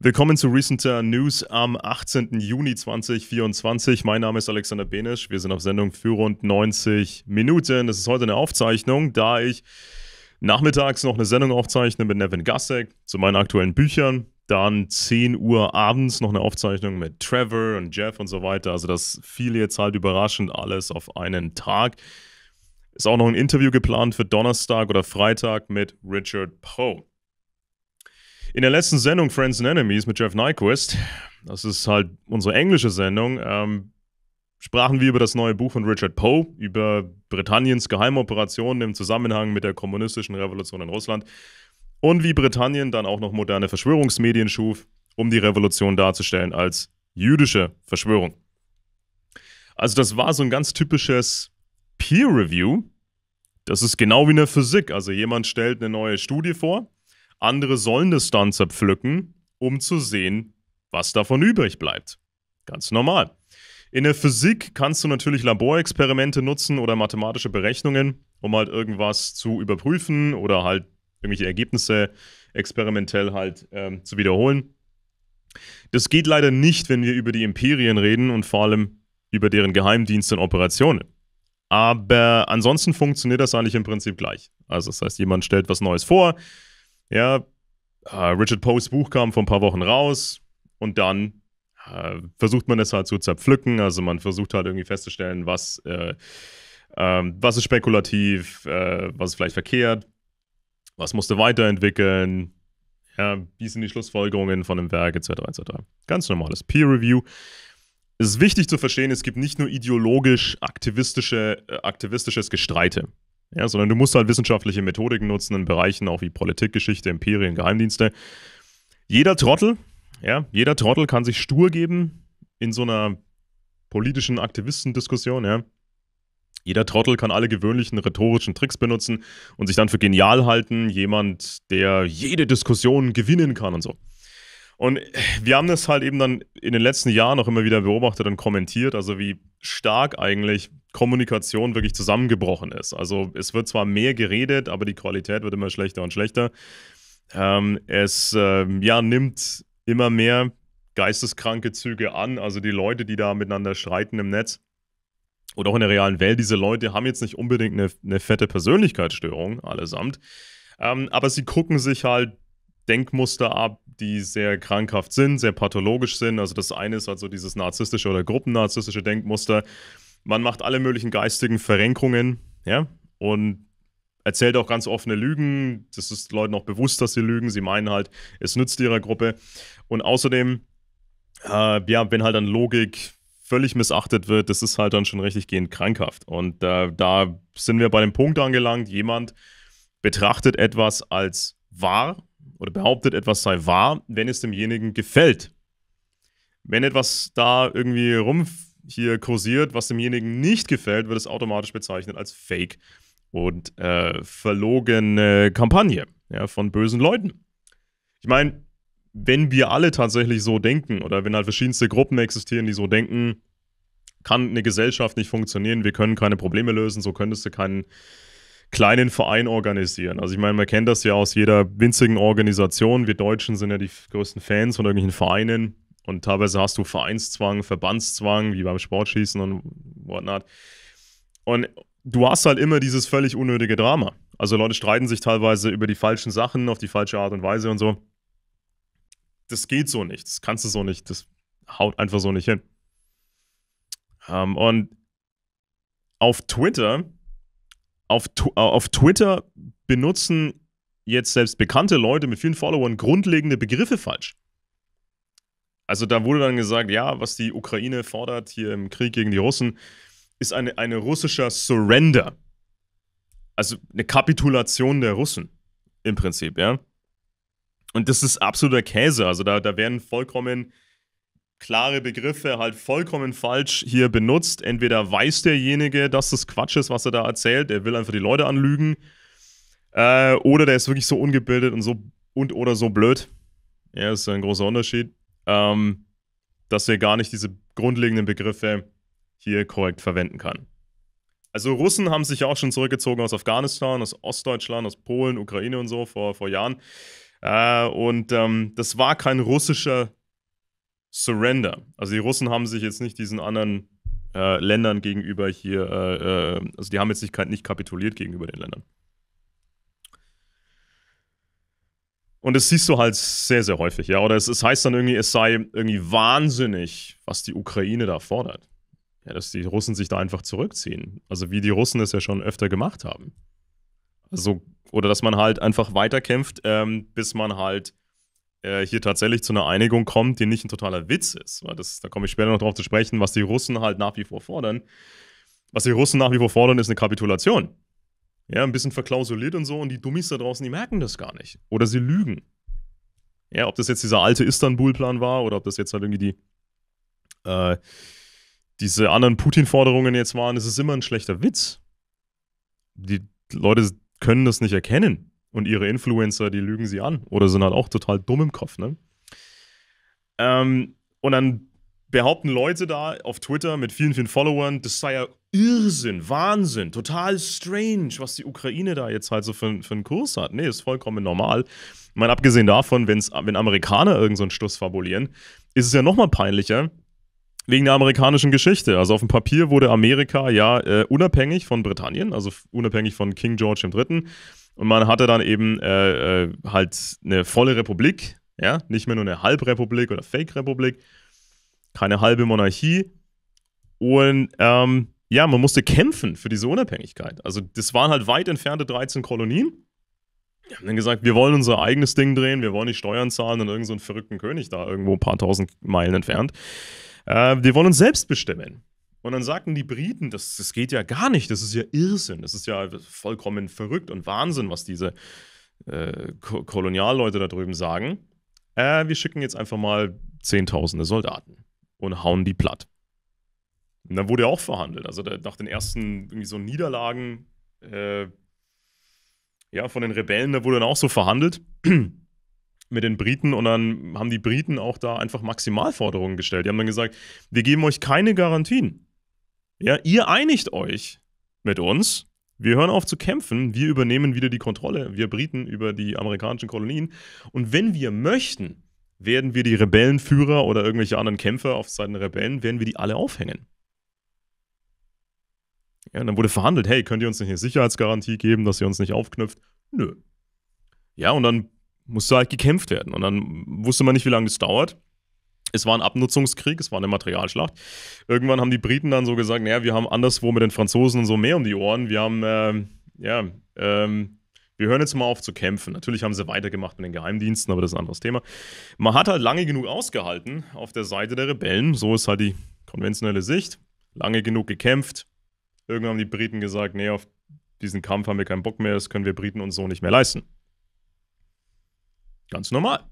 Willkommen zu Recenter News am 18. Juni 2024. Mein Name ist Alexander Benisch. Wir sind auf Sendung für rund 90 Minuten. Das ist heute eine Aufzeichnung, da ich nachmittags noch eine Sendung aufzeichne mit Nevin Gasek zu meinen aktuellen Büchern. Dann 10 Uhr abends noch eine Aufzeichnung mit Trevor und Jeff und so weiter. Also das fiel jetzt halt überraschend alles auf einen Tag. Ist auch noch ein Interview geplant für Donnerstag oder Freitag mit Richard Poe. In der letzten Sendung Friends and Enemies mit Jeff Nyquist, das ist halt unsere englische Sendung, ähm, sprachen wir über das neue Buch von Richard Poe, über Britanniens Geheimoperationen im Zusammenhang mit der kommunistischen Revolution in Russland und wie Britannien dann auch noch moderne Verschwörungsmedien schuf, um die Revolution darzustellen als jüdische Verschwörung. Also das war so ein ganz typisches Peer Review. Das ist genau wie in der Physik. Also jemand stellt eine neue Studie vor andere sollen das dann zerpflücken, um zu sehen, was davon übrig bleibt. Ganz normal. In der Physik kannst du natürlich Laborexperimente nutzen oder mathematische Berechnungen, um halt irgendwas zu überprüfen oder halt irgendwelche Ergebnisse experimentell halt ähm, zu wiederholen. Das geht leider nicht, wenn wir über die Imperien reden und vor allem über deren Geheimdienste und Operationen. Aber ansonsten funktioniert das eigentlich im Prinzip gleich. Also das heißt, jemand stellt was Neues vor, ja, äh, Richard Poes Buch kam vor ein paar Wochen raus und dann äh, versucht man es halt zu zerpflücken. Also man versucht halt irgendwie festzustellen, was, äh, äh, was ist spekulativ, äh, was ist vielleicht verkehrt, was musste weiterentwickeln, ja, wie sind die Schlussfolgerungen von dem Werk etc. etc. Ganz normales Peer Review. Es ist wichtig zu verstehen, es gibt nicht nur ideologisch aktivistische, äh, aktivistisches Gestreite. Ja, sondern du musst halt wissenschaftliche Methodiken nutzen in Bereichen auch wie Politik, Geschichte, Imperien, Geheimdienste. Jeder Trottel, ja, jeder Trottel kann sich stur geben in so einer politischen Aktivistendiskussion, ja. Jeder Trottel kann alle gewöhnlichen rhetorischen Tricks benutzen und sich dann für genial halten, jemand, der jede Diskussion gewinnen kann und so. Und wir haben das halt eben dann in den letzten Jahren auch immer wieder beobachtet und kommentiert, also wie stark eigentlich Kommunikation wirklich zusammengebrochen ist. Also es wird zwar mehr geredet, aber die Qualität wird immer schlechter und schlechter. Ähm, es äh, ja, nimmt immer mehr geisteskranke Züge an. Also die Leute, die da miteinander streiten im Netz oder auch in der realen Welt, diese Leute haben jetzt nicht unbedingt eine, eine fette Persönlichkeitsstörung allesamt. Ähm, aber sie gucken sich halt Denkmuster ab, die sehr krankhaft sind, sehr pathologisch sind. Also das eine ist halt so dieses narzisstische oder gruppennarzisstische Denkmuster. Man macht alle möglichen geistigen Verrenkungen, ja, und erzählt auch ganz offene Lügen. Das ist Leuten auch bewusst, dass sie lügen. Sie meinen halt, es nützt ihrer Gruppe. Und außerdem, äh, ja, wenn halt dann Logik völlig missachtet wird, das ist halt dann schon richtig gehend krankhaft. Und äh, da sind wir bei dem Punkt angelangt, jemand betrachtet etwas als wahr oder behauptet, etwas sei wahr, wenn es demjenigen gefällt. Wenn etwas da irgendwie rumfällt, hier kursiert, was demjenigen nicht gefällt, wird es automatisch bezeichnet als Fake und äh, verlogene Kampagne ja, von bösen Leuten. Ich meine, wenn wir alle tatsächlich so denken oder wenn halt verschiedenste Gruppen existieren, die so denken, kann eine Gesellschaft nicht funktionieren, wir können keine Probleme lösen, so könntest du keinen kleinen Verein organisieren. Also ich meine, man kennt das ja aus jeder winzigen Organisation. Wir Deutschen sind ja die größten Fans von irgendwelchen Vereinen. Und teilweise hast du Vereinszwang, Verbandszwang, wie beim Sportschießen und whatnot. Und du hast halt immer dieses völlig unnötige Drama. Also Leute streiten sich teilweise über die falschen Sachen auf die falsche Art und Weise und so. Das geht so nicht. Das kannst du so nicht. Das haut einfach so nicht hin. Um, ähm, und auf Twitter, auf, äh, auf Twitter benutzen jetzt selbst bekannte Leute mit vielen Followern grundlegende Begriffe falsch. Also da wurde dann gesagt, ja, was die Ukraine fordert hier im Krieg gegen die Russen, ist ein eine russischer Surrender. Also eine Kapitulation der Russen im Prinzip, ja. Und das ist absoluter Käse. Also da, da werden vollkommen klare Begriffe halt vollkommen falsch hier benutzt. Entweder weiß derjenige, dass das Quatsch ist, was er da erzählt, er will einfach die Leute anlügen, äh, oder der ist wirklich so ungebildet und so und oder so blöd. Ja, ist ein großer Unterschied ähm, dass er gar nicht diese grundlegenden Begriffe hier korrekt verwenden kann. Also Russen haben sich auch schon zurückgezogen aus Afghanistan, aus Ostdeutschland, aus Polen, Ukraine und so vor, vor Jahren. Äh, und ähm, das war kein russischer Surrender. Also die Russen haben sich jetzt nicht diesen anderen äh, Ländern gegenüber hier, äh, äh also die haben jetzt nicht, nicht kapituliert gegenüber den Ländern. Und das siehst du halt sehr, sehr häufig, ja. Oder es, es heißt dann irgendwie, es sei irgendwie wahnsinnig, was die Ukraine da fordert. Ja, dass die Russen sich da einfach zurückziehen. Also wie die Russen es ja schon öfter gemacht haben. Also, oder dass man halt einfach weiterkämpft, ähm, bis man halt äh, hier tatsächlich zu einer Einigung kommt, die nicht ein totaler Witz ist. Weil das, da komme ich später noch drauf zu sprechen, was die Russen halt nach wie vor fordern. Was die Russen nach wie vor fordern, ist eine Kapitulation. Ja, ein bisschen verklausuliert und so. Und die Dummies da draußen, die merken das gar nicht. Oder sie lügen. Ja, ob das jetzt dieser alte Istanbul-Plan war oder ob das jetzt halt irgendwie die, äh, diese anderen Putin-Forderungen jetzt waren, es ist immer ein schlechter Witz. Die Leute können das nicht erkennen. Und ihre Influencer, die lügen sie an. Oder sind halt auch total dumm im Kopf, ne? Ähm, und dann behaupten Leute da auf Twitter mit vielen, vielen Followern, das sei ja Irrsinn, Wahnsinn, total strange, was die Ukraine da jetzt halt so für, für einen Kurs hat. Nee, ist vollkommen normal. Ich meine, abgesehen davon, wenn's, wenn Amerikaner irgendeinen so einen fabulieren, ist es ja nochmal peinlicher, wegen der amerikanischen Geschichte. Also auf dem Papier wurde Amerika ja äh, unabhängig von Britannien, also unabhängig von King George III. Und man hatte dann eben äh, äh, halt eine volle Republik, ja, nicht mehr nur eine Halbrepublik oder Fake-Republik keine halbe Monarchie. Und ähm, ja, man musste kämpfen für diese Unabhängigkeit. Also das waren halt weit entfernte 13 Kolonien. Die haben dann gesagt, wir wollen unser eigenes Ding drehen, wir wollen nicht Steuern zahlen und irgendeinen so verrückten König da irgendwo ein paar tausend Meilen entfernt. Äh, wir wollen uns selbst bestimmen. Und dann sagten die Briten, das, das geht ja gar nicht, das ist ja Irrsinn, das ist ja vollkommen verrückt und Wahnsinn, was diese äh, Ko Kolonialleute da drüben sagen. Äh, wir schicken jetzt einfach mal Zehntausende Soldaten und hauen die platt. Und dann wurde er auch verhandelt. Also der, nach den ersten irgendwie so Niederlagen äh, ja, von den Rebellen, da wurde dann auch so verhandelt mit den Briten und dann haben die Briten auch da einfach Maximalforderungen gestellt. Die haben dann gesagt, wir geben euch keine Garantien. Ja, ihr einigt euch mit uns. Wir hören auf zu kämpfen, wir übernehmen wieder die Kontrolle, wir Briten über die amerikanischen Kolonien. Und wenn wir möchten, werden wir die Rebellenführer oder irgendwelche anderen Kämpfer auf Seiten der Rebellen, werden wir die alle aufhängen. Ja, dann wurde verhandelt, hey, könnt ihr uns nicht eine Sicherheitsgarantie geben, dass ihr uns nicht aufknüpft? Nö. Ja, und dann musste halt gekämpft werden. Und dann wusste man nicht, wie lange das dauert. Es war ein Abnutzungskrieg, es war eine Materialschlacht. Irgendwann haben die Briten dann so gesagt, naja, wir haben anderswo mit den Franzosen und so mehr um die Ohren. Wir haben, äh, ja, ähm, wir hören jetzt mal auf zu kämpfen. Natürlich haben sie weitergemacht mit den Geheimdiensten, aber das ist ein anderes Thema. Man hat halt lange genug ausgehalten auf der Seite der Rebellen. So ist halt die konventionelle Sicht. Lange genug gekämpft. Irgendwann haben die Briten gesagt, nee, auf diesen Kampf haben wir keinen Bock mehr, das können wir Briten uns so nicht mehr leisten. Ganz normal.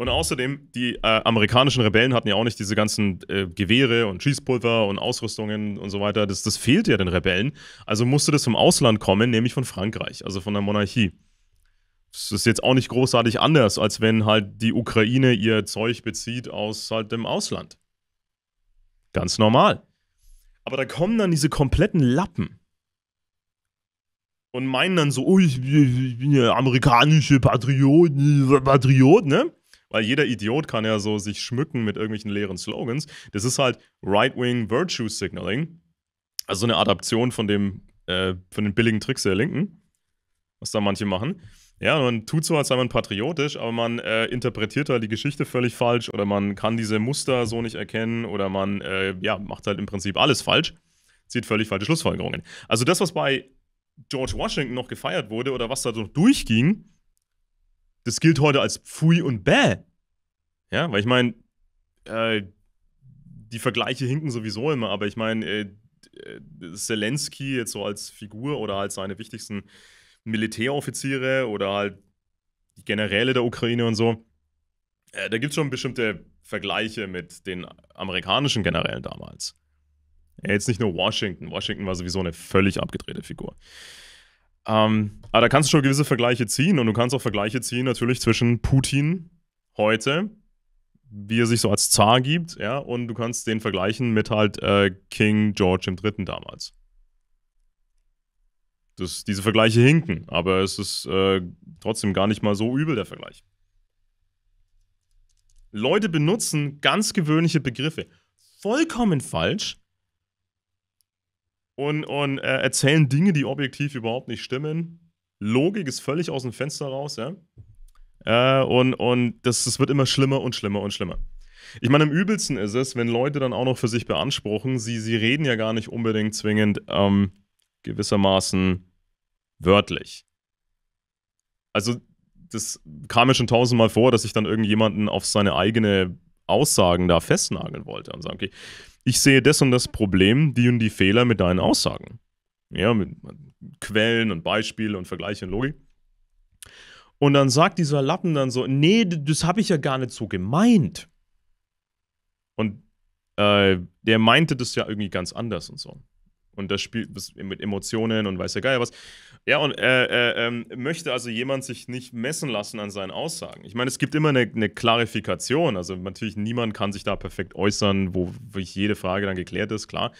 Und außerdem, die äh, amerikanischen Rebellen hatten ja auch nicht diese ganzen äh, Gewehre und Schießpulver und Ausrüstungen und so weiter. Das, das fehlte ja den Rebellen. Also musste das vom Ausland kommen, nämlich von Frankreich, also von der Monarchie. Das ist jetzt auch nicht großartig anders, als wenn halt die Ukraine ihr Zeug bezieht aus halt dem Ausland. Ganz normal. Aber da kommen dann diese kompletten Lappen und meinen dann so, oh, ich, ich, ich bin ja amerikanische Patriot, äh, Patriot, ne? weil jeder Idiot kann ja so sich schmücken mit irgendwelchen leeren Slogans. Das ist halt Right-Wing Virtue Signaling, also eine Adaption von dem, äh, von den billigen Tricks der Linken, was da manche machen. Ja, man tut so, als sei man patriotisch, aber man äh, interpretiert halt die Geschichte völlig falsch oder man kann diese Muster so nicht erkennen oder man äh, ja, macht halt im Prinzip alles falsch, zieht völlig falsche Schlussfolgerungen. Also das, was bei George Washington noch gefeiert wurde oder was da noch durchging, das gilt heute als Pfui und Bäh. Ja, weil ich meine, äh, die Vergleiche hinken sowieso immer, aber ich meine, äh, äh, Zelensky jetzt so als Figur oder halt seine wichtigsten Militäroffiziere oder halt die Generäle der Ukraine und so, äh, da gibt es schon bestimmte Vergleiche mit den amerikanischen Generälen damals. Jetzt nicht nur Washington. Washington war sowieso eine völlig abgedrehte Figur. Ähm, aber da kannst du schon gewisse Vergleiche ziehen und du kannst auch Vergleiche ziehen natürlich zwischen Putin heute, wie er sich so als Zar gibt, ja, und du kannst den vergleichen mit halt äh, King George III. damals. Das, diese Vergleiche hinken, aber es ist äh, trotzdem gar nicht mal so übel, der Vergleich. Leute benutzen ganz gewöhnliche Begriffe. Vollkommen falsch, und, und äh, erzählen Dinge, die objektiv überhaupt nicht stimmen. Logik ist völlig aus dem Fenster raus, ja. Äh, und und das, das wird immer schlimmer und schlimmer und schlimmer. Ich meine, am übelsten ist es, wenn Leute dann auch noch für sich beanspruchen, sie, sie reden ja gar nicht unbedingt zwingend ähm, gewissermaßen wörtlich. Also, das kam mir schon tausendmal vor, dass ich dann irgendjemanden auf seine eigene Aussagen da festnageln wollte und sagen, okay, ich sehe das und das Problem, die und die Fehler mit deinen Aussagen. Ja, mit Quellen und Beispiele und Vergleiche und Logik. Und dann sagt dieser Lappen dann so, nee, das habe ich ja gar nicht so gemeint. Und äh, der meinte das ja irgendwie ganz anders und so. Und das spielt mit Emotionen und weiß ja geil was. Ja, und äh, äh, äh, möchte also jemand sich nicht messen lassen an seinen Aussagen. Ich meine, es gibt immer eine, eine Klarifikation. Also natürlich, niemand kann sich da perfekt äußern, wo wirklich jede Frage dann geklärt ist, klar.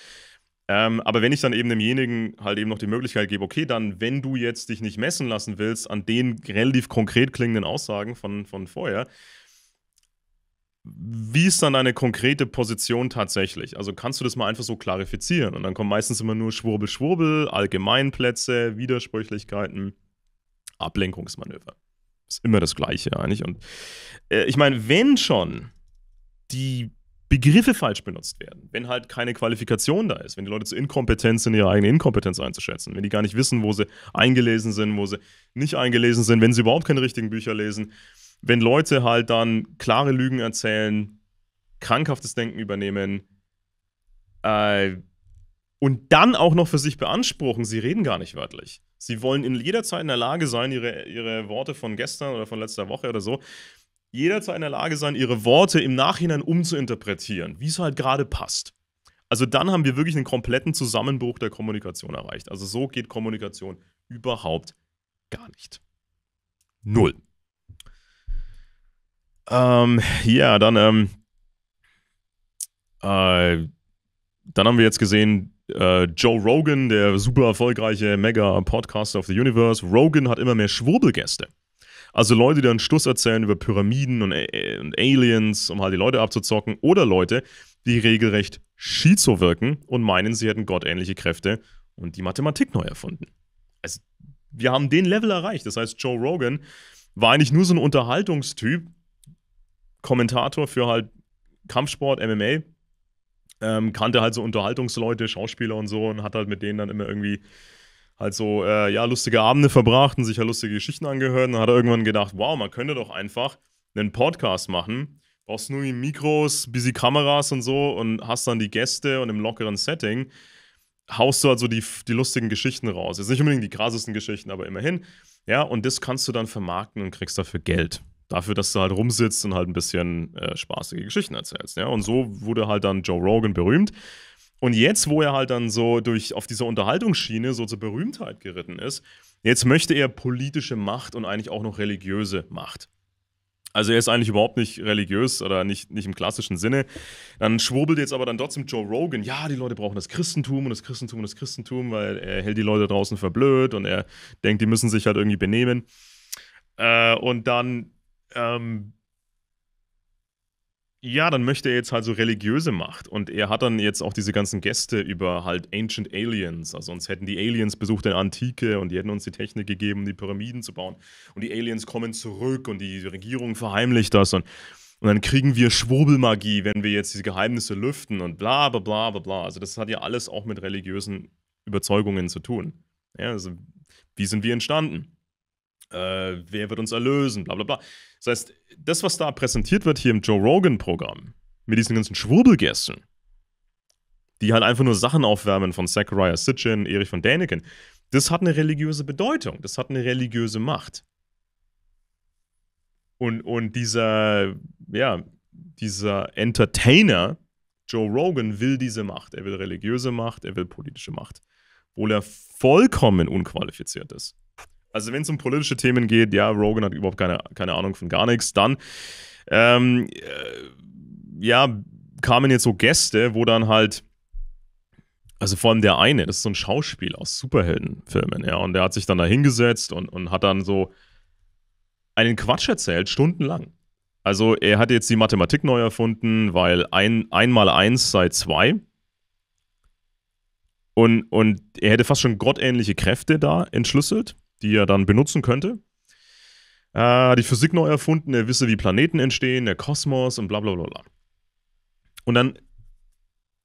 Ähm, aber wenn ich dann eben demjenigen halt eben noch die Möglichkeit gebe, okay, dann, wenn du jetzt dich nicht messen lassen willst an den relativ konkret klingenden Aussagen von, von vorher, wie ist dann deine konkrete Position tatsächlich? Also kannst du das mal einfach so klarifizieren? Und dann kommen meistens immer nur Schwurbel, Schwurbel, Allgemeinplätze, Widersprüchlichkeiten, Ablenkungsmanöver. Ist immer das Gleiche eigentlich. Und äh, ich meine, wenn schon die Begriffe falsch benutzt werden, wenn halt keine Qualifikation da ist, wenn die Leute zu inkompetent sind, ihre eigene Inkompetenz einzuschätzen, wenn die gar nicht wissen, wo sie eingelesen sind, wo sie nicht eingelesen sind, wenn sie überhaupt keine richtigen Bücher lesen, wenn Leute halt dann klare Lügen erzählen, krankhaftes Denken übernehmen äh, und dann auch noch für sich beanspruchen, sie reden gar nicht wörtlich. Sie wollen in jeder Zeit in der Lage sein, ihre, ihre Worte von gestern oder von letzter Woche oder so, jederzeit in der Lage sein, ihre Worte im Nachhinein umzuinterpretieren, wie es halt gerade passt. Also dann haben wir wirklich einen kompletten Zusammenbruch der Kommunikation erreicht. Also so geht Kommunikation überhaupt gar nicht. Null. Ähm, ja, dann, ähm, äh, dann haben wir jetzt gesehen, äh, Joe Rogan, der super erfolgreiche Mega-Podcaster of the Universe. Rogan hat immer mehr Schwurbelgäste. Also Leute, die dann Stuss erzählen über Pyramiden und, äh, und Aliens, um halt die Leute abzuzocken. Oder Leute, die regelrecht schizo wirken und meinen, sie hätten gottähnliche Kräfte und die Mathematik neu erfunden. Also, wir haben den Level erreicht. Das heißt, Joe Rogan war eigentlich nur so ein Unterhaltungstyp, Kommentator für halt Kampfsport, MMA. Ähm, kannte halt so Unterhaltungsleute, Schauspieler und so und hat halt mit denen dann immer irgendwie halt so, äh, ja, lustige Abende verbracht und sich ja halt lustige Geschichten angehört. Und dann hat er irgendwann gedacht, wow, man könnte doch einfach einen Podcast machen. Brauchst nur Mikros, busy Kameras und so und hast dann die Gäste und im lockeren Setting haust du halt so die, die lustigen Geschichten raus. Jetzt nicht unbedingt die krassesten Geschichten, aber immerhin. Ja, und das kannst du dann vermarkten und kriegst dafür Geld dafür, dass du halt rumsitzt und halt ein bisschen äh, spaßige Geschichten erzählst. Ja? Und so wurde halt dann Joe Rogan berühmt. Und jetzt, wo er halt dann so durch auf dieser Unterhaltungsschiene so zur Berühmtheit geritten ist, jetzt möchte er politische Macht und eigentlich auch noch religiöse Macht. Also er ist eigentlich überhaupt nicht religiös oder nicht, nicht im klassischen Sinne. Dann schwurbelt jetzt aber dann trotzdem Joe Rogan, ja, die Leute brauchen das Christentum und das Christentum und das Christentum, weil er hält die Leute draußen für blöd und er denkt, die müssen sich halt irgendwie benehmen. Äh, und dann ähm, ja, dann möchte er jetzt halt so religiöse Macht. Und er hat dann jetzt auch diese ganzen Gäste über halt Ancient Aliens. Also uns hätten die Aliens besucht in Antike und die hätten uns die Technik gegeben, die Pyramiden zu bauen. Und die Aliens kommen zurück und die Regierung verheimlicht das. Und, und dann kriegen wir Schwurbelmagie, wenn wir jetzt diese Geheimnisse lüften und bla bla bla bla bla. Also das hat ja alles auch mit religiösen Überzeugungen zu tun. Ja, also wie sind wir entstanden? Äh, wer wird uns erlösen? Bla bla bla. Das heißt, das, was da präsentiert wird hier im Joe Rogan-Programm, mit diesen ganzen Schwurbelgästen, die halt einfach nur Sachen aufwärmen von Zachariah Sitchin, Erich von Däniken, das hat eine religiöse Bedeutung, das hat eine religiöse Macht. Und, und dieser, ja, dieser Entertainer, Joe Rogan, will diese Macht. Er will religiöse Macht, er will politische Macht, obwohl er vollkommen unqualifiziert ist. Also wenn es um politische Themen geht, ja, Rogan hat überhaupt keine, keine Ahnung von gar nichts. Dann, ähm, äh, ja, kamen jetzt so Gäste, wo dann halt, also vor allem der eine, das ist so ein Schauspiel aus Superheldenfilmen, ja, und der hat sich dann da hingesetzt und, und hat dann so einen Quatsch erzählt, stundenlang. Also er hat jetzt die Mathematik neu erfunden, weil ein, ein mal eins sei zwei. Und, und er hätte fast schon gottähnliche Kräfte da entschlüsselt die er dann benutzen könnte. Äh, die Physik neu erfunden, er wisse, wie Planeten entstehen, der Kosmos und bla bla bla bla. Und dann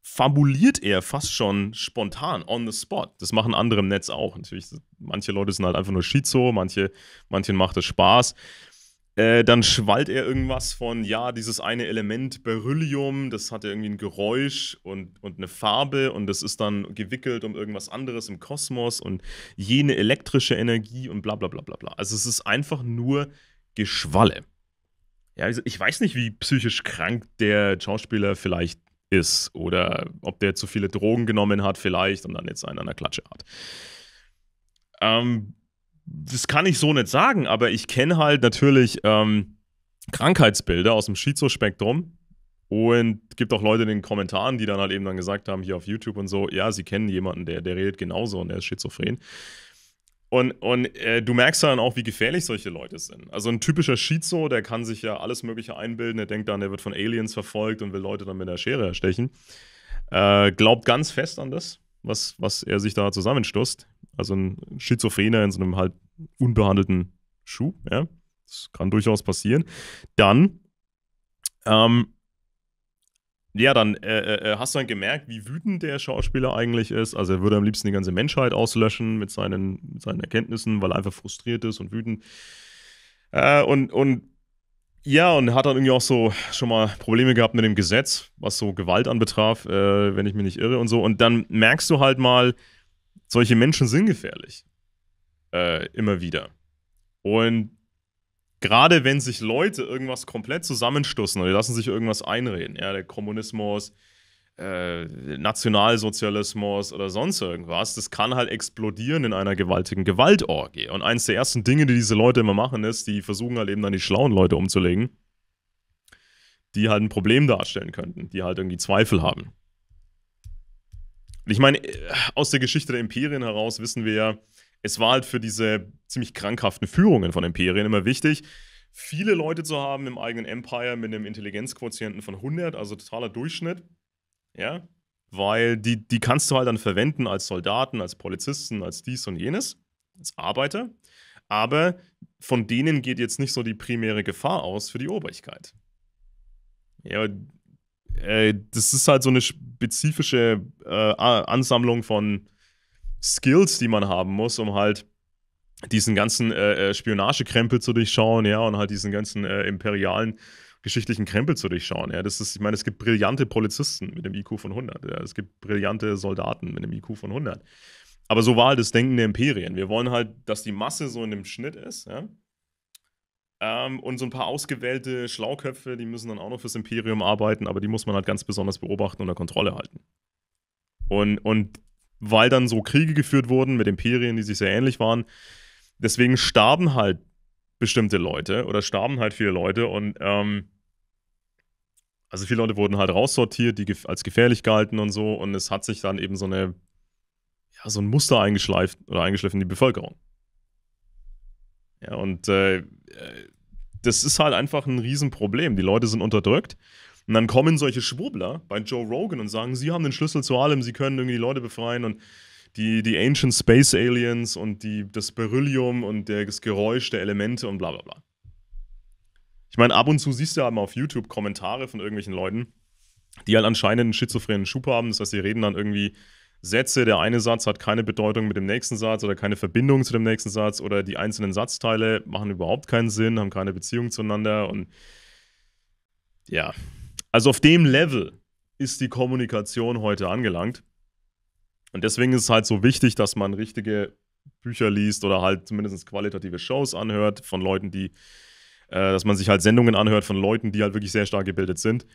fabuliert er fast schon spontan, on the spot. Das machen andere im Netz auch. Natürlich, manche Leute sind halt einfach nur Schizo, manche, manchen macht es Spaß. Äh, dann schwallt er irgendwas von, ja, dieses eine Element Beryllium, das hat irgendwie ein Geräusch und, und eine Farbe und das ist dann gewickelt um irgendwas anderes im Kosmos und jene elektrische Energie und bla bla bla bla bla. Also es ist einfach nur Geschwalle. Ja, also ich weiß nicht, wie psychisch krank der Schauspieler vielleicht ist oder ob der zu viele Drogen genommen hat vielleicht und dann jetzt einen an der Klatsche hat. Ähm, das kann ich so nicht sagen, aber ich kenne halt natürlich ähm, Krankheitsbilder aus dem Schizospektrum. Und gibt auch Leute in den Kommentaren, die dann halt eben dann gesagt haben, hier auf YouTube und so, ja, sie kennen jemanden, der, der redet genauso und der ist schizophren. Und, und äh, du merkst dann auch, wie gefährlich solche Leute sind. Also ein typischer Schizo, der kann sich ja alles Mögliche einbilden, der denkt dann, der wird von Aliens verfolgt und will Leute dann mit der Schere erstechen. Äh, glaubt ganz fest an das was, was er sich da zusammenstoßt. Also ein Schizophrener in so einem halt unbehandelten Schuh, ja. Das kann durchaus passieren. Dann, ähm, ja, dann äh, äh, äh, hast du dann gemerkt, wie wütend der Schauspieler eigentlich ist. Also er würde am liebsten die ganze Menschheit auslöschen mit seinen, mit seinen Erkenntnissen, weil er einfach frustriert ist und wütend. Äh, und, und ja, und hat dann irgendwie auch so schon mal Probleme gehabt mit dem Gesetz, was so Gewalt anbetraf, äh, wenn ich mich nicht irre und so. Und dann merkst du halt mal, solche Menschen sind gefährlich. Äh, immer wieder. Und gerade wenn sich Leute irgendwas komplett zusammenstoßen oder lassen sich irgendwas einreden, ja, der Kommunismus, äh, Nationalsozialismus oder sonst irgendwas, das kann halt explodieren in einer gewaltigen Gewaltorgie. Und eines der ersten Dinge, die diese Leute immer machen, ist, die versuchen halt eben dann die schlauen Leute umzulegen, die halt ein Problem darstellen könnten, die halt irgendwie Zweifel haben. Ich meine, äh, aus der Geschichte der Imperien heraus wissen wir ja, es war halt für diese ziemlich krankhaften Führungen von Imperien immer wichtig, viele Leute zu haben im eigenen Empire mit einem Intelligenzquotienten von 100, also totaler Durchschnitt ja, weil die, die kannst du halt dann verwenden als Soldaten, als Polizisten, als dies und jenes, als Arbeiter, aber von denen geht jetzt nicht so die primäre Gefahr aus für die Obrigkeit. Ja, äh, das ist halt so eine spezifische äh, Ansammlung von Skills, die man haben muss, um halt diesen ganzen äh, äh Spionagekrempel zu durchschauen, ja, und halt diesen ganzen äh, imperialen geschichtlichen Krempel zu durchschauen. Ja, das ist, ich meine, es gibt brillante Polizisten mit einem IQ von 100. Ja, es gibt brillante Soldaten mit einem IQ von 100. Aber so war halt das Denken der Imperien. Wir wollen halt, dass die Masse so in dem Schnitt ist. Ja? Ähm, und so ein paar ausgewählte Schlauköpfe, die müssen dann auch noch fürs Imperium arbeiten, aber die muss man halt ganz besonders beobachten und unter Kontrolle halten. Und, und weil dann so Kriege geführt wurden mit Imperien, die sich sehr ähnlich waren, deswegen starben halt bestimmte Leute oder starben halt viele Leute und ähm, also viele Leute wurden halt raussortiert, die als gefährlich galten und so und es hat sich dann eben so eine ja, so ein Muster eingeschleift oder eingeschliffen in die Bevölkerung. Ja, und äh, äh, das ist halt einfach ein Riesenproblem. Die Leute sind unterdrückt. Und dann kommen solche Schwurbler bei Joe Rogan und sagen, sie haben den Schlüssel zu allem, sie können irgendwie die Leute befreien und die, die Ancient Space Aliens und die, das Beryllium und das Geräusch der Elemente und bla bla bla. Ich meine, ab und zu siehst du aber auf YouTube Kommentare von irgendwelchen Leuten, die halt anscheinend einen schizophrenen Schub haben. Das heißt, sie reden dann irgendwie Sätze, der eine Satz hat keine Bedeutung mit dem nächsten Satz oder keine Verbindung zu dem nächsten Satz oder die einzelnen Satzteile machen überhaupt keinen Sinn, haben keine Beziehung zueinander und ja. Also auf dem Level ist die Kommunikation heute angelangt. Und deswegen ist es halt so wichtig, dass man richtige Bücher liest oder halt zumindest qualitative Shows anhört von Leuten, die, äh, dass man sich halt Sendungen anhört von Leuten, die halt wirklich sehr stark gebildet sind.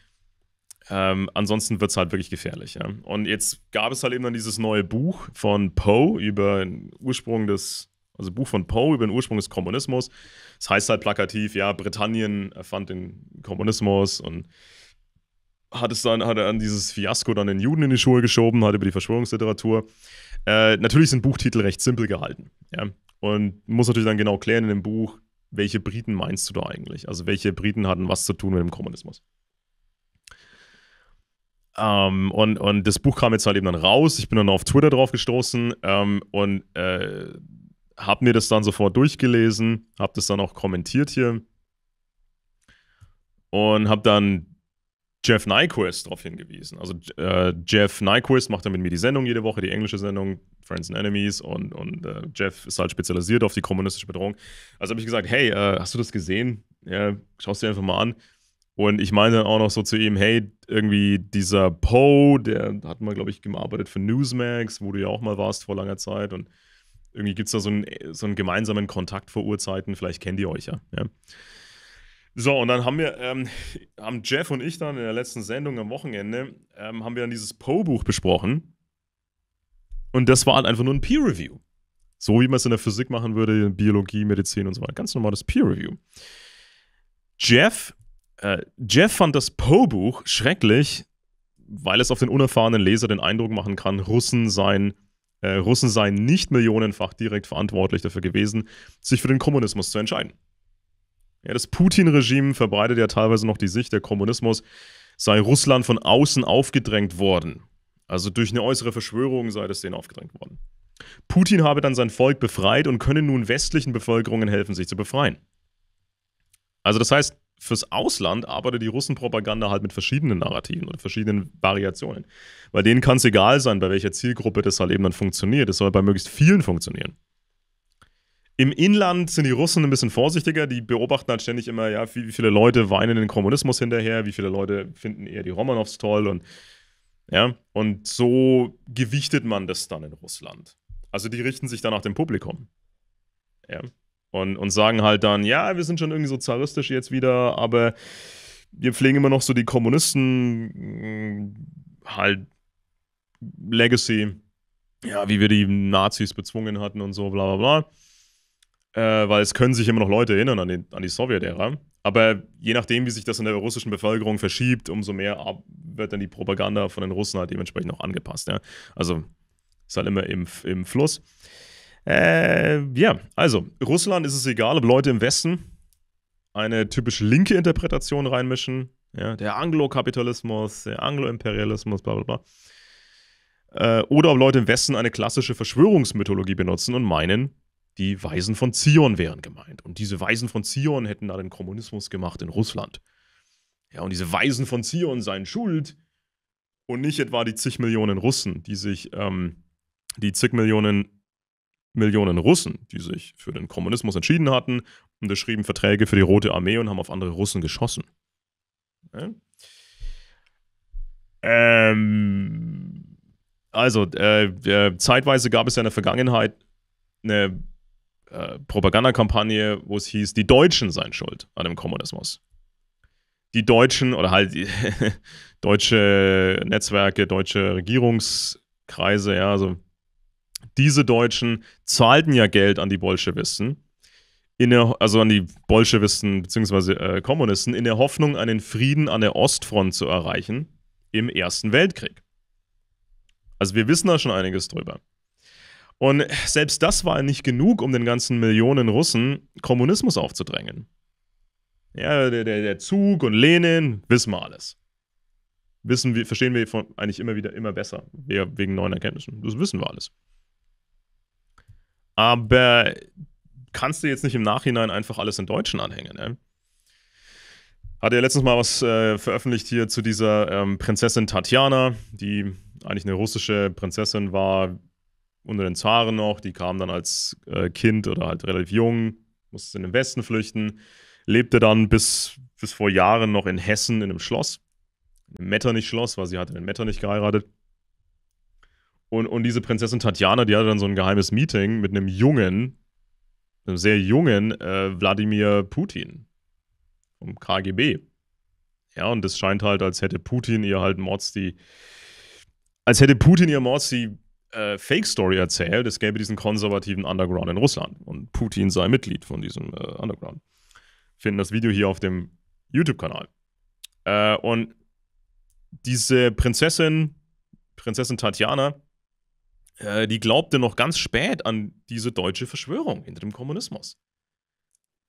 Ähm, ansonsten wird es halt wirklich gefährlich. Ja? Und jetzt gab es halt eben dann dieses neue Buch von Poe über den Ursprung des, also Buch von Poe über den Ursprung des Kommunismus. Das heißt halt plakativ, ja, Britannien erfand den Kommunismus und hat es dann, hat er an dieses Fiasko dann den Juden in die Schuhe geschoben, hat über die Verschwörungsliteratur. Äh, natürlich sind Buchtitel recht simpel gehalten. Ja? Und muss natürlich dann genau klären in dem Buch, welche Briten meinst du da eigentlich? Also welche Briten hatten was zu tun mit dem Kommunismus? Ähm, und, und das Buch kam jetzt halt eben dann raus. Ich bin dann auf Twitter drauf gestoßen ähm, und äh, habe mir das dann sofort durchgelesen, habe das dann auch kommentiert hier und habe dann Jeff Nyquist darauf hingewiesen. Also äh, Jeff Nyquist macht dann mit mir die Sendung jede Woche, die englische Sendung Friends and Enemies und, und äh, Jeff ist halt spezialisiert auf die kommunistische Bedrohung. Also habe ich gesagt, hey, äh, hast du das gesehen? Ja, Schau es dir einfach mal an. Und ich meine dann auch noch so zu ihm, hey, irgendwie dieser Poe, der hat mal, glaube ich, gearbeitet für Newsmax, wo du ja auch mal warst vor langer Zeit und irgendwie gibt es da so einen, so einen gemeinsamen Kontakt vor Urzeiten, vielleicht kennt ihr euch ja. ja. So, und dann haben wir, ähm, haben Jeff und ich dann in der letzten Sendung am Wochenende, ähm, haben wir dann dieses Poe-Buch besprochen. Und das war halt einfach nur ein Peer-Review. So wie man es in der Physik machen würde, in Biologie, Medizin und so weiter. Ganz normales Peer-Review. Jeff, äh, Jeff fand das Poe-Buch schrecklich, weil es auf den unerfahrenen Leser den Eindruck machen kann, Russen seien, äh, Russen seien nicht millionenfach direkt verantwortlich dafür gewesen, sich für den Kommunismus zu entscheiden. Ja, das Putin-Regime verbreitet ja teilweise noch die Sicht, der Kommunismus sei Russland von außen aufgedrängt worden. Also durch eine äußere Verschwörung sei das denen aufgedrängt worden. Putin habe dann sein Volk befreit und könne nun westlichen Bevölkerungen helfen, sich zu befreien. Also das heißt, fürs Ausland arbeitet die Russenpropaganda halt mit verschiedenen Narrativen und verschiedenen Variationen. Weil denen kann es egal sein, bei welcher Zielgruppe das halt eben dann funktioniert. Es soll bei möglichst vielen funktionieren. Im Inland sind die Russen ein bisschen vorsichtiger. Die beobachten halt ständig immer, ja, wie, viele Leute weinen den Kommunismus hinterher, wie viele Leute finden eher die Romanows toll und ja, und so gewichtet man das dann in Russland. Also die richten sich dann nach dem Publikum. Ja. Und, und sagen halt dann, ja, wir sind schon irgendwie so zaristisch jetzt wieder, aber wir pflegen immer noch so die Kommunisten mm, halt Legacy. Ja, wie wir die Nazis bezwungen hatten und so, bla bla bla äh, weil es können sich immer noch Leute erinnern an, den, an die Sowjetära. Mhm. Aber je nachdem, wie sich das in der russischen Bevölkerung verschiebt, umso mehr wird dann die Propaganda von den Russen halt dementsprechend auch angepasst. Ja? Also ist halt immer im, im Fluss. Äh, ja, also Russland ist es egal, ob Leute im Westen eine typisch linke Interpretation reinmischen. Ja, der Anglo-Kapitalismus, der Anglo-Imperialismus, bla bla bla äh, oder ob Leute im Westen eine klassische Verschwörungsmythologie benutzen und meinen, die Weisen von Zion wären gemeint. Und diese Weisen von Zion hätten da den Kommunismus gemacht in Russland. Ja, und diese Weisen von Zion seien schuld und nicht etwa die zig Millionen Russen, die sich, ähm, die zig Millionen, Millionen Russen, die sich für den Kommunismus entschieden hatten, unterschrieben Verträge für die Rote Armee und haben auf andere Russen geschossen. Ja? Ähm, also, äh, äh, zeitweise gab es ja in der Vergangenheit eine äh, Propagandakampagne, wo es hieß, die Deutschen seien schuld an dem Kommunismus. Die Deutschen oder halt deutsche Netzwerke, deutsche Regierungskreise, ja, also diese Deutschen zahlten ja Geld an die Bolschewisten, in der, also an die Bolschewisten bzw. Äh, Kommunisten, in der Hoffnung, einen Frieden an der Ostfront zu erreichen im Ersten Weltkrieg. Also wir wissen da schon einiges drüber. Und selbst das war nicht genug, um den ganzen Millionen Russen Kommunismus aufzudrängen. Ja, der, der, der Zug und Lenin, wissen wir alles. Wissen wir, verstehen wir von, eigentlich immer wieder immer besser, wegen neuen Erkenntnissen. Das wissen wir alles. Aber kannst du jetzt nicht im Nachhinein einfach alles in Deutschen anhängen, ne? Hat ja letztens mal was äh, veröffentlicht hier zu dieser ähm, Prinzessin Tatjana, die eigentlich eine russische Prinzessin war, unter den Zaren noch, die kam dann als äh, Kind oder halt relativ jung, musste in den Westen flüchten, lebte dann bis, bis vor Jahren noch in Hessen in einem Schloss, im Metternich-Schloss, weil sie hatte den Metternich geheiratet. Und, und diese Prinzessin Tatjana, die hatte dann so ein geheimes Meeting mit einem jungen, einem sehr jungen äh, Wladimir Putin vom KGB. Ja, und das scheint halt, als hätte Putin ihr halt Mords die, als hätte Putin ihr Mords die äh, Fake-Story erzählt, es gäbe diesen konservativen Underground in Russland und Putin sei Mitglied von diesem äh, Underground. Finden das Video hier auf dem YouTube-Kanal. Äh, und diese Prinzessin, Prinzessin Tatjana, äh, die glaubte noch ganz spät an diese deutsche Verschwörung hinter dem Kommunismus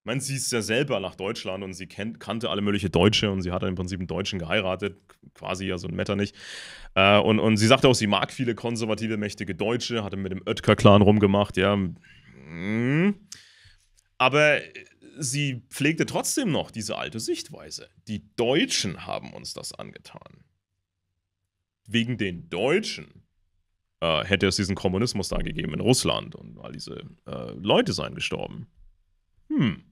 meine, sie ist ja selber nach Deutschland und sie kennt, kannte alle möglichen Deutsche und sie hat im Prinzip einen Deutschen geheiratet, quasi ja so ein Metternich. Äh, und, und sie sagte auch, sie mag viele konservative, mächtige Deutsche, hatte mit dem Oetker-Clan rumgemacht, ja. Mhm. Aber sie pflegte trotzdem noch diese alte Sichtweise. Die Deutschen haben uns das angetan. Wegen den Deutschen äh, hätte es diesen Kommunismus da gegeben in Russland und all diese äh, Leute seien gestorben. Hm.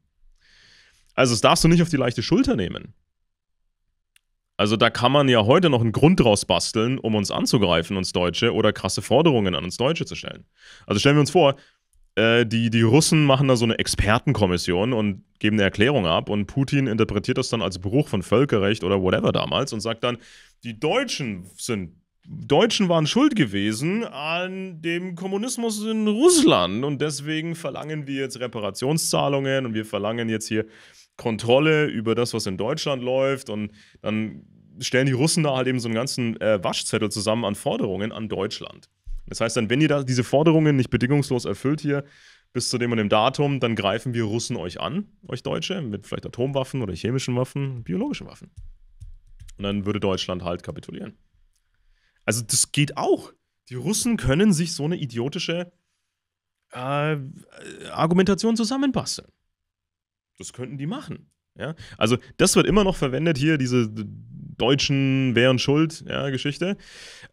Also das darfst du nicht auf die leichte Schulter nehmen. Also da kann man ja heute noch einen Grund draus basteln, um uns anzugreifen, uns Deutsche, oder krasse Forderungen an uns Deutsche zu stellen. Also stellen wir uns vor, äh, die, die Russen machen da so eine Expertenkommission und geben eine Erklärung ab und Putin interpretiert das dann als Bruch von Völkerrecht oder whatever damals und sagt dann, die Deutschen sind Deutschen waren schuld gewesen an dem Kommunismus in Russland und deswegen verlangen wir jetzt Reparationszahlungen und wir verlangen jetzt hier Kontrolle über das, was in Deutschland läuft. Und dann stellen die Russen da halt eben so einen ganzen äh, Waschzettel zusammen an Forderungen an Deutschland. Das heißt dann, wenn ihr da diese Forderungen nicht bedingungslos erfüllt hier, bis zu dem und dem Datum, dann greifen wir Russen euch an, euch Deutsche, mit vielleicht Atomwaffen oder chemischen Waffen, biologischen Waffen. Und dann würde Deutschland halt kapitulieren. Also das geht auch. Die Russen können sich so eine idiotische äh, Argumentation zusammenbasteln. Das könnten die machen. Ja? Also das wird immer noch verwendet hier, diese deutschen wären schuld ja, Geschichte.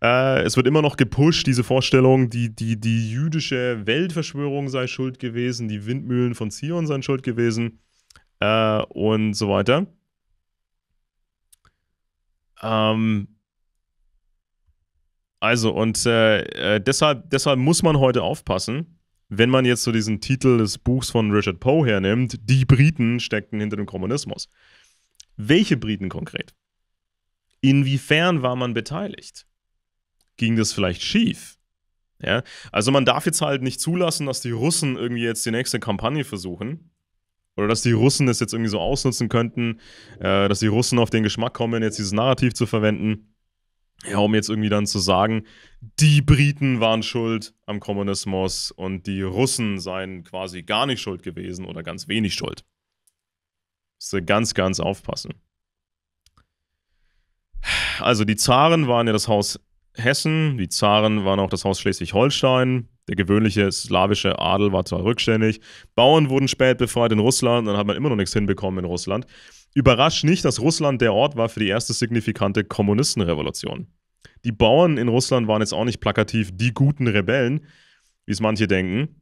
Äh, es wird immer noch gepusht, diese Vorstellung, die, die, die jüdische Weltverschwörung sei schuld gewesen, die Windmühlen von Zion seien schuld gewesen äh, und so weiter. Ähm, also und äh, äh deshalb, deshalb muss man heute aufpassen wenn man jetzt so diesen Titel des Buchs von Richard Poe hernimmt, die Briten steckten hinter dem Kommunismus. Welche Briten konkret? Inwiefern war man beteiligt? Ging das vielleicht schief? Ja? Also man darf jetzt halt nicht zulassen, dass die Russen irgendwie jetzt die nächste Kampagne versuchen. Oder dass die Russen das jetzt irgendwie so ausnutzen könnten, äh, dass die Russen auf den Geschmack kommen, jetzt dieses Narrativ zu verwenden. Ja, um jetzt irgendwie dann zu sagen, die Briten waren schuld am Kommunismus und die Russen seien quasi gar nicht schuld gewesen oder ganz wenig schuld. Müsste ganz, ganz aufpassen. Also die Zaren waren ja das Haus Hessen, die Zaren waren auch das Haus Schleswig-Holstein, der gewöhnliche slawische Adel war zwar rückständig, Bauern wurden spät befreit in Russland, dann hat man immer noch nichts hinbekommen in Russland. Überrascht nicht, dass Russland der Ort war für die erste signifikante Kommunistenrevolution. Die Bauern in Russland waren jetzt auch nicht plakativ die guten Rebellen, wie es manche denken,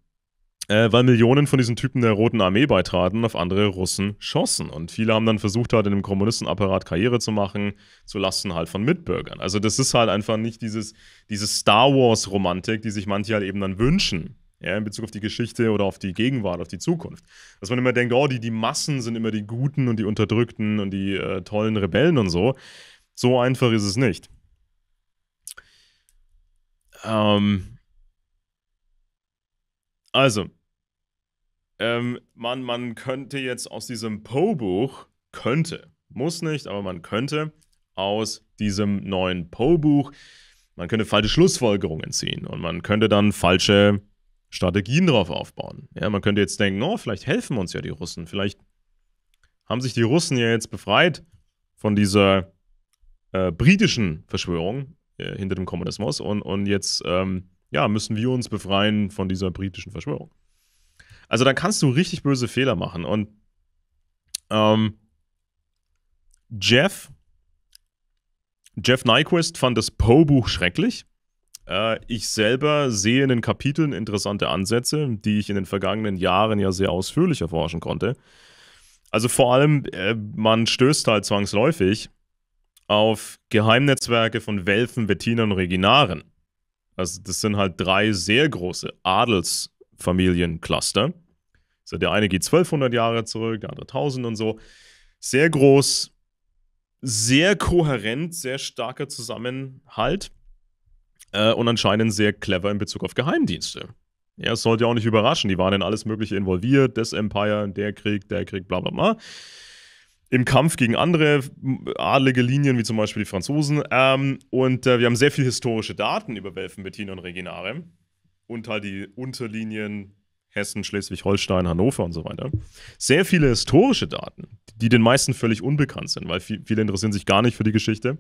äh, weil Millionen von diesen Typen der Roten Armee beitraten und auf andere Russen schossen. Und viele haben dann versucht, halt in dem Kommunistenapparat Karriere zu machen, zu Lasten halt von Mitbürgern. Also das ist halt einfach nicht dieses, diese Star Wars-Romantik, die sich manche halt eben dann wünschen ja, in Bezug auf die Geschichte oder auf die Gegenwart, auf die Zukunft. Dass man immer denkt, oh, die, die Massen sind immer die Guten und die Unterdrückten und die äh, tollen Rebellen und so. So einfach ist es nicht. Ähm also, ähm, man, man könnte jetzt aus diesem Poe-Buch, könnte, muss nicht, aber man könnte aus diesem neuen Poe-Buch, man könnte falsche Schlussfolgerungen ziehen und man könnte dann falsche Strategien drauf aufbauen. Ja, man könnte jetzt denken, oh, vielleicht helfen uns ja die Russen, vielleicht haben sich die Russen ja jetzt befreit von dieser äh, britischen Verschwörung äh, hinter dem Kommunismus und, und jetzt ähm, ja, müssen wir uns befreien von dieser britischen Verschwörung. Also dann kannst du richtig böse Fehler machen und ähm, Jeff, Jeff Nyquist fand das Poe-Buch schrecklich äh, ich selber sehe in den Kapiteln interessante Ansätze, die ich in den vergangenen Jahren ja sehr ausführlich erforschen konnte. Also vor allem, äh, man stößt halt zwangsläufig auf Geheimnetzwerke von Welfen, Wettinern und Reginaren. Also das sind halt drei sehr große Adelsfamiliencluster. Also der eine geht 1200 Jahre zurück, der andere 1000 und so. Sehr groß, sehr kohärent, sehr starker Zusammenhalt äh, und anscheinend sehr clever in Bezug auf Geheimdienste. Ja, es sollte ja auch nicht überraschen, die waren in alles Mögliche involviert, das Empire, der Krieg, der Krieg, bla bla bla. Im Kampf gegen andere adlige Linien, wie zum Beispiel die Franzosen. Ähm, und äh, wir haben sehr viel historische Daten über Welfen, Bettina und Reginare. Und halt die Unterlinien Hessen, Schleswig-Holstein, Hannover und so weiter. Sehr viele historische Daten, die den meisten völlig unbekannt sind, weil viele interessieren sich gar nicht für die Geschichte.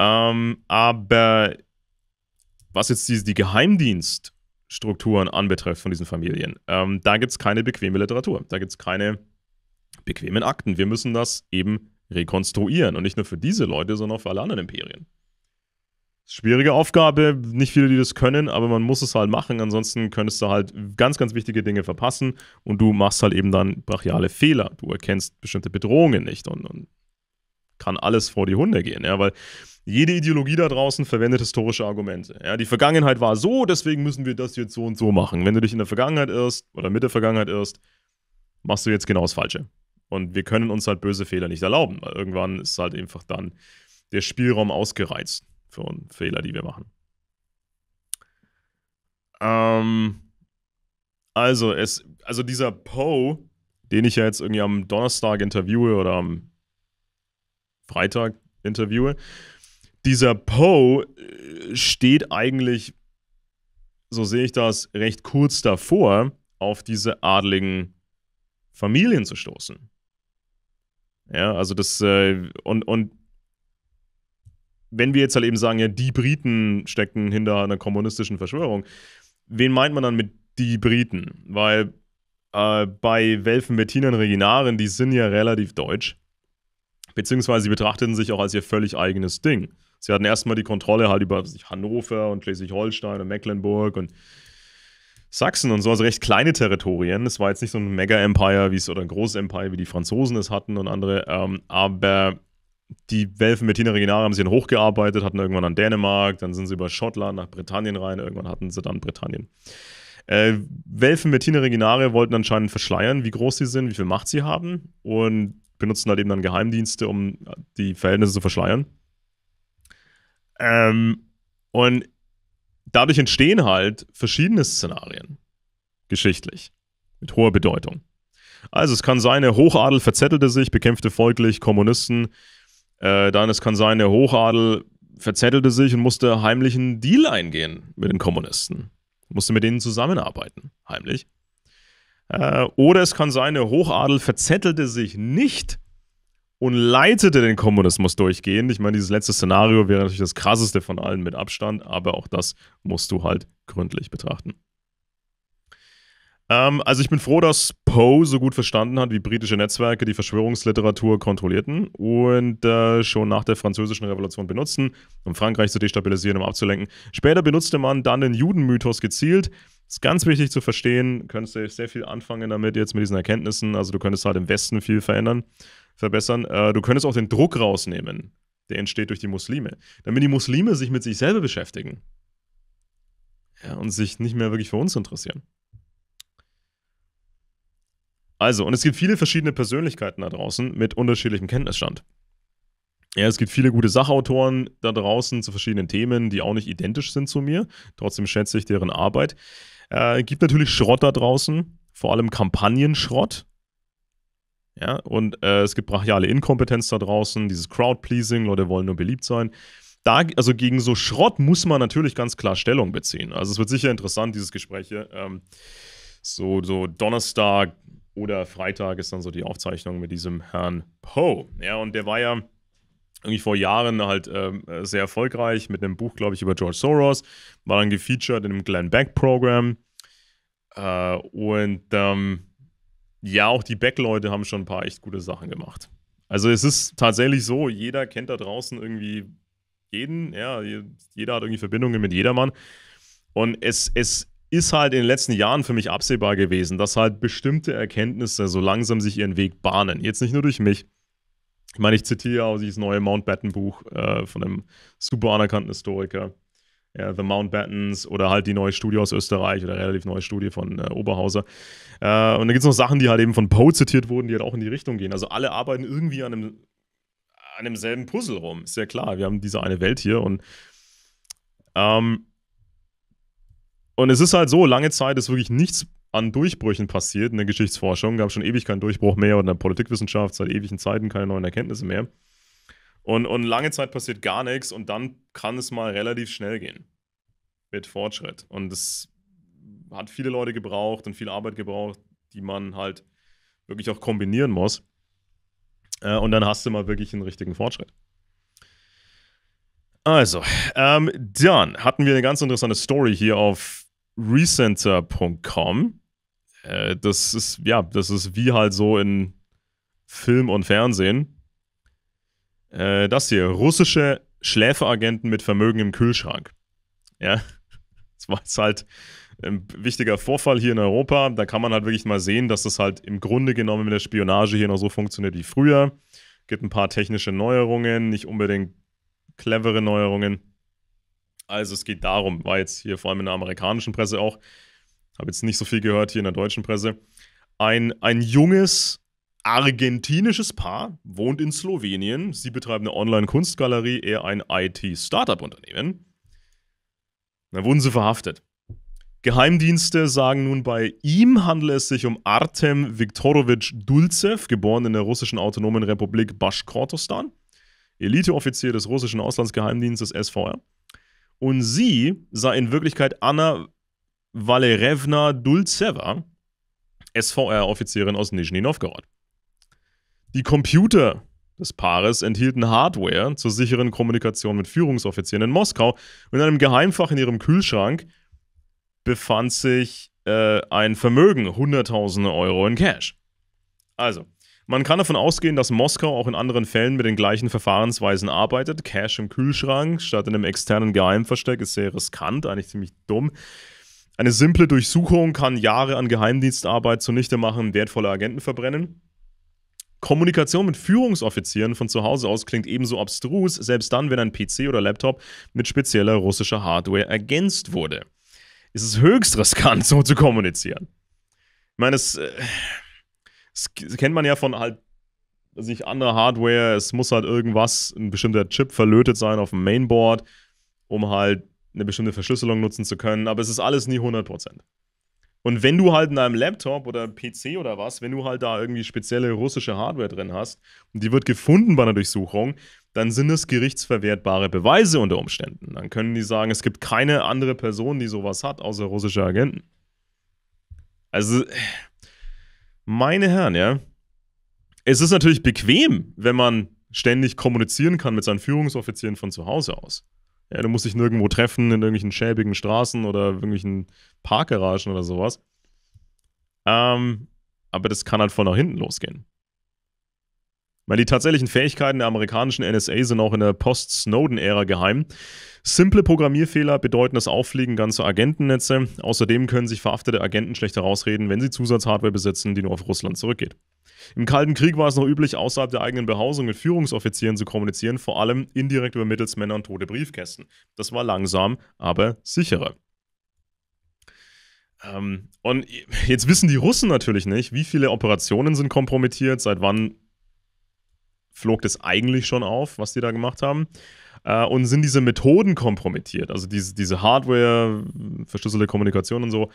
Ähm, aber was jetzt die, die Geheimdienststrukturen anbetrifft von diesen Familien, ähm, da gibt es keine bequeme Literatur, da gibt es keine bequemen Akten. Wir müssen das eben rekonstruieren und nicht nur für diese Leute, sondern auch für alle anderen Imperien. Schwierige Aufgabe, nicht viele, die das können, aber man muss es halt machen, ansonsten könntest du halt ganz, ganz wichtige Dinge verpassen und du machst halt eben dann brachiale Fehler. Du erkennst bestimmte Bedrohungen nicht und, und kann alles vor die Hunde gehen, ja, weil jede Ideologie da draußen verwendet historische Argumente. Ja, die Vergangenheit war so, deswegen müssen wir das jetzt so und so machen. Wenn du dich in der Vergangenheit irrst oder mit der Vergangenheit irrst, machst du jetzt genau das Falsche. Und wir können uns halt böse Fehler nicht erlauben, weil irgendwann ist halt einfach dann der Spielraum ausgereizt für Fehler, die wir machen. Ähm, also, es, also dieser Poe, den ich ja jetzt irgendwie am Donnerstag interviewe oder am Freitag interviewe, dieser Poe äh, steht eigentlich, so sehe ich das, recht kurz davor, auf diese adligen Familien zu stoßen. Ja, also das, äh, und, und wenn wir jetzt halt eben sagen, ja, die Briten stecken hinter einer kommunistischen Verschwörung, wen meint man dann mit die Briten? Weil äh, bei Welfen, Bettinern, Reginaren, die sind ja relativ deutsch, beziehungsweise sie betrachteten sich auch als ihr völlig eigenes Ding sie hatten erstmal die Kontrolle halt über Hannover und Schleswig-Holstein und Mecklenburg und Sachsen und so, also recht kleine Territorien. Es war jetzt nicht so ein Mega-Empire wie es oder ein großes Empire, wie die Franzosen es hatten und andere. Ähm, aber die Welfen Wettiner Regionale haben sich dann hochgearbeitet, hatten irgendwann an Dänemark, dann sind sie über Schottland nach Britannien rein, irgendwann hatten sie dann Britannien. Äh, Welfen Wettiner Regionare wollten anscheinend verschleiern, wie groß sie sind, wie viel Macht sie haben und benutzen halt eben dann Geheimdienste, um die Verhältnisse zu verschleiern. Ähm, und dadurch entstehen halt verschiedene Szenarien, geschichtlich, mit hoher Bedeutung. Also es kann sein, der Hochadel verzettelte sich, bekämpfte folglich Kommunisten. Äh, dann es kann sein, der Hochadel verzettelte sich und musste heimlich einen Deal eingehen mit den Kommunisten. Musste mit denen zusammenarbeiten, heimlich. Äh, oder es kann sein, der Hochadel verzettelte sich nicht und leitete den Kommunismus durchgehend. Ich meine, dieses letzte Szenario wäre natürlich das krasseste von allen mit Abstand, aber auch das musst du halt gründlich betrachten. Ähm, also ich bin froh, dass Poe so gut verstanden hat, wie britische Netzwerke die Verschwörungsliteratur kontrollierten und äh, schon nach der französischen Revolution benutzten, um Frankreich zu destabilisieren, um abzulenken. Später benutzte man dann den Judenmythos gezielt, ist ganz wichtig zu verstehen, könntest du sehr viel anfangen damit jetzt mit diesen Erkenntnissen. Also du könntest halt im Westen viel verändern verbessern. Äh, du könntest auch den Druck rausnehmen, der entsteht durch die Muslime. Damit die Muslime sich mit sich selber beschäftigen. Ja, und sich nicht mehr wirklich für uns interessieren. Also, und es gibt viele verschiedene Persönlichkeiten da draußen mit unterschiedlichem Kenntnisstand. Ja, es gibt viele gute Sachautoren da draußen zu verschiedenen Themen, die auch nicht identisch sind zu mir. Trotzdem schätze ich deren Arbeit. Äh, gibt natürlich Schrott da draußen, vor allem Kampagnenschrott. Ja, und äh, es gibt brachiale Inkompetenz da draußen, dieses Crowd-Pleasing, Leute wollen nur beliebt sein. Da, also gegen so Schrott muss man natürlich ganz klar Stellung beziehen. Also es wird sicher interessant, dieses Gespräch hier. Ähm, so, so Donnerstag oder Freitag ist dann so die Aufzeichnung mit diesem Herrn Poe. Ja, und der war ja irgendwie vor Jahren halt äh, sehr erfolgreich mit einem Buch, glaube ich, über George Soros. War dann gefeatured in einem Glenn Beck-Programm. Äh, und ähm, ja, auch die Backleute haben schon ein paar echt gute Sachen gemacht. Also es ist tatsächlich so, jeder kennt da draußen irgendwie jeden, ja, jeder hat irgendwie Verbindungen mit jedermann. Und es, es ist halt in den letzten Jahren für mich absehbar gewesen, dass halt bestimmte Erkenntnisse so langsam sich ihren Weg bahnen. Jetzt nicht nur durch mich. Ich meine, ich zitiere auch dieses neue Mountbatten-Buch äh, von einem super anerkannten Historiker ja, The Mountbattens oder halt die neue Studie aus Österreich oder relativ neue Studie von äh, Oberhauser. Äh, und da gibt es noch Sachen, die halt eben von Poe zitiert wurden, die halt auch in die Richtung gehen. Also alle arbeiten irgendwie an, einem, an demselben Puzzle rum. Ist ja klar, wir haben diese eine Welt hier und ähm, und es ist halt so, lange Zeit ist wirklich nichts an Durchbrüchen passiert in der Geschichtsforschung. Gab schon ewig keinen Durchbruch mehr oder in der Politikwissenschaft, seit ewigen Zeiten keine neuen Erkenntnisse mehr. Und, und lange Zeit passiert gar nichts und dann kann es mal relativ schnell gehen mit Fortschritt. Und das hat viele Leute gebraucht und viel Arbeit gebraucht, die man halt wirklich auch kombinieren muss. Äh, und dann hast du mal wirklich einen richtigen Fortschritt. Also, ähm, dann hatten wir eine ganz interessante Story hier auf recenter.com. Äh, das ist, ja, das ist wie halt so in Film und Fernsehen. Äh, das hier, russische Schläferagenten mit Vermögen im Kühlschrank. Ja, das war jetzt halt ein wichtiger Vorfall hier in Europa. Da kann man halt wirklich mal sehen, dass das halt im Grunde genommen mit der Spionage hier noch so funktioniert wie früher. Gibt ein paar technische Neuerungen, nicht unbedingt clevere Neuerungen. Also es geht darum, war jetzt hier vor allem in der amerikanischen Presse auch, habe jetzt nicht so viel gehört hier in der deutschen Presse, ein, ein junges argentinisches Paar, wohnt in Slowenien. Sie betreiben eine Online-Kunstgalerie, eher ein IT-Startup-Unternehmen. Dann wurden sie verhaftet. Geheimdienste sagen nun, bei ihm handele es sich um Artem Viktorovich Dulzev, geboren in der russischen autonomen Republik Baschkortostan, Eliteoffizier des russischen Auslandsgeheimdienstes SVR. Und sie sei in Wirklichkeit Anna Valerevna Dulzeva, SVR-Offizierin aus Nizhny Novgorod. Die Computer des Paares enthielten Hardware zur sicheren Kommunikation mit Führungsoffizieren in Moskau. in einem Geheimfach in ihrem Kühlschrank befand sich äh, ein Vermögen, Hunderttausende Euro in Cash. Also, man kann davon ausgehen, dass Moskau auch in anderen Fällen mit den gleichen Verfahrensweisen arbeitet. Cash im Kühlschrank statt in einem externen Geheimversteck ist sehr riskant, eigentlich ziemlich dumm. Eine simple Durchsuchung kann Jahre an Geheimdienstarbeit zunichte machen, wertvolle Agenten verbrennen. Kommunikation mit Führungsoffizieren von zu Hause aus klingt ebenso abstrus, selbst dann, wenn ein PC oder Laptop mit spezieller russischer Hardware ergänzt wurde. Es ist höchst riskant, so zu kommunizieren. Ich meine, das, das äh, kennt man ja von halt sich andere Hardware, es muss halt irgendwas, ein bestimmter Chip verlötet sein auf dem Mainboard, um halt eine bestimmte Verschlüsselung nutzen zu können, aber es ist alles nie 100%. Und wenn du halt in deinem Laptop oder PC oder was, wenn du halt da irgendwie spezielle russische Hardware drin hast und die wird gefunden bei einer Durchsuchung, dann sind es gerichtsverwertbare Beweise unter Umständen. Dann können die sagen, es gibt keine andere Person, die sowas hat, außer russische Agenten. Also, meine Herren, ja. Es ist natürlich bequem, wenn man ständig kommunizieren kann mit seinen Führungsoffizieren von zu Hause aus. Ja, du musst dich nirgendwo treffen, in irgendwelchen schäbigen Straßen oder irgendwelchen Parkgaragen oder sowas. Ähm, aber das kann halt von nach hinten losgehen. Weil die tatsächlichen Fähigkeiten der amerikanischen NSA sind auch in der Post-Snowden-Ära geheim. Simple Programmierfehler bedeuten das Auffliegen ganzer Agentennetze. Außerdem können sich verhaftete Agenten schlecht herausreden, wenn sie Zusatzhardware besitzen, die nur auf Russland zurückgeht. Im Kalten Krieg war es noch üblich, außerhalb der eigenen Behausung mit Führungsoffizieren zu kommunizieren, vor allem indirekt über Mittelsmänner und tote Briefkästen. Das war langsam, aber sicherer. Ähm, und jetzt wissen die Russen natürlich nicht, wie viele Operationen sind kompromittiert, seit wann flog das eigentlich schon auf, was die da gemacht haben. Äh, und sind diese Methoden kompromittiert, also diese, diese Hardware, verschlüsselte Kommunikation und so,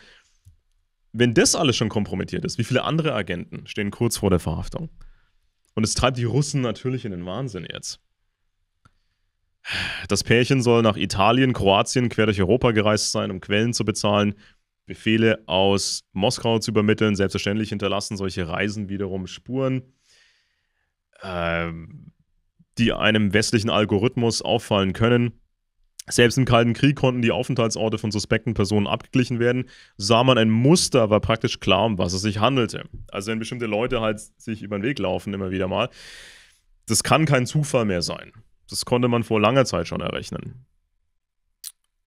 wenn das alles schon kompromittiert ist, wie viele andere Agenten stehen kurz vor der Verhaftung? Und es treibt die Russen natürlich in den Wahnsinn jetzt. Das Pärchen soll nach Italien, Kroatien, quer durch Europa gereist sein, um Quellen zu bezahlen, Befehle aus Moskau zu übermitteln. Selbstverständlich hinterlassen solche Reisen wiederum Spuren, ähm, die einem westlichen Algorithmus auffallen können. Selbst im Kalten Krieg konnten die Aufenthaltsorte von suspekten Personen abgeglichen werden. Sah man ein Muster, war praktisch klar, um was es sich handelte. Also wenn bestimmte Leute halt sich über den Weg laufen, immer wieder mal. Das kann kein Zufall mehr sein. Das konnte man vor langer Zeit schon errechnen.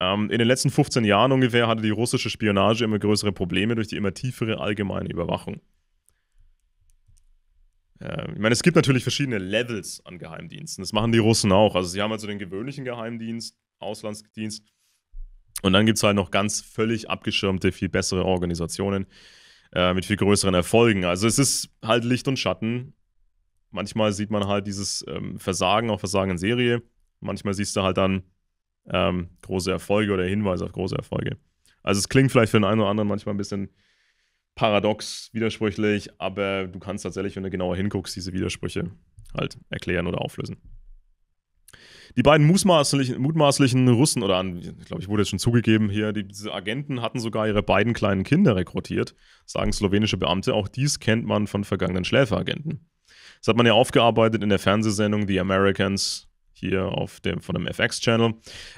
Ähm, in den letzten 15 Jahren ungefähr hatte die russische Spionage immer größere Probleme durch die immer tiefere allgemeine Überwachung. Ähm, ich meine, es gibt natürlich verschiedene Levels an Geheimdiensten. Das machen die Russen auch. Also sie haben also den gewöhnlichen Geheimdienst, Auslandsdienst. Und dann gibt es halt noch ganz völlig abgeschirmte, viel bessere Organisationen äh, mit viel größeren Erfolgen. Also es ist halt Licht und Schatten. Manchmal sieht man halt dieses ähm, Versagen, auch Versagen in Serie. Manchmal siehst du halt dann ähm, große Erfolge oder Hinweise auf große Erfolge. Also es klingt vielleicht für den einen oder anderen manchmal ein bisschen paradox, widersprüchlich, aber du kannst tatsächlich, wenn du genauer hinguckst, diese Widersprüche halt erklären oder auflösen die beiden mutmaßlichen, mutmaßlichen Russen oder an, ich glaube, ich wurde jetzt schon zugegeben hier, die, diese Agenten hatten sogar ihre beiden kleinen Kinder rekrutiert, sagen slowenische Beamte. Auch dies kennt man von vergangenen Schläferagenten. Das hat man ja aufgearbeitet in der Fernsehsendung The Americans hier auf dem, von dem FX-Channel.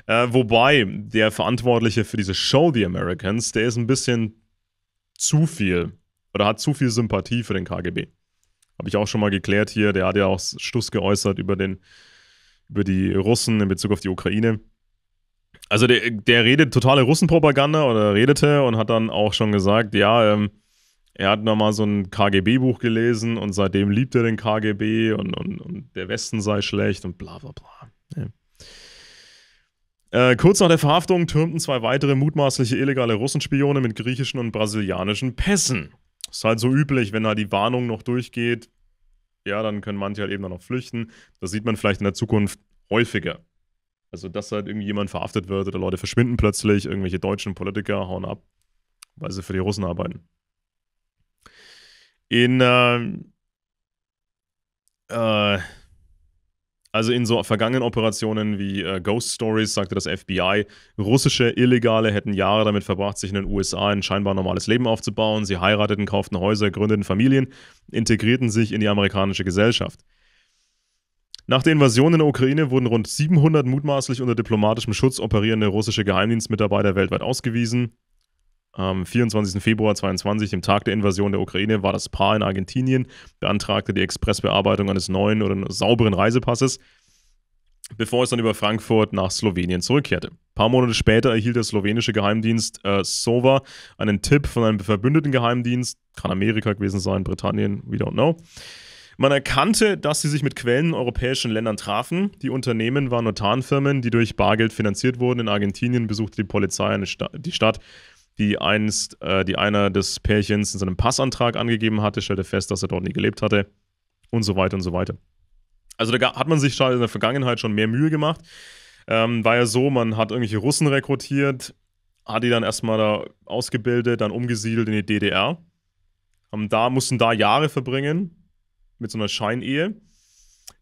Äh, wobei der Verantwortliche für diese Show The Americans, der ist ein bisschen zu viel oder hat zu viel Sympathie für den KGB. Habe ich auch schon mal geklärt hier. Der hat ja auch Stuss geäußert über den über die Russen in Bezug auf die Ukraine. Also der, der redet totale Russenpropaganda oder redete und hat dann auch schon gesagt, ja, ähm, er hat nochmal so ein KGB-Buch gelesen und seitdem liebt er den KGB und, und, und, der Westen sei schlecht und bla bla bla. Ja. Äh, kurz nach der Verhaftung türmten zwei weitere mutmaßliche illegale Russenspione mit griechischen und brasilianischen Pässen. Ist halt so üblich, wenn da die Warnung noch durchgeht, ja, dann können manche halt eben dann auch flüchten. Das sieht man vielleicht in der Zukunft häufiger. Also, dass halt irgendwie jemand verhaftet wird oder Leute verschwinden plötzlich, irgendwelche deutschen Politiker hauen ab, weil sie für die Russen arbeiten. In ähm, äh, äh, also in so vergangenen Operationen wie äh, Ghost Stories sagte das FBI, russische Illegale hätten Jahre damit verbracht, sich in den USA ein scheinbar normales Leben aufzubauen. Sie heirateten, kauften Häuser, gründeten Familien, integrierten sich in die amerikanische Gesellschaft. Nach der Invasion in der Ukraine wurden rund 700 mutmaßlich unter diplomatischem Schutz operierende russische Geheimdienstmitarbeiter weltweit ausgewiesen. Am 24. Februar 22, dem Tag der Invasion der Ukraine, war das Paar in Argentinien, beantragte die Expressbearbeitung eines neuen oder sauberen Reisepasses, bevor es dann über Frankfurt nach Slowenien zurückkehrte. Ein paar Monate später erhielt der slowenische Geheimdienst äh, Sova einen Tipp von einem verbündeten Geheimdienst, kann Amerika gewesen sein, Britannien, we don't know. Man erkannte, dass sie sich mit Quellen europäischen Ländern trafen. Die Unternehmen waren nur Tarnfirmen, die durch Bargeld finanziert wurden. In Argentinien besuchte die Polizei Sta die Stadt die einst, äh, die einer des Pärchens in seinem Passantrag angegeben hatte, stellte fest, dass er dort nie gelebt hatte und so weiter und so weiter. Also da hat man sich schon in der Vergangenheit schon mehr Mühe gemacht. Ähm, war ja so, man hat irgendwelche Russen rekrutiert, hat die dann erstmal da ausgebildet, dann umgesiedelt in die DDR. Haben ähm, da, mussten da Jahre verbringen mit so einer Scheinehe.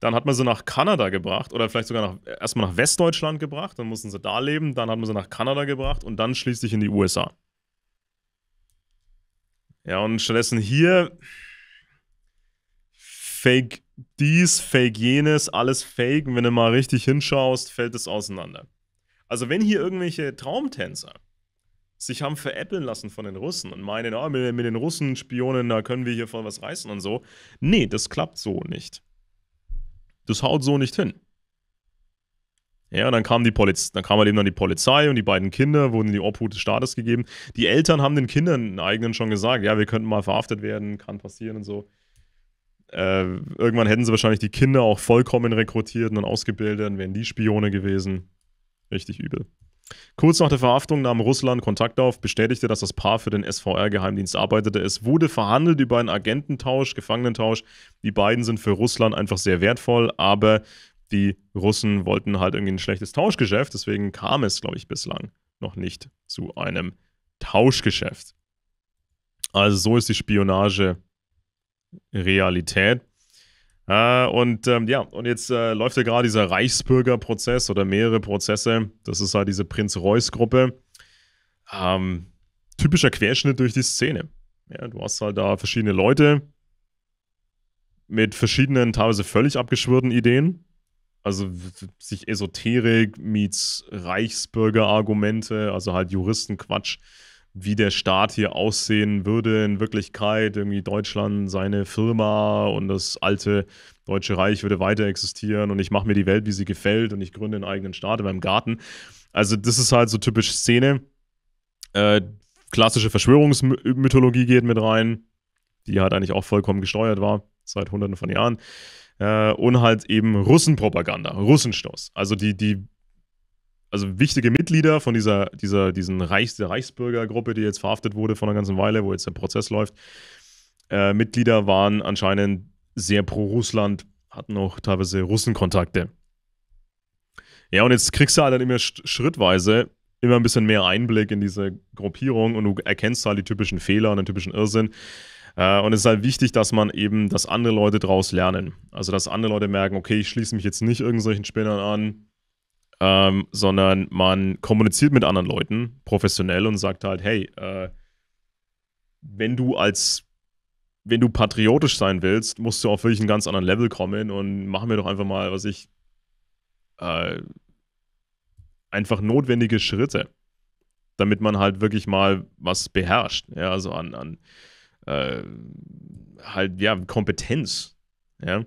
Dann hat man sie nach Kanada gebracht oder vielleicht sogar nach, erstmal nach Westdeutschland gebracht, dann mussten sie da leben, dann hat man sie nach Kanada gebracht und dann schließlich in die USA. Ja, und stattdessen hier Fake dies, Fake jenes, alles Fake. Und wenn du mal richtig hinschaust, fällt es auseinander. Also wenn hier irgendwelche Traumtänzer sich haben veräppeln lassen von den Russen und meinen, oh, mit, mit den Russen-Spionen, da können wir hier voll was reißen und so. Nee, das klappt so nicht das haut so nicht hin. Ja, und dann kam die Polizei, dann kam halt eben dann die Polizei und die beiden Kinder wurden in die Obhut des Staates gegeben. Die Eltern haben den Kindern eigenen schon gesagt, ja, wir könnten mal verhaftet werden, kann passieren und so. Äh, irgendwann hätten sie wahrscheinlich die Kinder auch vollkommen rekrutiert und ausgebildet, und wären die Spione gewesen. Richtig übel. Kurz nach der Verhaftung nahm Russland Kontakt auf, bestätigte, dass das Paar für den SVR-Geheimdienst arbeitete. Es wurde verhandelt über einen Agententausch, Gefangenentausch. Die beiden sind für Russland einfach sehr wertvoll, aber die Russen wollten halt irgendwie ein schlechtes Tauschgeschäft. Deswegen kam es, glaube ich, bislang noch nicht zu einem Tauschgeschäft. Also so ist die Spionage Realität. Äh, und ähm, ja, und jetzt äh, läuft ja gerade dieser Reichsbürgerprozess oder mehrere Prozesse. Das ist halt diese prinz reuss gruppe Ähm, typischer Querschnitt durch die Szene. Ja, du hast halt da verschiedene Leute mit verschiedenen, teilweise völlig abgeschwirrten Ideen. Also sich Esoterik meets Reichsbürger-Argumente, also halt Juristenquatsch. quatsch wie der Staat hier aussehen würde in Wirklichkeit. Irgendwie Deutschland, seine Firma und das alte Deutsche Reich würde weiter existieren und ich mache mir die Welt, wie sie gefällt und ich gründe einen eigenen Staat in meinem Garten. Also das ist halt so typisch Szene. Äh, klassische Verschwörungsmythologie geht mit rein, die halt eigentlich auch vollkommen gesteuert war seit hunderten von Jahren. Äh, und halt eben Russenpropaganda, Russenstoß. Also die, die also wichtige Mitglieder von dieser, dieser diesen Reichs-, der Reichsbürgergruppe, die jetzt verhaftet wurde vor einer ganzen Weile, wo jetzt der Prozess läuft, äh, Mitglieder waren anscheinend sehr pro Russland, hatten auch teilweise Russenkontakte. Ja, und jetzt kriegst du halt dann immer schrittweise immer ein bisschen mehr Einblick in diese Gruppierung und du erkennst halt die typischen Fehler und den typischen Irrsinn. Äh, und es ist halt wichtig, dass man eben, dass andere Leute daraus lernen. Also, dass andere Leute merken, okay, ich schließe mich jetzt nicht irgendwelchen Spinnern an, ähm, sondern man kommuniziert mit anderen Leuten professionell und sagt halt, hey, äh, wenn du als wenn du patriotisch sein willst, musst du auf wirklich einen ganz anderen Level kommen und machen wir doch einfach mal, was ich äh, einfach notwendige Schritte, damit man halt wirklich mal was beherrscht, ja, also an, an äh, halt ja Kompetenz, ja.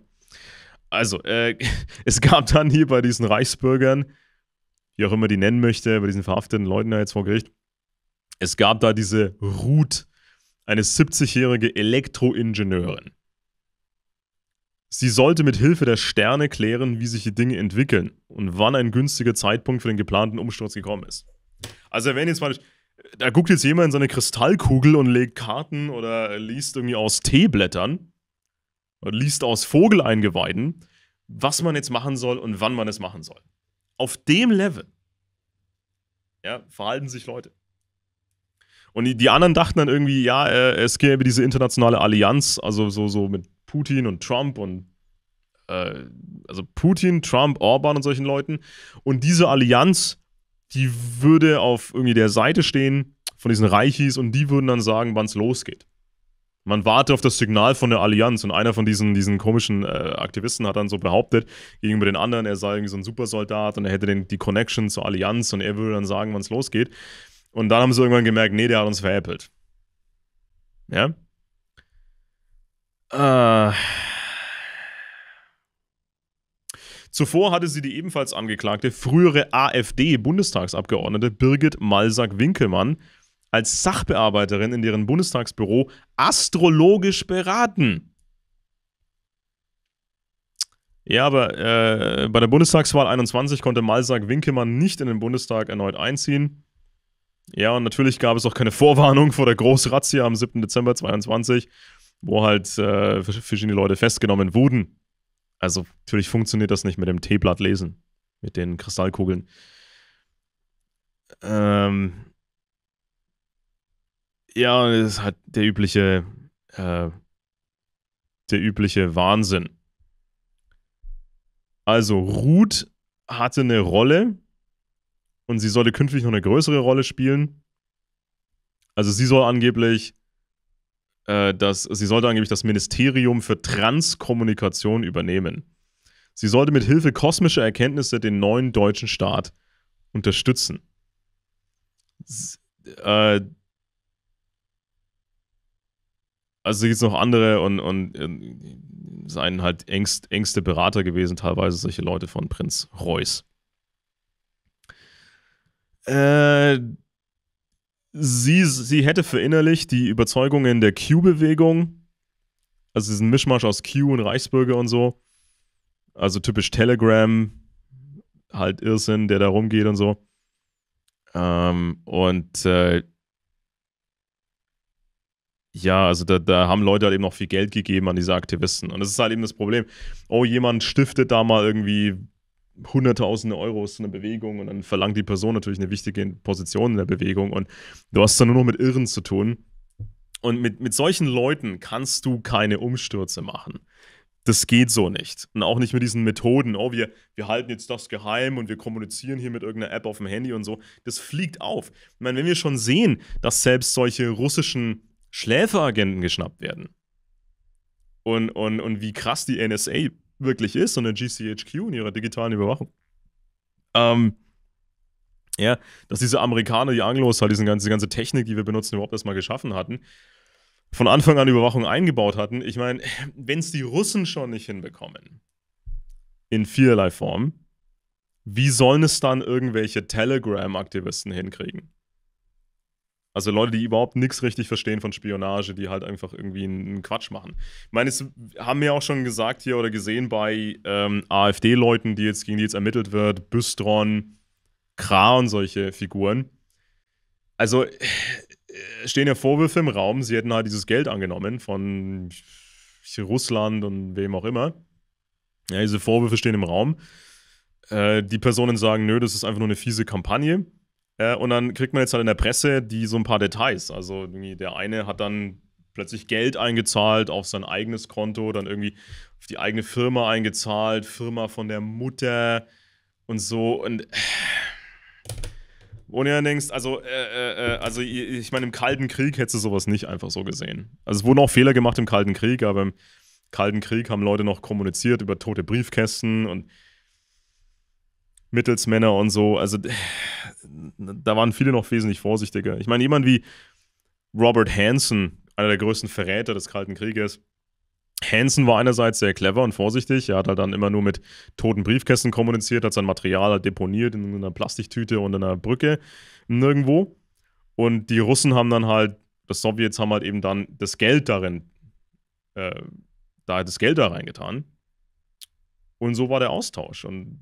Also, äh, es gab dann hier bei diesen Reichsbürgern wie auch immer die nennen möchte, bei diesen verhafteten Leuten da jetzt vor Gericht. Es gab da diese Ruth, eine 70-jährige Elektroingenieurin. Sie sollte mit Hilfe der Sterne klären, wie sich die Dinge entwickeln und wann ein günstiger Zeitpunkt für den geplanten Umsturz gekommen ist. Also wenn jetzt mal, da guckt jetzt jemand in seine Kristallkugel und legt Karten oder liest irgendwie aus Teeblättern oder liest aus Vogeleingeweiden, was man jetzt machen soll und wann man es machen soll auf dem Level ja, verhalten sich Leute. Und die, anderen dachten dann irgendwie, ja, äh, es gäbe diese internationale Allianz, also so, so mit Putin und Trump und äh, also Putin, Trump, Orban und solchen Leuten. Und diese Allianz, die würde auf irgendwie der Seite stehen von diesen Reichis und die würden dann sagen, wann es losgeht man warte auf das Signal von der Allianz und einer von diesen, diesen komischen äh, Aktivisten hat dann so behauptet gegenüber den anderen, er sei irgendwie so ein Supersoldat und er hätte den, die Connection zur Allianz und er würde dann sagen, wann es losgeht. Und dann haben sie irgendwann gemerkt, nee, der hat uns veräppelt. Ja? Äh. Zuvor hatte sie die ebenfalls angeklagte frühere AfD-Bundestagsabgeordnete Birgit Malsack-Winkelmann als Sachbearbeiterin in deren Bundestagsbüro astrologisch beraten. Ja, aber äh, bei der Bundestagswahl 21 konnte Malsack Winkemann nicht in den Bundestag erneut einziehen. Ja, und natürlich gab es auch keine Vorwarnung vor der Großrazzia am 7. Dezember 22, wo halt äh, verschiedene Leute festgenommen wurden. Also natürlich funktioniert das nicht mit dem Teeblatt lesen, mit den Kristallkugeln. Ähm, ja, das ist halt der übliche, äh, der übliche Wahnsinn. Also, Ruth hatte eine Rolle und sie sollte künftig noch eine größere Rolle spielen. Also, sie soll angeblich, äh, das, sie sollte angeblich das Ministerium für Transkommunikation übernehmen. Sie sollte mit Hilfe kosmischer Erkenntnisse den neuen deutschen Staat unterstützen. S äh, also gibt es noch andere und, und, und ähm, seien halt engst, engste Berater gewesen, teilweise solche Leute von Prinz Reuß. Äh, sie, sie hätte verinnerlicht die Überzeugungen der Q-Bewegung, also diesen Mischmasch aus Q und Reichsbürger und so. Also typisch Telegram, halt Irrsinn, der da rumgeht und so. Ähm, und äh, ja, also da, da, haben Leute halt eben noch viel Geld gegeben an diese Aktivisten. Und das ist halt eben das Problem. Oh, jemand stiftet da mal irgendwie hunderttausende Euro zu einer Bewegung und dann verlangt die Person natürlich eine wichtige Position in der Bewegung und du hast es dann nur noch mit Irren zu tun. Und mit, mit solchen Leuten kannst du keine Umstürze machen. Das geht so nicht. Und auch nicht mit diesen Methoden, oh, wir, wir halten jetzt das geheim und wir kommunizieren hier mit irgendeiner App auf dem Handy und so. Das fliegt auf. Ich meine, wenn wir schon sehen, dass selbst solche russischen Schläferagenten geschnappt werden. Und, und, und wie krass die NSA wirklich ist und der GCHQ in ihrer digitalen Überwachung. Ähm, ja, dass diese Amerikaner, die Anglos halt diese ganze, diese ganze Technik, die wir benutzen, überhaupt erstmal geschaffen hatten, von Anfang an Überwachung eingebaut hatten. Ich meine, wenn es die Russen schon nicht hinbekommen, in vielerlei Form, wie sollen es dann irgendwelche Telegram-Aktivisten hinkriegen? Also Leute, die überhaupt nichts richtig verstehen von Spionage, die halt einfach irgendwie einen Quatsch machen. Ich meine, es haben wir auch schon gesagt hier oder gesehen bei ähm, AfD-Leuten, die jetzt, gegen die jetzt ermittelt wird, Büstron, Kra und solche Figuren. Also äh, äh, stehen ja Vorwürfe im Raum, sie hätten halt dieses Geld angenommen von Russland und wem auch immer. Ja, diese Vorwürfe stehen im Raum. Äh, die Personen sagen, nö, das ist einfach nur eine fiese Kampagne. Äh, und dann kriegt man jetzt halt in der Presse die so ein paar Details. Also der eine hat dann plötzlich Geld eingezahlt auf sein eigenes Konto, dann irgendwie auf die eigene Firma eingezahlt, Firma von der Mutter und so. Und wo du dann denkst, also, äh, äh, äh also ich meine, im Kalten Krieg hättest du sowas nicht einfach so gesehen. Also es wurden auch Fehler gemacht im Kalten Krieg, aber im Kalten Krieg haben Leute noch kommuniziert über tote Briefkästen und Mittelsmänner und so. Also da waren viele noch wesentlich vorsichtiger. Ich meine, jemand wie Robert Hansen, einer der größten Verräter des Kalten Krieges, Hansen war einerseits sehr clever und vorsichtig. Er hat halt dann immer nur mit toten Briefkästen kommuniziert, hat sein Material halt deponiert in einer Plastiktüte und in einer Brücke nirgendwo. Und die Russen haben dann halt, die Sowjets haben halt eben dann das Geld darin, äh, da das Geld da reingetan. Und so war der Austausch. Und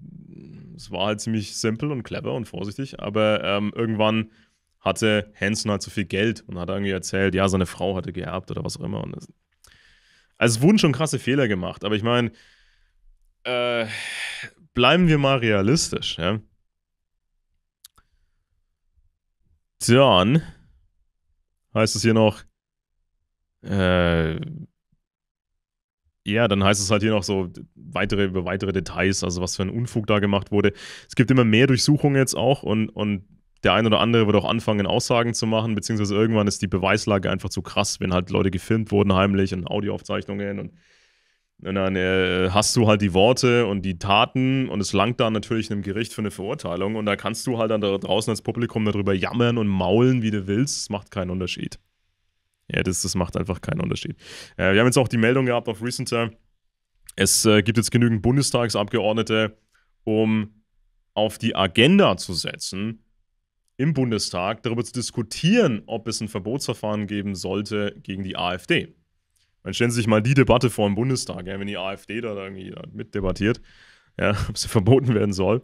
es war halt ziemlich simpel und clever und vorsichtig, aber ähm, irgendwann hatte Hanson halt zu viel Geld und hat irgendwie erzählt, ja, seine Frau hatte geerbt oder was auch immer. Und das, also es wurden schon krasse Fehler gemacht, aber ich meine, äh, bleiben wir mal realistisch. Ja? Dann heißt es hier noch, äh, ja, dann heißt es halt hier noch so weitere über weitere Details, also was für ein Unfug da gemacht wurde. Es gibt immer mehr Durchsuchungen jetzt auch und, und der ein oder andere wird auch anfangen, Aussagen zu machen, beziehungsweise irgendwann ist die Beweislage einfach zu krass, wenn halt Leute gefilmt wurden heimlich und Audioaufzeichnungen und, und dann äh, hast du halt die Worte und die Taten und es langt dann natürlich einem Gericht für eine Verurteilung und da kannst du halt dann da draußen als Publikum darüber jammern und maulen, wie du willst. Es macht keinen Unterschied. Ja, das, das macht einfach keinen Unterschied. Äh, wir haben jetzt auch die Meldung gehabt auf Recent Time. Es äh, gibt jetzt genügend Bundestagsabgeordnete, um auf die Agenda zu setzen, im Bundestag darüber zu diskutieren, ob es ein Verbotsverfahren geben sollte gegen die AfD. Dann stellen Sie sich mal die Debatte vor im Bundestag, ja, wenn die AfD da irgendwie mitdebattiert, ja, ob sie verboten werden soll.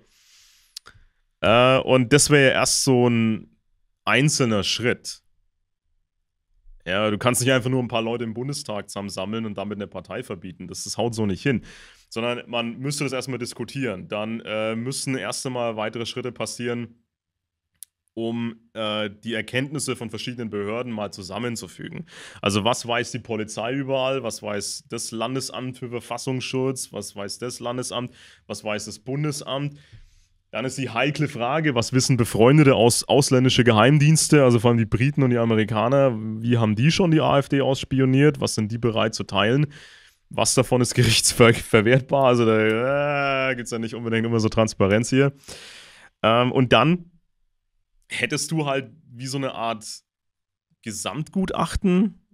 Äh, und das wäre ja erst so ein einzelner Schritt. Ja, du kannst nicht einfach nur ein paar Leute im Bundestag zusammen sammeln und damit eine Partei verbieten. Das, das haut so nicht hin. Sondern man müsste das erstmal diskutieren. Dann äh, müssen erst einmal weitere Schritte passieren, um äh, die Erkenntnisse von verschiedenen Behörden mal zusammenzufügen. Also was weiß die Polizei überall, was weiß das Landesamt für Verfassungsschutz, was weiß das Landesamt, was weiß das Bundesamt dann ist die heikle Frage, was wissen befreundete aus, ausländische Geheimdienste, also vor allem die Briten und die Amerikaner, wie haben die schon die AfD ausspioniert? Was sind die bereit zu teilen? Was davon ist gerichtsverwertbar? Also da äh, gibt es ja nicht unbedingt immer so Transparenz hier. Ähm, und dann hättest du halt wie so eine Art Gesamtgutachten.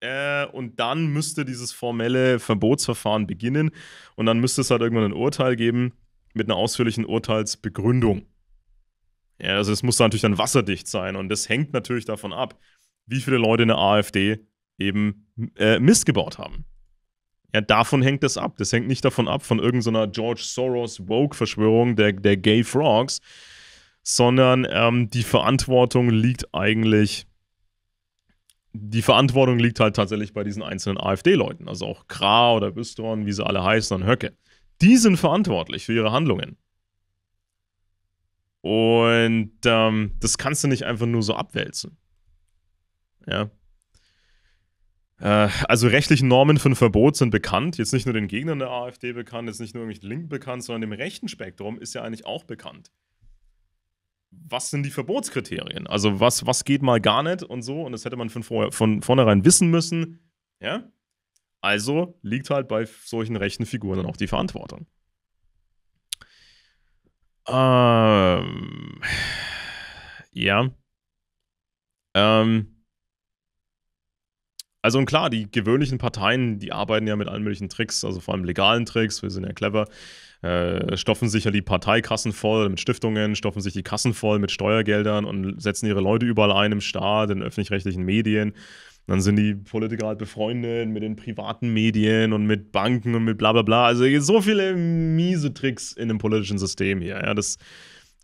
Äh, und dann müsste dieses formelle Verbotsverfahren beginnen. Und dann müsste es halt irgendwann ein Urteil geben mit einer ausführlichen Urteilsbegründung. Ja, also es muss da natürlich dann wasserdicht sein und das hängt natürlich davon ab, wie viele Leute in der AfD eben äh, Mist gebaut haben. Ja, davon hängt das ab. Das hängt nicht davon ab von irgendeiner so George Soros Woke-Verschwörung der, der Gay Frogs, sondern ähm, die Verantwortung liegt eigentlich, die Verantwortung liegt halt tatsächlich bei diesen einzelnen AfD-Leuten, also auch Kra oder Büstron, wie sie alle heißen, und Höcke. Die sind verantwortlich für ihre Handlungen. Und ähm, das kannst du nicht einfach nur so abwälzen. Ja. Äh, also rechtliche Normen von Verbot sind bekannt. Jetzt nicht nur den Gegnern der AfD bekannt, jetzt nicht nur irgendwie Linken bekannt, sondern dem rechten Spektrum ist ja eigentlich auch bekannt. Was sind die Verbotskriterien? Also was, was geht mal gar nicht und so. Und das hätte man von, vorher, von vornherein wissen müssen. Ja. Also liegt halt bei solchen rechten Figuren dann auch die Verantwortung. Ähm, ja. Ähm, also und klar, die gewöhnlichen Parteien, die arbeiten ja mit allen möglichen Tricks, also vor allem legalen Tricks, wir sind ja clever, äh, stopfen sich ja die Parteikassen voll mit Stiftungen, stopfen sich die Kassen voll mit Steuergeldern und setzen ihre Leute überall ein im Staat, in öffentlich-rechtlichen Medien dann sind die Politiker halt befreundet mit den privaten Medien und mit Banken und mit bla bla bla. Also so viele miese Tricks in dem politischen System hier. Ja, das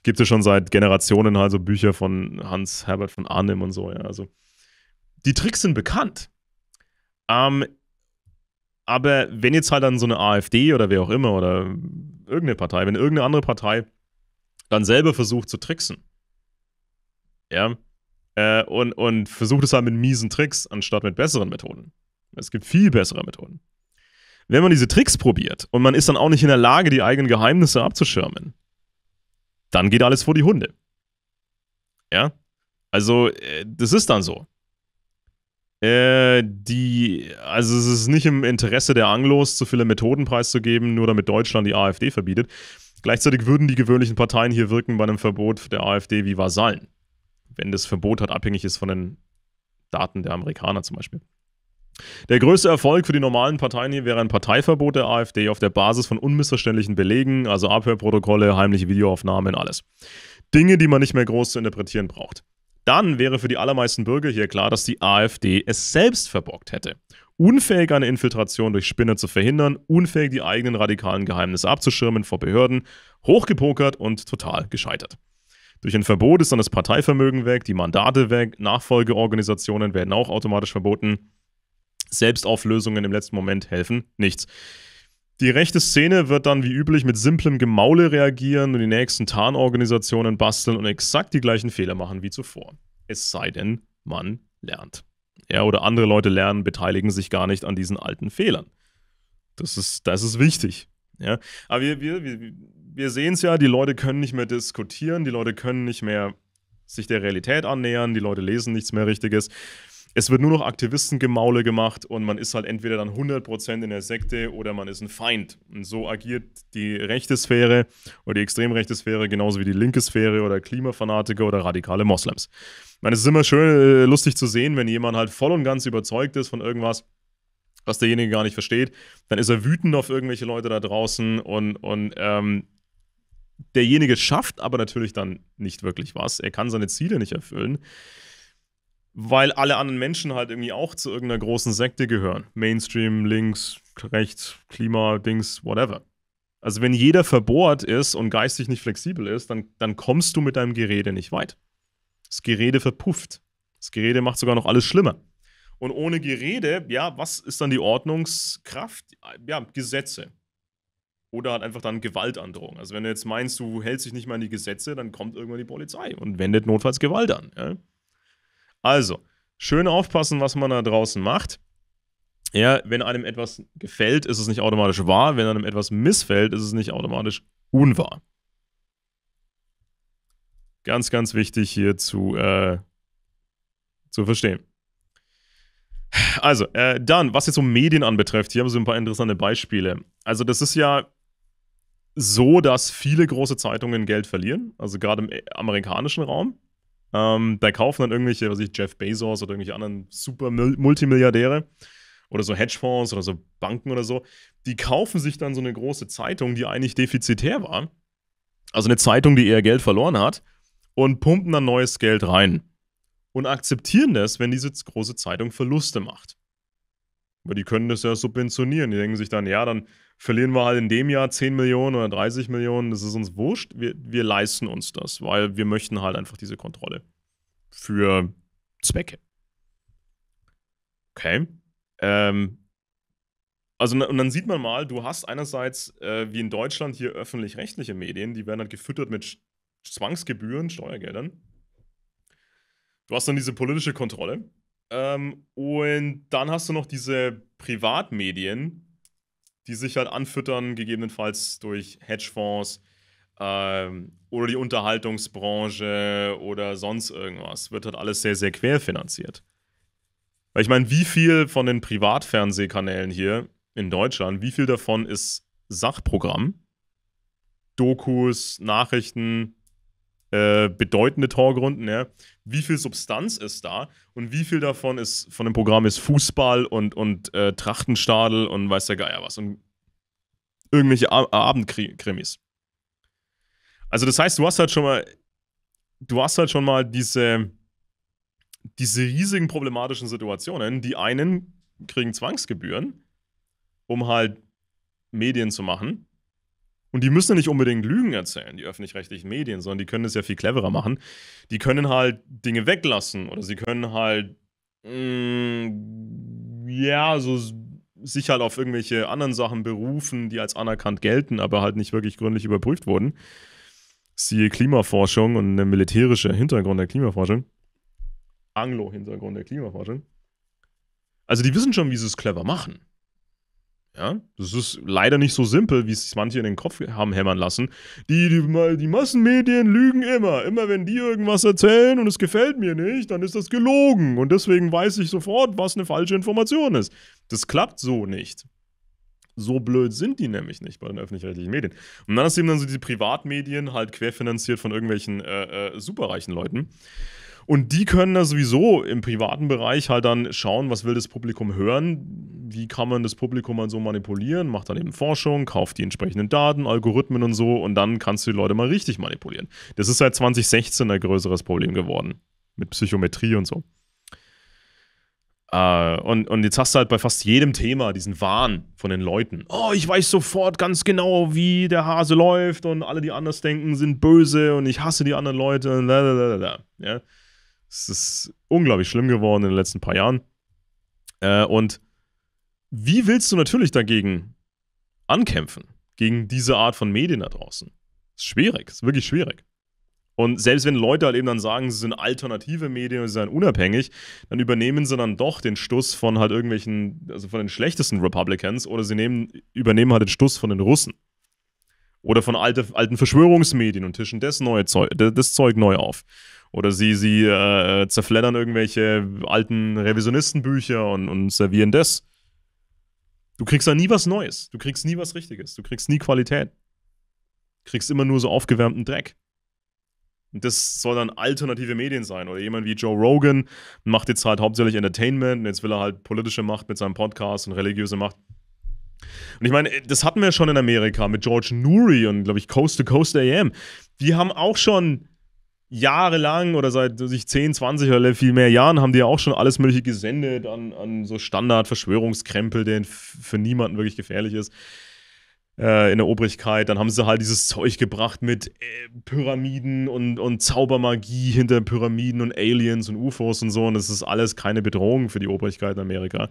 gibt es schon seit Generationen halt so Bücher von Hans Herbert von Arnim und so. Ja, also die Tricks sind bekannt. Ähm, aber wenn jetzt halt dann so eine AfD oder wer auch immer oder irgendeine Partei, wenn irgendeine andere Partei dann selber versucht zu tricksen, ja, äh, und, und versucht es halt mit miesen Tricks, anstatt mit besseren Methoden. Es gibt viel bessere Methoden. Wenn man diese Tricks probiert und man ist dann auch nicht in der Lage, die eigenen Geheimnisse abzuschirmen, dann geht alles vor die Hunde. Ja? Also, äh, das ist dann so. Äh, die, also es ist nicht im Interesse der Anglos, zu viele Methoden preiszugeben, nur damit Deutschland die AfD verbietet. Gleichzeitig würden die gewöhnlichen Parteien hier wirken bei einem Verbot der AfD wie Vasallen wenn das Verbot halt abhängig ist von den Daten der Amerikaner zum Beispiel. Der größte Erfolg für die normalen Parteien hier wäre ein Parteiverbot der AfD auf der Basis von unmissverständlichen Belegen, also Abhörprotokolle, heimliche Videoaufnahmen, alles. Dinge, die man nicht mehr groß zu interpretieren braucht. Dann wäre für die allermeisten Bürger hier klar, dass die AfD es selbst verbockt hätte. Unfähig, eine Infiltration durch Spinner zu verhindern, unfähig, die eigenen radikalen Geheimnisse abzuschirmen vor Behörden, hochgepokert und total gescheitert. Durch ein Verbot ist dann das Parteivermögen weg, die Mandate weg, Nachfolgeorganisationen werden auch automatisch verboten. Selbstauflösungen im letzten Moment helfen nichts. Die rechte Szene wird dann wie üblich mit simplem Gemaule reagieren und die nächsten Tarnorganisationen basteln und exakt die gleichen Fehler machen wie zuvor. Es sei denn, man lernt. Ja, oder andere Leute lernen, beteiligen sich gar nicht an diesen alten Fehlern. Das ist, das ist wichtig. Ja? Aber wir, wir, wir, wir sehen es ja, die Leute können nicht mehr diskutieren, die Leute können nicht mehr sich der Realität annähern, die Leute lesen nichts mehr Richtiges. Es wird nur noch Aktivistengemaule gemacht und man ist halt entweder dann 100% in der Sekte oder man ist ein Feind. Und so agiert die rechte Sphäre oder die extrem rechte Sphäre genauso wie die linke Sphäre oder Klimafanatiker oder radikale Moslems. Ich meine, es ist immer schön äh, lustig zu sehen, wenn jemand halt voll und ganz überzeugt ist von irgendwas, was derjenige gar nicht versteht, dann ist er wütend auf irgendwelche Leute da draußen und, und ähm, derjenige schafft aber natürlich dann nicht wirklich was. Er kann seine Ziele nicht erfüllen, weil alle anderen Menschen halt irgendwie auch zu irgendeiner großen Sekte gehören. Mainstream, links, rechts, Klima, Dings, whatever. Also wenn jeder verbohrt ist und geistig nicht flexibel ist, dann, dann kommst du mit deinem Gerede nicht weit. Das Gerede verpufft. Das Gerede macht sogar noch alles schlimmer. Und ohne Gerede, ja, was ist dann die Ordnungskraft? Ja, Gesetze. Oder hat einfach dann Gewaltandrohung. Also wenn du jetzt meinst, du hältst dich nicht mal an die Gesetze, dann kommt irgendwann die Polizei und wendet notfalls Gewalt an. Ja? Also, schön aufpassen, was man da draußen macht. Ja, wenn einem etwas gefällt, ist es nicht automatisch wahr. Wenn einem etwas missfällt, ist es nicht automatisch unwahr. Ganz, ganz wichtig hier zu, äh, zu verstehen. Also, äh, dann, was jetzt so Medien anbetrifft, hier haben Sie ein paar interessante Beispiele. Also, das ist ja so, dass viele große Zeitungen Geld verlieren, also gerade im äh, amerikanischen Raum. Ähm, da kaufen dann irgendwelche, was ich, Jeff Bezos oder irgendwelche anderen super Multimilliardäre oder so Hedgefonds oder so Banken oder so, die kaufen sich dann so eine große Zeitung, die eigentlich defizitär war, also eine Zeitung, die eher Geld verloren hat, und pumpen dann neues Geld rein und akzeptieren das, wenn diese große Zeitung Verluste macht. Weil die können das ja subventionieren. Die denken sich dann, ja, dann verlieren wir halt in dem Jahr 10 Millionen oder 30 Millionen, das ist uns wurscht. Wir, wir leisten uns das, weil wir möchten halt einfach diese Kontrolle. Für Zwecke. Okay. Ähm, also, und dann sieht man mal, du hast einerseits, äh, wie in Deutschland, hier öffentlich-rechtliche Medien, die werden halt gefüttert mit Zwangsgebühren, Steuergeldern. Du hast dann diese politische Kontrolle. Ähm, und dann hast du noch diese Privatmedien, die sich halt anfüttern, gegebenenfalls durch Hedgefonds ähm, oder die Unterhaltungsbranche oder sonst irgendwas. Wird halt alles sehr, sehr querfinanziert. Weil ich meine, wie viel von den Privatfernsehkanälen hier in Deutschland, wie viel davon ist Sachprogramm, Dokus, Nachrichten, äh, bedeutende Torgrunden, ja? wie viel Substanz ist da und wie viel davon ist von dem Programm ist Fußball und, und äh, Trachtenstadel und weiß der Geier was und irgendwelche Ab Abendkrimis. Also das heißt, du hast halt schon mal, du hast halt schon mal diese, diese riesigen problematischen Situationen. Die einen kriegen Zwangsgebühren, um halt Medien zu machen. Und die müssen nicht unbedingt Lügen erzählen, die öffentlich-rechtlichen Medien, sondern die können es ja viel cleverer machen. Die können halt Dinge weglassen oder sie können halt, mh, mm, ja, so sich halt auf irgendwelche anderen Sachen berufen, die als anerkannt gelten, aber halt nicht wirklich gründlich überprüft wurden. Siehe Klimaforschung und der militärische Hintergrund der Klimaforschung. Anglo-Hintergrund der Klimaforschung. Also die wissen schon, wie sie es clever machen. Ja, das ist leider nicht so simpel, wie es sich manche in den Kopf haben hämmern lassen. Die, die, die Massenmedien lügen immer. Immer wenn die irgendwas erzählen und es gefällt mir nicht, dann ist das gelogen. Und deswegen weiß ich sofort, was eine falsche Information ist. Das klappt so nicht. So blöd sind die nämlich nicht bei den öffentlich-rechtlichen Medien. Und dann hast du eben dann so diese Privatmedien, halt querfinanziert von irgendwelchen äh, äh, superreichen Leuten. Und die können da sowieso im privaten Bereich halt dann schauen, was will das Publikum hören, wie kann man das Publikum dann halt so manipulieren, macht dann eben Forschung, kauft die entsprechenden Daten, Algorithmen und so und dann kannst du die Leute mal richtig manipulieren. Das ist seit 2016 ein größeres Problem geworden mit Psychometrie und so. Uh, und, und jetzt hast du halt bei fast jedem Thema diesen Wahn von den Leuten. Oh, ich weiß sofort ganz genau, wie der Hase läuft und alle, die anders denken, sind böse und ich hasse die anderen Leute. Lalalala. Ja? Es ist unglaublich schlimm geworden in den letzten paar Jahren. Äh, und wie willst du natürlich dagegen ankämpfen? Gegen diese Art von Medien da draußen? Ist schwierig, ist wirklich schwierig. Und selbst wenn Leute halt eben dann sagen, sie sind alternative Medien und sie seien unabhängig, dann übernehmen sie dann doch den Stuss von halt irgendwelchen, also von den schlechtesten Republicans oder sie nehmen, übernehmen halt den Stuss von den Russen. Oder von alte, alten Verschwörungsmedien und tischen das, neue Zeug, das Zeug neu auf. Oder sie, sie äh, zerfleddern irgendwelche alten Revisionistenbücher und, und servieren das. Du kriegst da nie was Neues. Du kriegst nie was Richtiges. Du kriegst nie Qualität. Du kriegst immer nur so aufgewärmten Dreck. Und das soll dann alternative Medien sein. Oder jemand wie Joe Rogan macht jetzt halt hauptsächlich Entertainment und jetzt will er halt politische Macht mit seinem Podcast und religiöse Macht. Und ich meine, das hatten wir schon in Amerika mit George Nuri und, glaube ich, Coast to Coast AM. Die haben auch schon jahrelang oder seit sich 10, 20 oder viel mehr Jahren haben die ja auch schon alles Mögliche gesendet an, an so Standard-Verschwörungskrempel, der für niemanden wirklich gefährlich ist äh, in der Obrigkeit. Dann haben sie halt dieses Zeug gebracht mit äh, Pyramiden und, und Zaubermagie hinter Pyramiden und Aliens und UFOs und so. Und das ist alles keine Bedrohung für die Obrigkeit in Amerika.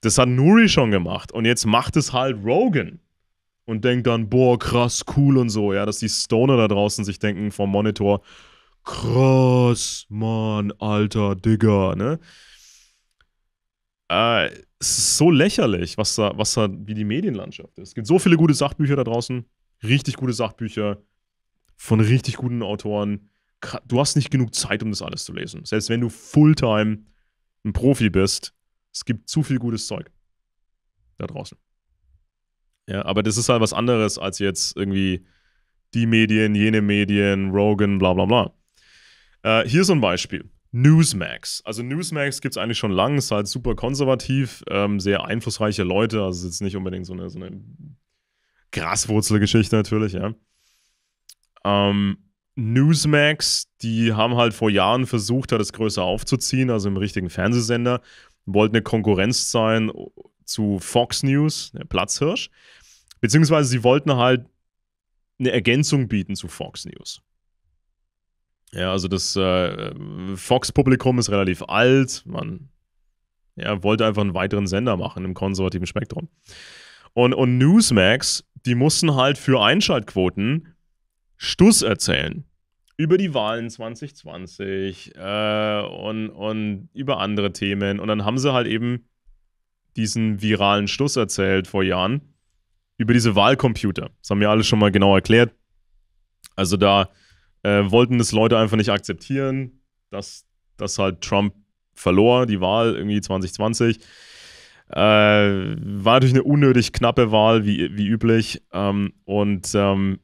Das hat Nuri schon gemacht. Und jetzt macht es halt Rogan und denkt dann, boah, krass, cool und so, ja, dass die Stoner da draußen sich denken vom Monitor, krass, Mann, alter Digger, ne? Äh, es ist so lächerlich, was da, was da, wie die Medienlandschaft ist. Es gibt so viele gute Sachbücher da draußen, richtig gute Sachbücher von richtig guten Autoren. Du hast nicht genug Zeit, um das alles zu lesen. Selbst wenn du Fulltime ein Profi bist, es gibt zu viel gutes Zeug da draußen. Ja, aber das ist halt was anderes als jetzt irgendwie die Medien, jene Medien, Rogan, bla bla bla. Äh, hier so ein Beispiel. Newsmax. Also Newsmax gibt es eigentlich schon lange, ist halt super konservativ, ähm, sehr einflussreiche Leute, also ist jetzt nicht unbedingt so eine, so eine Graswurzelgeschichte natürlich, ja. Ähm, Newsmax, die haben halt vor Jahren versucht, da das größer aufzuziehen, also im richtigen Fernsehsender, wollten eine Konkurrenz sein zu Fox News, der Platzhirsch, beziehungsweise sie wollten halt eine Ergänzung bieten zu Fox News. Ja, also das äh, Fox-Publikum ist relativ alt. Man ja, wollte einfach einen weiteren Sender machen im konservativen Spektrum. Und, und Newsmax, die mussten halt für Einschaltquoten Stuss erzählen. Über die Wahlen 2020 äh, und, und über andere Themen. Und dann haben sie halt eben diesen viralen Stuss erzählt vor Jahren über diese Wahlcomputer. Das haben wir alle schon mal genau erklärt. Also da äh, wollten das Leute einfach nicht akzeptieren, dass, dass halt Trump verlor, die Wahl irgendwie 2020. Äh, war natürlich eine unnötig knappe Wahl, wie, wie üblich. Ähm, und ähm,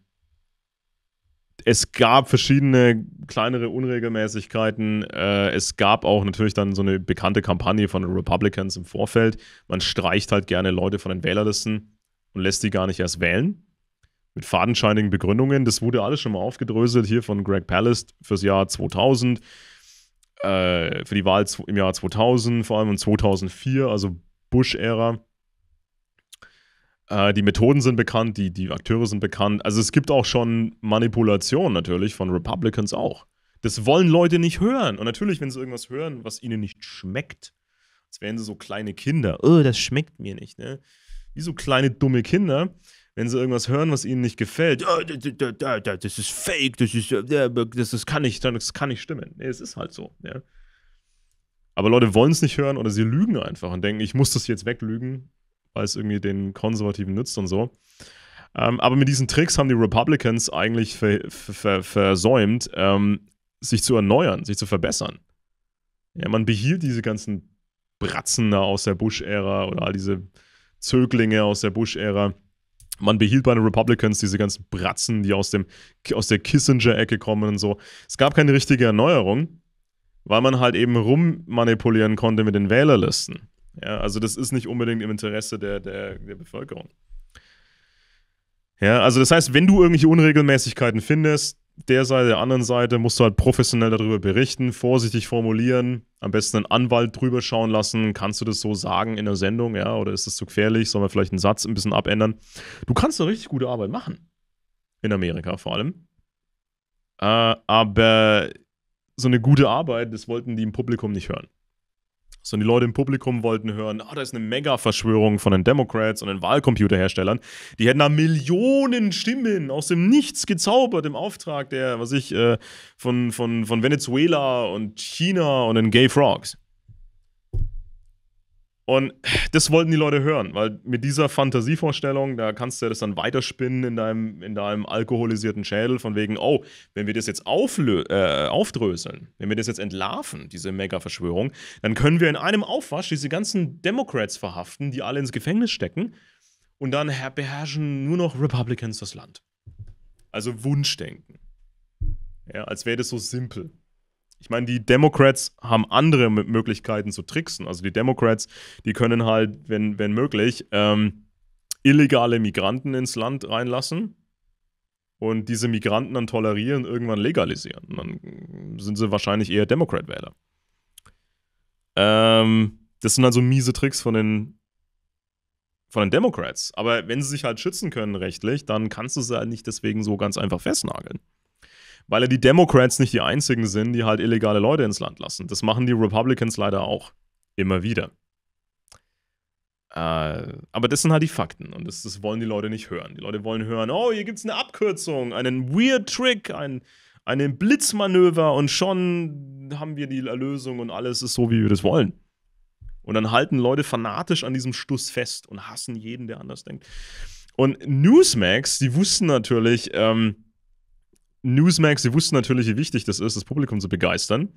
es gab verschiedene kleinere Unregelmäßigkeiten. Äh, es gab auch natürlich dann so eine bekannte Kampagne von den Republicans im Vorfeld. Man streicht halt gerne Leute von den Wählerlisten und lässt die gar nicht erst wählen mit fadenscheinigen Begründungen. Das wurde alles schon mal aufgedröselt hier von Greg Palast fürs Jahr 2000, äh, für die Wahl im Jahr 2000, vor allem in 2004, also Bush-Ära. Äh, die Methoden sind bekannt, die, die Akteure sind bekannt. Also es gibt auch schon Manipulation natürlich von Republicans auch. Das wollen Leute nicht hören. Und natürlich, wenn sie irgendwas hören, was ihnen nicht schmeckt, als wären sie so kleine Kinder. Oh, das schmeckt mir nicht, ne? Wie so kleine dumme Kinder wenn sie irgendwas hören, was ihnen nicht gefällt, ah, das ist fake, das ist, äh, das, das kann nicht, das kann nicht stimmen. Nee, es ist halt so. Ja. Aber Leute wollen es nicht hören oder sie lügen einfach und denken, ich muss das jetzt weglügen, weil es irgendwie den Konservativen nützt und so. Ähm, aber mit diesen Tricks haben die Republicans eigentlich ver ver versäumt, ähm, sich zu erneuern, sich zu verbessern. Ja, man behielt diese ganzen Bratzen aus der Bush-Ära oder all diese Zöglinge aus der Bush-Ära man behielt bei den Republicans diese ganzen Bratzen, die aus, dem, aus der Kissinger-Ecke kommen und so. Es gab keine richtige Erneuerung, weil man halt eben rummanipulieren konnte mit den Wählerlisten. Ja, also das ist nicht unbedingt im Interesse der, der, der Bevölkerung. Ja, also das heißt, wenn du irgendwelche Unregelmäßigkeiten findest, der Seite, der anderen Seite musst du halt professionell darüber berichten, vorsichtig formulieren, am besten einen Anwalt drüber schauen lassen. Kannst du das so sagen in der Sendung, ja? Oder ist das zu gefährlich? Sollen wir vielleicht einen Satz ein bisschen abändern? Du kannst eine richtig gute Arbeit machen. In Amerika vor allem. Äh, aber so eine gute Arbeit, das wollten die im Publikum nicht hören sondern die Leute im Publikum wollten hören, ah, da ist eine Mega-Verschwörung von den Democrats und den Wahlcomputerherstellern. Die hätten da Millionen Stimmen aus dem Nichts gezaubert im Auftrag der, was ich, äh, von, von, von Venezuela und China und den Gay Frogs. Und das wollten die Leute hören, weil mit dieser Fantasievorstellung, da kannst du ja das dann weiterspinnen in deinem, in deinem alkoholisierten Schädel, von wegen, oh, wenn wir das jetzt auflö äh, aufdröseln, wenn wir das jetzt entlarven, diese Mega-Verschwörung, dann können wir in einem Aufwasch diese ganzen Democrats verhaften, die alle ins Gefängnis stecken und dann beherrschen nur noch Republicans das Land. Also Wunschdenken. Ja, als wäre das so simpel ich meine, die Democrats haben andere Möglichkeiten zu tricksen. Also die Democrats, die können halt, wenn, wenn möglich, ähm, illegale Migranten ins Land reinlassen und diese Migranten dann tolerieren, irgendwann legalisieren. dann sind sie wahrscheinlich eher Democrat-Wähler. Ähm, das sind also miese Tricks von den, von den Democrats. Aber wenn sie sich halt schützen können rechtlich, dann kannst du sie halt nicht deswegen so ganz einfach festnageln weil ja die Democrats nicht die einzigen sind, die halt illegale Leute ins Land lassen. Das machen die Republicans leider auch immer wieder. Äh, aber das sind halt die Fakten und das, das, wollen die Leute nicht hören. Die Leute wollen hören, oh, hier gibt es eine Abkürzung, einen Weird Trick, ein, einen Blitzmanöver und schon haben wir die Erlösung und alles ist so, wie wir das wollen. Und dann halten Leute fanatisch an diesem Stuss fest und hassen jeden, der anders denkt. Und Newsmax, die wussten natürlich, ähm, Newsmax, sie wussten natürlich, wie wichtig das ist, das Publikum zu begeistern.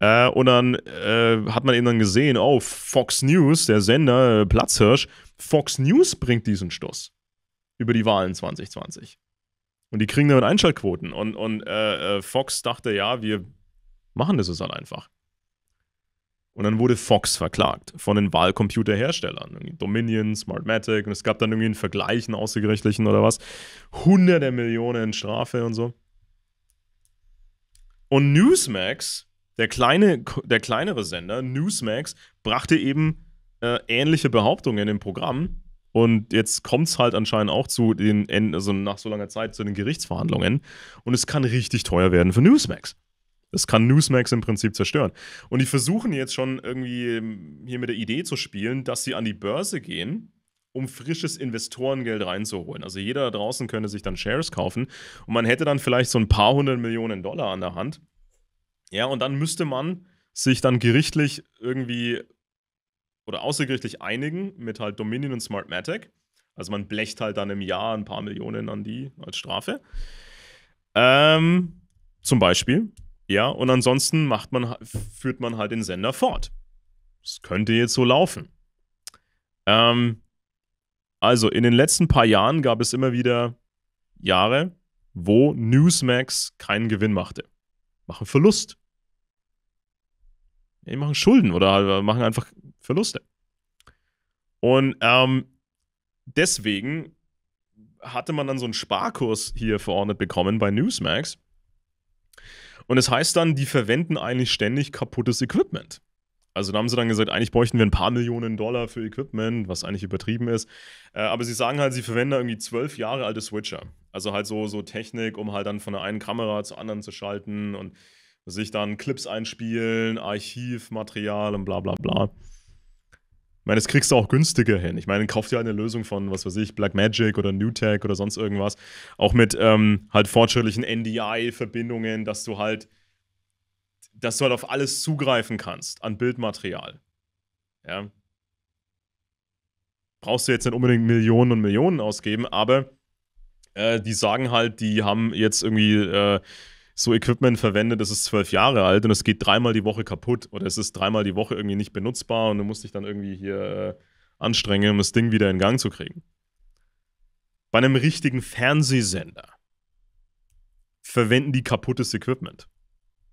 Äh, und dann äh, hat man eben dann gesehen, oh, Fox News, der Sender, äh, Platzhirsch, Fox News bringt diesen Stoß über die Wahlen 2020. Und die kriegen damit Einschaltquoten. Und, und äh, äh, Fox dachte, ja, wir machen das jetzt halt einfach. Und dann wurde Fox verklagt von den Wahlcomputerherstellern. Dominion, Smartmatic und es gab dann irgendwie einen Vergleich, einen außergerichtlichen oder was. Hunderte Millionen Strafe und so. Und Newsmax, der, kleine, der kleinere Sender, Newsmax, brachte eben äh, ähnliche Behauptungen im Programm. Und jetzt kommt es halt anscheinend auch zu den, also nach so langer Zeit zu den Gerichtsverhandlungen. Und es kann richtig teuer werden für Newsmax. Das kann Newsmax im Prinzip zerstören. Und die versuchen jetzt schon irgendwie ähm, hier mit der Idee zu spielen, dass sie an die Börse gehen um frisches Investorengeld reinzuholen. Also jeder da draußen könnte sich dann Shares kaufen und man hätte dann vielleicht so ein paar hundert Millionen Dollar an der Hand. Ja, und dann müsste man sich dann gerichtlich irgendwie oder außergerichtlich einigen mit halt Dominion und Smartmatic. Also man blecht halt dann im Jahr ein paar Millionen an die als Strafe. Ähm, zum Beispiel. Ja, und ansonsten macht man, führt man halt den Sender fort. Das könnte jetzt so laufen. Ähm, also in den letzten paar Jahren gab es immer wieder Jahre, wo Newsmax keinen Gewinn machte. Machen Verlust. Die machen Schulden oder halt, äh, machen einfach Verluste. Und ähm, deswegen hatte man dann so einen Sparkurs hier verordnet bekommen bei Newsmax. Und es das heißt dann, die verwenden eigentlich ständig kaputtes Equipment. Also da haben sie dann gesagt, eigentlich bräuchten wir ein paar Millionen Dollar für Equipment, was eigentlich übertrieben ist. Äh, aber sie sagen halt, sie verwenden irgendwie zwölf Jahre alte Switcher. Also halt so, so Technik, um halt dann von der einen Kamera zur anderen zu schalten und sich dann Clips einspielen, Archivmaterial und bla bla bla. Ich meine, das kriegst du auch günstiger hin. Ich meine, kauf dir halt eine Lösung von, was weiß ich, Blackmagic oder NewTek oder sonst irgendwas. Auch mit ähm, halt fortschrittlichen NDI-Verbindungen, dass du halt dass du halt auf alles zugreifen kannst an Bildmaterial. Ja. Brauchst du jetzt nicht unbedingt Millionen und Millionen ausgeben, aber äh, die sagen halt, die haben jetzt irgendwie äh, so Equipment verwendet, das ist zwölf Jahre alt und es geht dreimal die Woche kaputt oder es ist dreimal die Woche irgendwie nicht benutzbar und du musst dich dann irgendwie hier äh, anstrengen, um das Ding wieder in Gang zu kriegen. Bei einem richtigen Fernsehsender verwenden die kaputtes Equipment.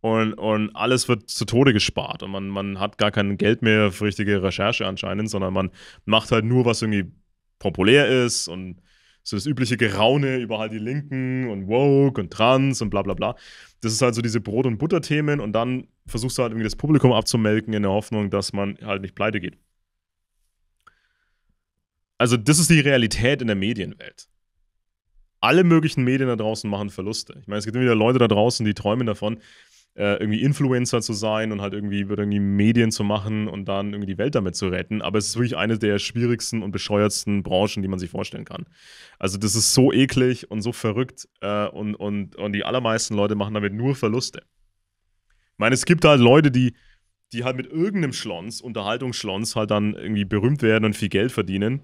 Und, und alles wird zu Tode gespart. Und man, man hat gar kein Geld mehr für richtige Recherche anscheinend, sondern man macht halt nur, was irgendwie populär ist und so das übliche Geraune über halt die Linken und Woke und Trans und bla bla bla. Das ist halt so diese Brot- und Butter-Themen und dann versuchst du halt irgendwie das Publikum abzumelken in der Hoffnung, dass man halt nicht pleite geht. Also, das ist die Realität in der Medienwelt. Alle möglichen Medien da draußen machen Verluste. Ich meine, es gibt immer wieder Leute da draußen, die träumen davon, äh, irgendwie Influencer zu sein und halt irgendwie, irgendwie Medien zu machen und dann irgendwie die Welt damit zu retten. Aber es ist wirklich eine der schwierigsten und bescheuertsten Branchen, die man sich vorstellen kann. Also das ist so eklig und so verrückt äh, und, und, und die allermeisten Leute machen damit nur Verluste. Ich meine, es gibt halt Leute, die, die halt mit irgendeinem Schlons, Unterhaltungsschlons, halt dann irgendwie berühmt werden und viel Geld verdienen.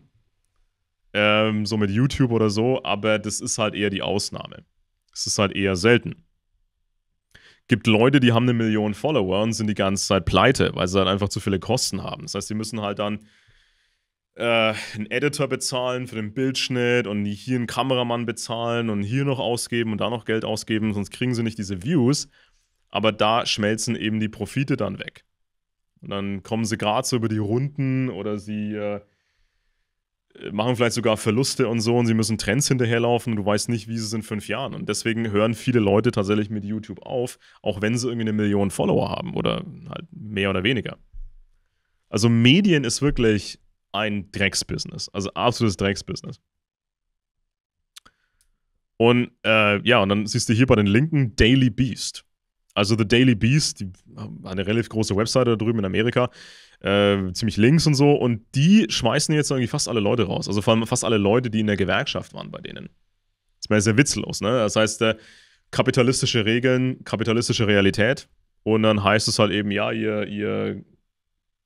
Ähm, so mit YouTube oder so, aber das ist halt eher die Ausnahme. Es ist halt eher selten gibt Leute, die haben eine Million Follower und sind die ganze Zeit pleite, weil sie halt einfach zu viele Kosten haben. Das heißt, sie müssen halt dann äh, einen Editor bezahlen für den Bildschnitt und hier einen Kameramann bezahlen und hier noch ausgeben und da noch Geld ausgeben, sonst kriegen sie nicht diese Views. Aber da schmelzen eben die Profite dann weg. Und dann kommen sie gerade so über die Runden oder sie äh, äh, machen vielleicht sogar Verluste und so und sie müssen Trends hinterherlaufen und du weißt nicht, wie sie es in fünf Jahren. Und deswegen hören viele Leute tatsächlich mit YouTube auf, auch wenn sie irgendwie eine Million Follower haben oder halt mehr oder weniger. Also Medien ist wirklich ein Drecksbusiness, also absolutes Drecksbusiness. Und äh, ja, und dann siehst du hier bei den Linken Daily Beast. Also The Daily Beast, die haben eine relativ große Webseite da drüben in Amerika, äh, ziemlich links und so. Und die schmeißen jetzt irgendwie fast alle Leute raus. Also vor allem fast alle Leute, die in der Gewerkschaft waren bei denen. Das wäre sehr witzlos, ne? Das heißt, äh, kapitalistische Regeln, kapitalistische Realität. Und dann heißt es halt eben, ja, ihr, ihr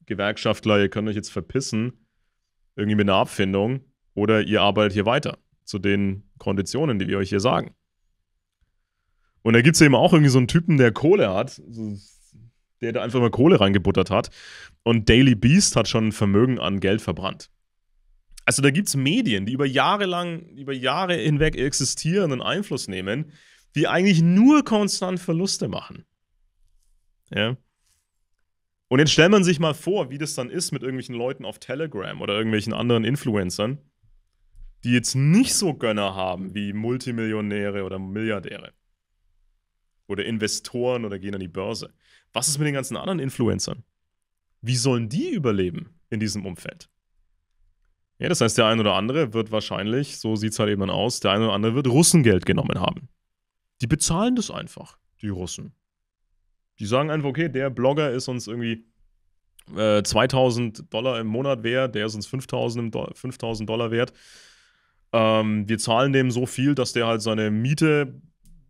Gewerkschaftler, ihr könnt euch jetzt verpissen, irgendwie mit einer Abfindung, oder ihr arbeitet hier weiter zu den Konditionen, die wir euch hier sagen. Und da gibt es eben auch irgendwie so einen Typen, der Kohle hat, so der da einfach mal Kohle reingebuttert hat. Und Daily Beast hat schon ein Vermögen an Geld verbrannt. Also da gibt es Medien, die über Jahre lang, über Jahre hinweg existieren und Einfluss nehmen, die eigentlich nur konstant Verluste machen. Ja. Und jetzt stellt man sich mal vor, wie das dann ist mit irgendwelchen Leuten auf Telegram oder irgendwelchen anderen Influencern, die jetzt nicht so Gönner haben wie Multimillionäre oder Milliardäre. Oder Investoren oder gehen an die Börse. Was ist mit den ganzen anderen Influencern? Wie sollen die überleben in diesem Umfeld? Ja, das heißt, der ein oder andere wird wahrscheinlich, so sieht es halt eben dann aus, der ein oder andere wird Russengeld genommen haben. Die bezahlen das einfach, die Russen. Die sagen einfach, okay, der Blogger ist uns irgendwie äh, 2000 Dollar im Monat wert, der ist uns 5000, Do 5000 Dollar wert. Ähm, wir zahlen dem so viel, dass der halt seine Miete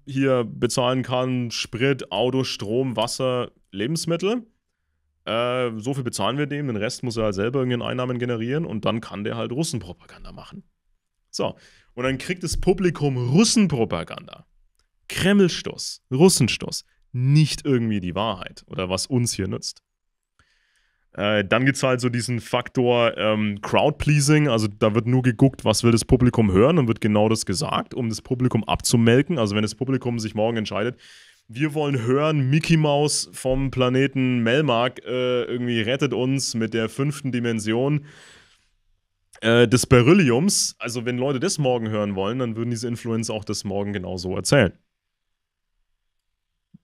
hier bezahlen kann, Sprit, Auto, Strom, Wasser, Lebensmittel. Äh, so viel bezahlen wir dem, den Rest muss er halt selber irgendeinen Einnahmen generieren und dann kann der halt Russenpropaganda machen. So, und dann kriegt das Publikum Russenpropaganda. Kremlstoß, Russenstoß, nicht irgendwie die Wahrheit oder was uns hier nützt. Äh, dann gibt es halt so diesen Faktor ähm, Crowdpleasing, also da wird nur geguckt, was will das Publikum hören und wird genau das gesagt, um das Publikum abzumelken. Also wenn das Publikum sich morgen entscheidet, wir wollen hören, Mickey Mouse vom Planeten Melmark äh, irgendwie rettet uns mit der fünften Dimension äh, des Berylliums. Also wenn Leute das morgen hören wollen, dann würden diese Influencer auch das morgen genauso erzählen.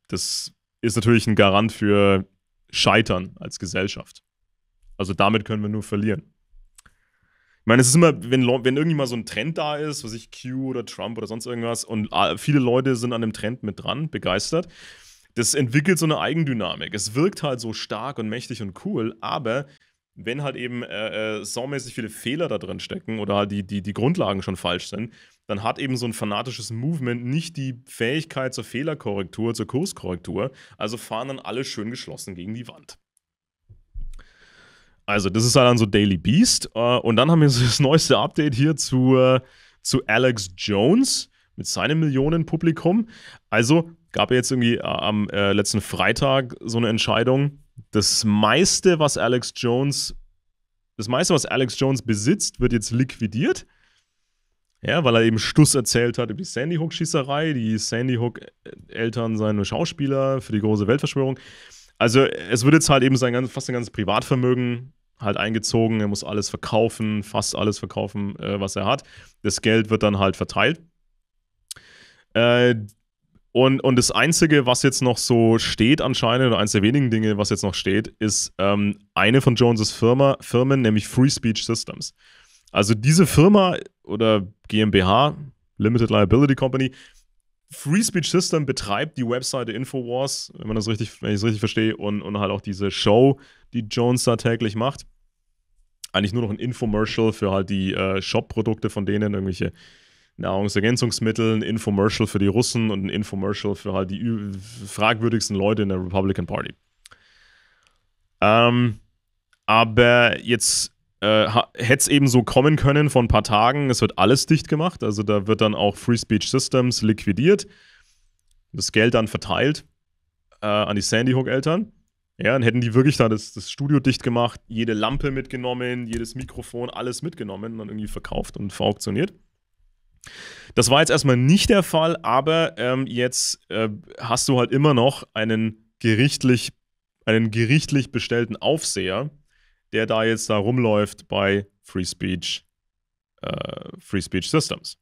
Das ist natürlich ein Garant für scheitern als Gesellschaft. Also damit können wir nur verlieren. Ich meine, es ist immer, wenn, wenn irgendwie mal so ein Trend da ist, was ich Q oder Trump oder sonst irgendwas, und ah, viele Leute sind an dem Trend mit dran, begeistert, das entwickelt so eine Eigendynamik. Es wirkt halt so stark und mächtig und cool, aber wenn halt eben äh, äh, saumäßig viele Fehler da drin stecken oder halt die, die, die Grundlagen schon falsch sind, dann hat eben so ein fanatisches Movement nicht die Fähigkeit zur Fehlerkorrektur, zur Kurskorrektur. Also fahren dann alle schön geschlossen gegen die Wand. Also, das ist halt dann so Daily Beast. Äh, und dann haben wir das neueste Update hier zu, äh, zu Alex Jones mit seinem Millionenpublikum. Also gab jetzt irgendwie äh, am letzten Freitag so eine Entscheidung. Das meiste, was Alex Jones, das meiste, was Alex Jones besitzt, wird jetzt liquidiert. Ja, weil er eben Stuss erzählt hat über die Sandy Hook-Schießerei. Die Sandy Hook-Eltern äh, seien Schauspieler für die große Weltverschwörung. Also, es wird jetzt halt eben sein fast sein ganzes Privatvermögen halt eingezogen. Er muss alles verkaufen, fast alles verkaufen, äh, was er hat. Das Geld wird dann halt verteilt. Äh, und, und das Einzige, was jetzt noch so steht anscheinend, oder eines der wenigen Dinge, was jetzt noch steht, ist ähm, eine von Jones' Firma, Firmen, nämlich Free Speech Systems. Also diese Firma oder GmbH, Limited Liability Company, Free Speech System betreibt die Webseite Infowars, wenn man das richtig, wenn ich es richtig verstehe, und, und halt auch diese Show, die Jones da täglich macht. Eigentlich nur noch ein Infomercial für halt die äh, Shop-Produkte von denen, irgendwelche Nahrungsergänzungsmittel, ein Infomercial für die Russen und ein Infomercial für halt die fragwürdigsten Leute in der Republican Party. Ähm, aber jetzt äh, hätte es eben so kommen können vor ein paar Tagen. Es wird alles dicht gemacht. Also da wird dann auch Free Speech Systems liquidiert. Das Geld dann verteilt äh, an die Sandy Hook-Eltern. Ja, dann hätten die wirklich da das, das, Studio dicht gemacht, jede Lampe mitgenommen, jedes Mikrofon, alles mitgenommen und dann irgendwie verkauft und verauktioniert. Das war jetzt erstmal nicht der Fall, aber ähm, jetzt äh, hast du halt immer noch einen gerichtlich, einen gerichtlich bestellten Aufseher, der da jetzt da rumläuft bei Free Speech, äh, Free Speech Systems.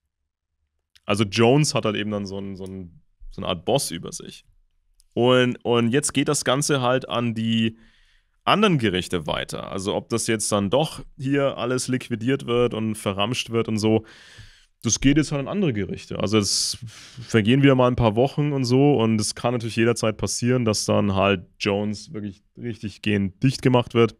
Also Jones hat halt eben dann so, ein, so, ein, so eine Art Boss über sich. Und, und jetzt geht das Ganze halt an die anderen Gerichte weiter. Also ob das jetzt dann doch hier alles liquidiert wird und verramscht wird und so, das geht jetzt halt an andere Gerichte. Also es vergehen wieder mal ein paar Wochen und so und es kann natürlich jederzeit passieren, dass dann halt Jones wirklich richtig gehend dicht gemacht wird.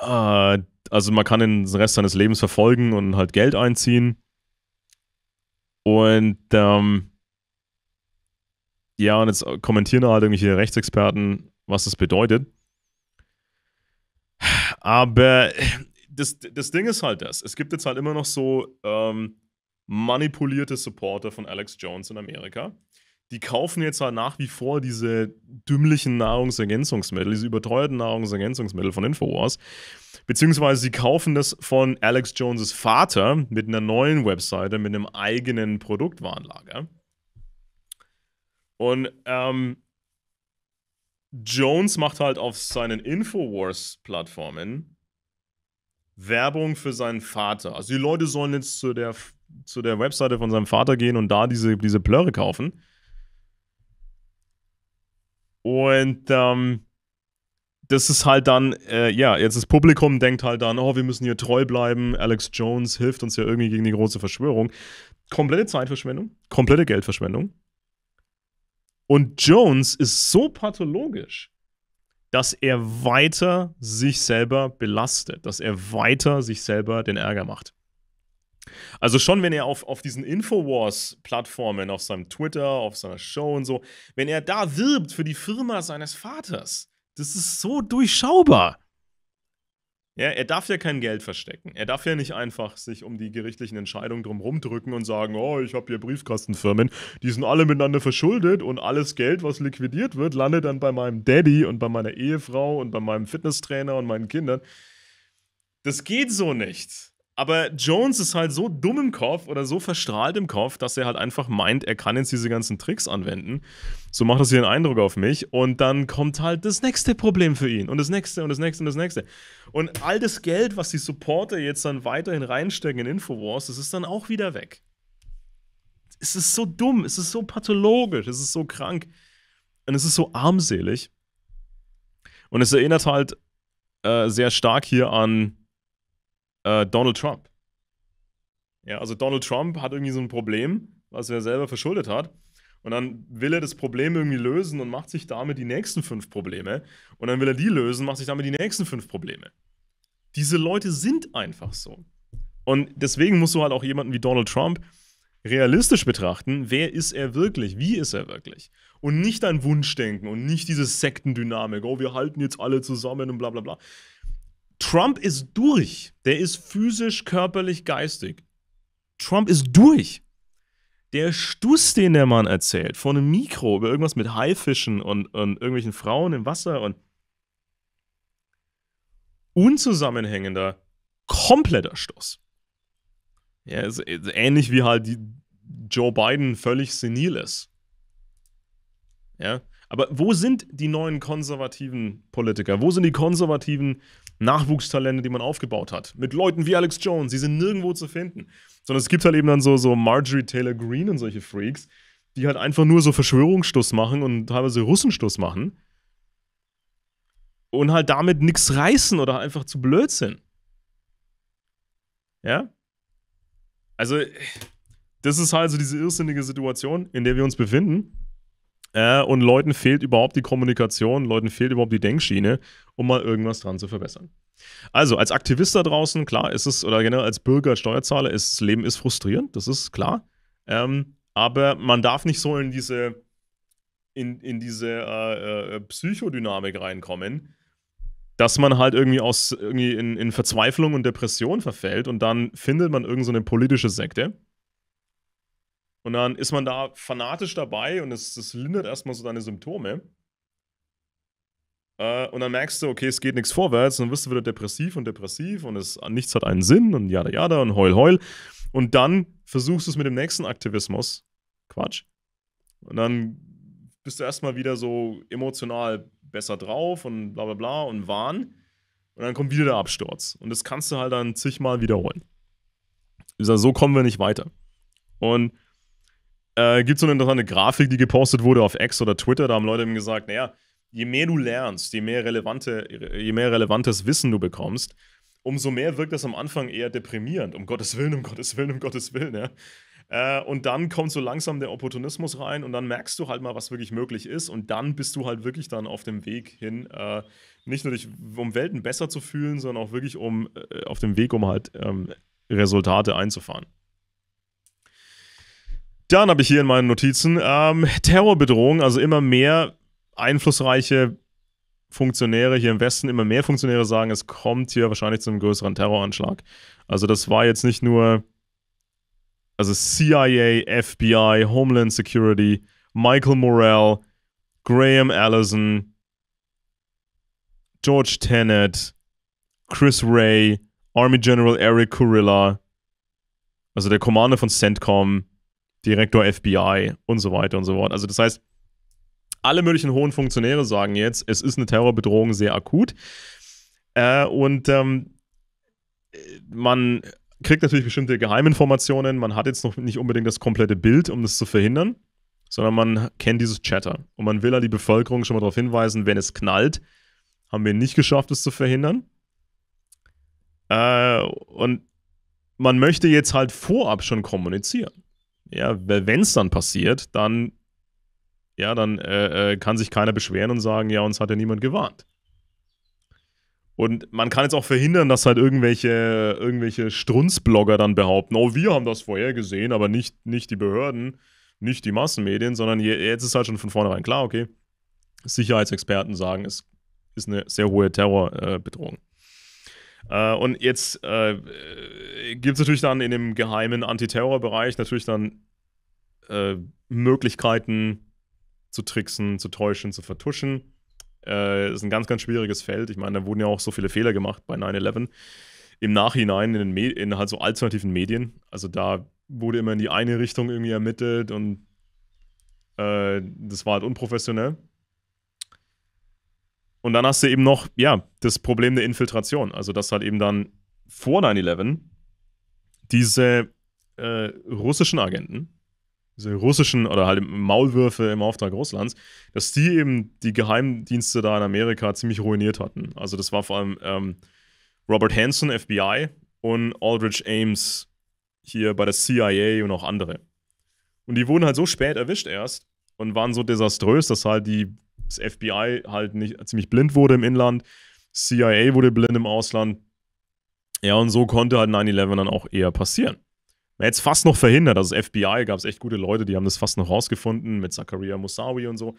Äh, also man kann den Rest seines Lebens verfolgen und halt Geld einziehen. Und ähm, ja, und jetzt kommentieren halt irgendwelche Rechtsexperten, was das bedeutet. Aber das, das Ding ist halt das. Es gibt jetzt halt immer noch so ähm, manipulierte Supporter von Alex Jones in Amerika, die kaufen jetzt halt nach wie vor diese dümmlichen Nahrungsergänzungsmittel, diese überteuerten Nahrungsergänzungsmittel von Infowars. Beziehungsweise sie kaufen das von Alex Jones' Vater mit einer neuen Webseite, mit einem eigenen Produktwarenlager. Und ähm, Jones macht halt auf seinen Infowars-Plattformen Werbung für seinen Vater. Also die Leute sollen jetzt zu der, zu der Webseite von seinem Vater gehen und da diese, diese Plörre kaufen. Und ähm, das ist halt dann, äh, ja, jetzt das Publikum denkt halt dann, oh, wir müssen hier treu bleiben, Alex Jones hilft uns ja irgendwie gegen die große Verschwörung. Komplette Zeitverschwendung, komplette Geldverschwendung. Und Jones ist so pathologisch, dass er weiter sich selber belastet, dass er weiter sich selber den Ärger macht. Also schon, wenn er auf, auf diesen Infowars-Plattformen, auf seinem Twitter, auf seiner Show und so, wenn er da wirbt für die Firma seines Vaters, das ist so durchschaubar. Ja, er darf ja kein Geld verstecken. Er darf ja nicht einfach sich um die gerichtlichen Entscheidungen drumherum drücken und sagen, oh, ich habe hier Briefkastenfirmen, die sind alle miteinander verschuldet und alles Geld, was liquidiert wird, landet dann bei meinem Daddy und bei meiner Ehefrau und bei meinem Fitnesstrainer und meinen Kindern. Das geht so nicht. Aber Jones ist halt so dumm im Kopf oder so verstrahlt im Kopf, dass er halt einfach meint, er kann jetzt diese ganzen Tricks anwenden. So macht das hier einen Eindruck auf mich. Und dann kommt halt das nächste Problem für ihn. Und das nächste und das nächste und das nächste. Und all das Geld, was die Supporter jetzt dann weiterhin reinstecken in Infowars, das ist dann auch wieder weg. Es ist so dumm, es ist so pathologisch, es ist so krank. Und es ist so armselig. Und es erinnert halt äh, sehr stark hier an äh, Donald Trump. Ja, also Donald Trump hat irgendwie so ein Problem, was er selber verschuldet hat. Und dann will er das Problem irgendwie lösen und macht sich damit die nächsten fünf Probleme. Und dann will er die lösen, macht sich damit die nächsten fünf Probleme. Diese Leute sind einfach so. Und deswegen musst du halt auch jemanden wie Donald Trump realistisch betrachten, wer ist er wirklich, wie ist er wirklich. Und nicht dein Wunschdenken und nicht diese Sektendynamik, oh, wir halten jetzt alle zusammen und bla bla bla. Trump ist durch. Der ist physisch, körperlich, geistig. Trump ist durch. Der Stuss, den der Mann erzählt, vor einem Mikro über irgendwas mit Haifischen und, und irgendwelchen Frauen im Wasser und unzusammenhängender, kompletter Stuss. Ja, ist, ist ähnlich wie halt Joe Biden völlig senil ist. Ja, aber wo sind die neuen konservativen Politiker? Wo sind die konservativen Nachwuchstalente, die man aufgebaut hat? Mit Leuten wie Alex Jones, die sind nirgendwo zu finden. Sondern es gibt halt eben dann so, so Marjorie Taylor Greene und solche Freaks, die halt einfach nur so Verschwörungsstuss machen und teilweise Russenstuss machen. Und halt damit nichts reißen oder halt einfach zu blöd sind. Ja? Also, das ist halt so diese irrsinnige Situation, in der wir uns befinden. Äh, und Leuten fehlt überhaupt die Kommunikation, Leuten fehlt überhaupt die Denkschiene, um mal irgendwas dran zu verbessern. Also, als Aktivist da draußen, klar, ist es, oder generell als Bürger, als Steuerzahler, ist, das Leben ist frustrierend, das ist klar. Ähm, aber man darf nicht so in diese, in, in diese äh, äh, Psychodynamik reinkommen, dass man halt irgendwie aus irgendwie in, in Verzweiflung und Depression verfällt und dann findet man irgendeine so politische Sekte und dann ist man da fanatisch dabei und es, es lindert erstmal so deine Symptome. Äh, und dann merkst du, okay, es geht nichts vorwärts, und dann wirst du wieder depressiv und depressiv und es, nichts hat einen Sinn und jada jada und heul heul. Und dann versuchst du es mit dem nächsten Aktivismus. Quatsch. Und dann bist du erstmal wieder so emotional besser drauf und bla bla bla und wahn. Und dann kommt wieder der Absturz. Und das kannst du halt dann zigmal wiederholen. So kommen wir nicht weiter. Und äh, gibt es so eine interessante Grafik, die gepostet wurde auf X oder Twitter. Da haben Leute eben gesagt, naja, je mehr du lernst, je mehr, relevante, je mehr relevantes Wissen du bekommst, umso mehr wirkt das am Anfang eher deprimierend. Um Gottes Willen, um Gottes Willen, um Gottes Willen. Ja. Äh, und dann kommt so langsam der Opportunismus rein und dann merkst du halt mal, was wirklich möglich ist. Und dann bist du halt wirklich dann auf dem Weg hin, äh, nicht nur dich, um Welten besser zu fühlen, sondern auch wirklich um, äh, auf dem Weg, um halt ähm, Resultate einzufahren. Dann habe ich hier in meinen Notizen ähm, Terrorbedrohung, also immer mehr einflussreiche Funktionäre hier im Westen, immer mehr Funktionäre sagen, es kommt hier wahrscheinlich zu einem größeren Terroranschlag. Also das war jetzt nicht nur, also CIA, FBI, Homeland Security, Michael Morell, Graham Allison, George Tenet, Chris Ray, Army General Eric Kurilla, also der Commander von CENTCOM, Direktor FBI und so weiter und so fort. Also das heißt, alle möglichen hohen Funktionäre sagen jetzt, es ist eine Terrorbedrohung sehr akut. Äh, und ähm, man kriegt natürlich bestimmte Geheiminformationen. Man hat jetzt noch nicht unbedingt das komplette Bild, um das zu verhindern, sondern man kennt dieses Chatter. Und man will ja die Bevölkerung schon mal darauf hinweisen, wenn es knallt, haben wir nicht geschafft, es zu verhindern. Äh, und man möchte jetzt halt vorab schon kommunizieren ja, wenn es dann passiert, dann, ja, dann äh, äh, kann sich keiner beschweren und sagen, ja, uns hat ja niemand gewarnt. Und man kann jetzt auch verhindern, dass halt irgendwelche, irgendwelche Strunzblogger dann behaupten, oh, wir haben das vorhergesehen, aber nicht, nicht die Behörden, nicht die Massenmedien, sondern jetzt ist halt schon von vornherein klar, okay, Sicherheitsexperten sagen, es ist eine sehr hohe Terrorbedrohung. Äh, äh, und jetzt äh, gibt es natürlich dann in dem geheimen Antiterrorbereich natürlich dann äh, Möglichkeiten zu tricksen, zu täuschen, zu vertuschen. Äh, ist ein ganz, ganz schwieriges Feld. Ich meine, da wurden ja auch so viele Fehler gemacht bei 9-11. Im Nachhinein in, den in halt so alternativen Medien. Also da wurde immer in die eine Richtung irgendwie ermittelt und äh, das war halt unprofessionell. Und dann hast du eben noch, ja, das Problem der Infiltration. Also, dass halt eben dann vor 9-11 diese äh, russischen Agenten, diese russischen oder halt Maulwürfe im Auftrag Russlands, dass die eben die Geheimdienste da in Amerika ziemlich ruiniert hatten. Also, das war vor allem ähm, Robert Hanson, FBI, und Aldrich Ames hier bei der CIA und auch andere. Und die wurden halt so spät erwischt erst und waren so desaströs, dass halt die das FBI halt nicht ziemlich blind wurde im Inland, CIA wurde blind im Ausland. Ja, und so konnte halt 9-11 dann auch eher passieren. Man hätte es fast noch verhindert. Also das FBI gab es echt gute Leute, die haben das fast noch rausgefunden mit Zakaria Musawi und so.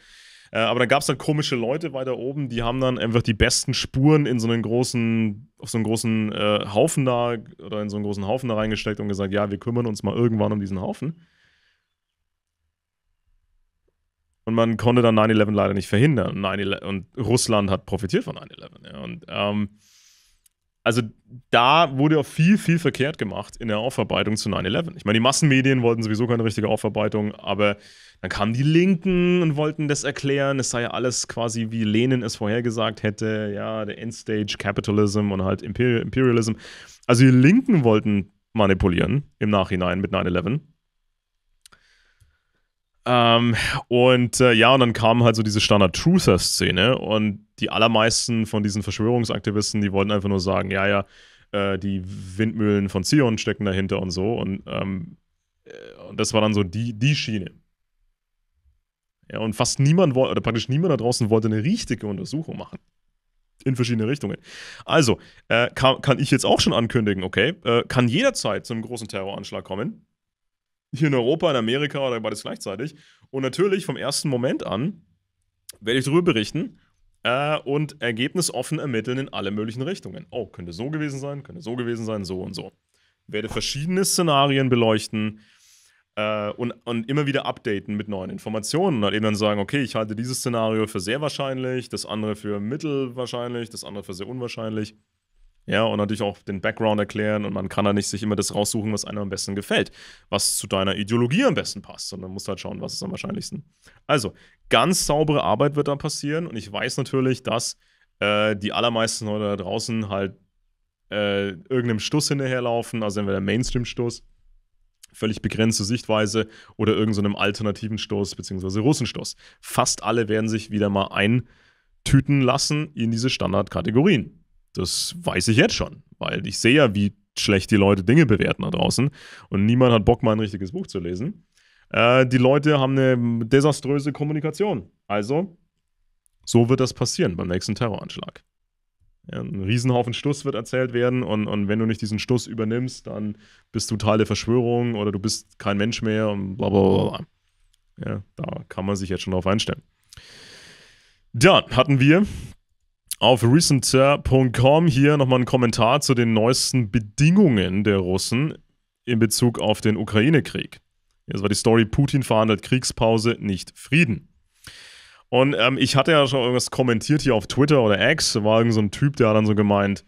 Äh, aber da gab es dann komische Leute weiter oben, die haben dann einfach die besten Spuren in so einen großen, auf so einen großen äh, Haufen da oder in so einen großen Haufen da reingesteckt und gesagt, ja, wir kümmern uns mal irgendwann um diesen Haufen. Und man konnte dann 9-11 leider nicht verhindern. Und Russland hat profitiert von 9-11. Ja. ähm, also da wurde auch viel, viel verkehrt gemacht in der Aufarbeitung zu 9-11. Ich meine, die Massenmedien wollten sowieso keine richtige Aufarbeitung, aber dann kamen die Linken und wollten das erklären. Es sei ja alles quasi, wie Lenin es vorhergesagt hätte, ja, der Endstage Capitalism und halt Imperialism. Also die Linken wollten manipulieren im Nachhinein mit 9-11. Ähm, und äh, ja, und dann kam halt so diese Standard-Truther-Szene und die allermeisten von diesen Verschwörungsaktivisten, die wollten einfach nur sagen, ja, ja, äh, die Windmühlen von Zion stecken dahinter und so. Und, ähm, äh, und das war dann so die, die Schiene. Ja, und fast niemand wollte, oder praktisch niemand da draußen wollte eine richtige Untersuchung machen. In verschiedene Richtungen. Also, äh, kann, kann, ich jetzt auch schon ankündigen, okay, äh, kann jederzeit zu einem großen Terroranschlag kommen hier in Europa, in Amerika oder beides gleichzeitig. Und natürlich vom ersten Moment an werde ich darüber berichten äh, und ergebnisoffen ermitteln in alle möglichen Richtungen. Oh, könnte so gewesen sein, könnte so gewesen sein, so und so. Werde verschiedene Szenarien beleuchten äh, und, und immer wieder updaten mit neuen Informationen und halt eben dann sagen, okay, ich halte dieses Szenario für sehr wahrscheinlich, das andere für mittelwahrscheinlich, das andere für sehr unwahrscheinlich. Ja, und natürlich auch den Background erklären und man kann da nicht sich immer das raussuchen, was einem am besten gefällt, was zu deiner Ideologie am besten passt, sondern musst halt schauen, was ist am wahrscheinlichsten. Also, ganz saubere Arbeit wird da passieren und ich weiß natürlich, dass äh, die allermeisten Leute da draußen halt äh, irgendeinem Stuss hinterherlaufen, also entweder mainstream stoß völlig begrenzte Sichtweise oder irgendeinem so alternativen Stoß beziehungsweise Russenstoß. Fast alle werden sich wieder mal eintüten lassen in diese Standardkategorien. Das weiß ich jetzt schon, weil ich sehe ja, wie schlecht die Leute Dinge bewerten da draußen und niemand hat Bock, mal ein richtiges Buch zu lesen. Äh, die Leute haben eine desaströse Kommunikation. Also, so wird das passieren beim nächsten Terroranschlag. Ja, ein Riesenhaufen Stuss wird erzählt werden und, und wenn du nicht diesen Stuss übernimmst, dann bist du Teil der Verschwörung oder du bist kein Mensch mehr und bla bla bla. Ja, da kann man sich jetzt schon drauf einstellen. Dann hatten wir auf recenter.com hier nochmal ein Kommentar zu den neuesten Bedingungen der Russen in Bezug auf den Ukraine-Krieg. Das war die Story, Putin verhandelt Kriegspause, nicht Frieden. Und ähm, ich hatte ja schon irgendwas kommentiert hier auf Twitter oder X, da war irgendein so Typ, der hat dann so gemeint,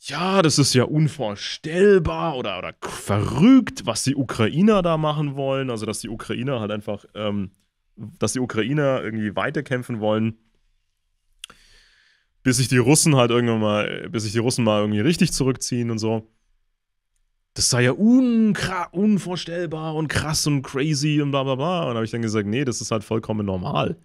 ja, das ist ja unvorstellbar oder, oder verrückt, was die Ukrainer da machen wollen. Also, dass die Ukrainer halt einfach, ähm, dass die Ukrainer irgendwie weiterkämpfen wollen bis sich die Russen halt irgendwann mal, bis sich die Russen mal irgendwie richtig zurückziehen und so. Das sei ja unvorstellbar und krass und crazy und bla bla bla. Und da habe ich dann gesagt, nee, das ist halt vollkommen normal.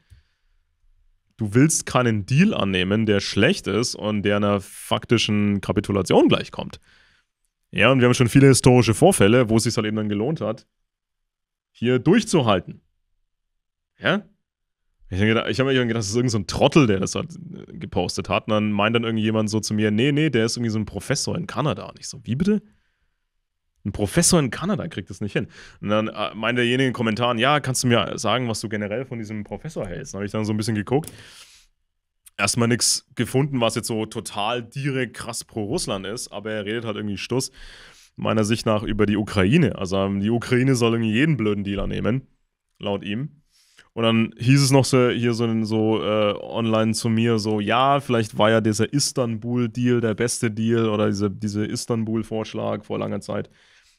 Du willst keinen Deal annehmen, der schlecht ist und der einer faktischen Kapitulation gleichkommt. Ja, und wir haben schon viele historische Vorfälle, wo es sich halt eben dann gelohnt hat, hier durchzuhalten. Ja? Ich habe mir gedacht, das ist irgendein so Trottel, der das halt äh, gepostet hat. Und dann meint dann irgendjemand so zu mir, nee, nee, der ist irgendwie so ein Professor in Kanada. Und ich so, wie bitte? Ein Professor in Kanada kriegt das nicht hin. Und dann äh, meint derjenige in den Kommentaren, ja, kannst du mir sagen, was du generell von diesem Professor hältst? Dann habe ich dann so ein bisschen geguckt. Erstmal nichts gefunden, was jetzt so total direkt krass pro Russland ist, aber er redet halt irgendwie Stuss, meiner Sicht nach, über die Ukraine. Also ähm, die Ukraine soll irgendwie jeden blöden Dealer nehmen, laut ihm. Und dann hieß es noch so, hier so, so äh, online zu mir, so, ja, vielleicht war ja dieser Istanbul-Deal der beste Deal oder dieser diese, Istanbul-Vorschlag vor langer Zeit.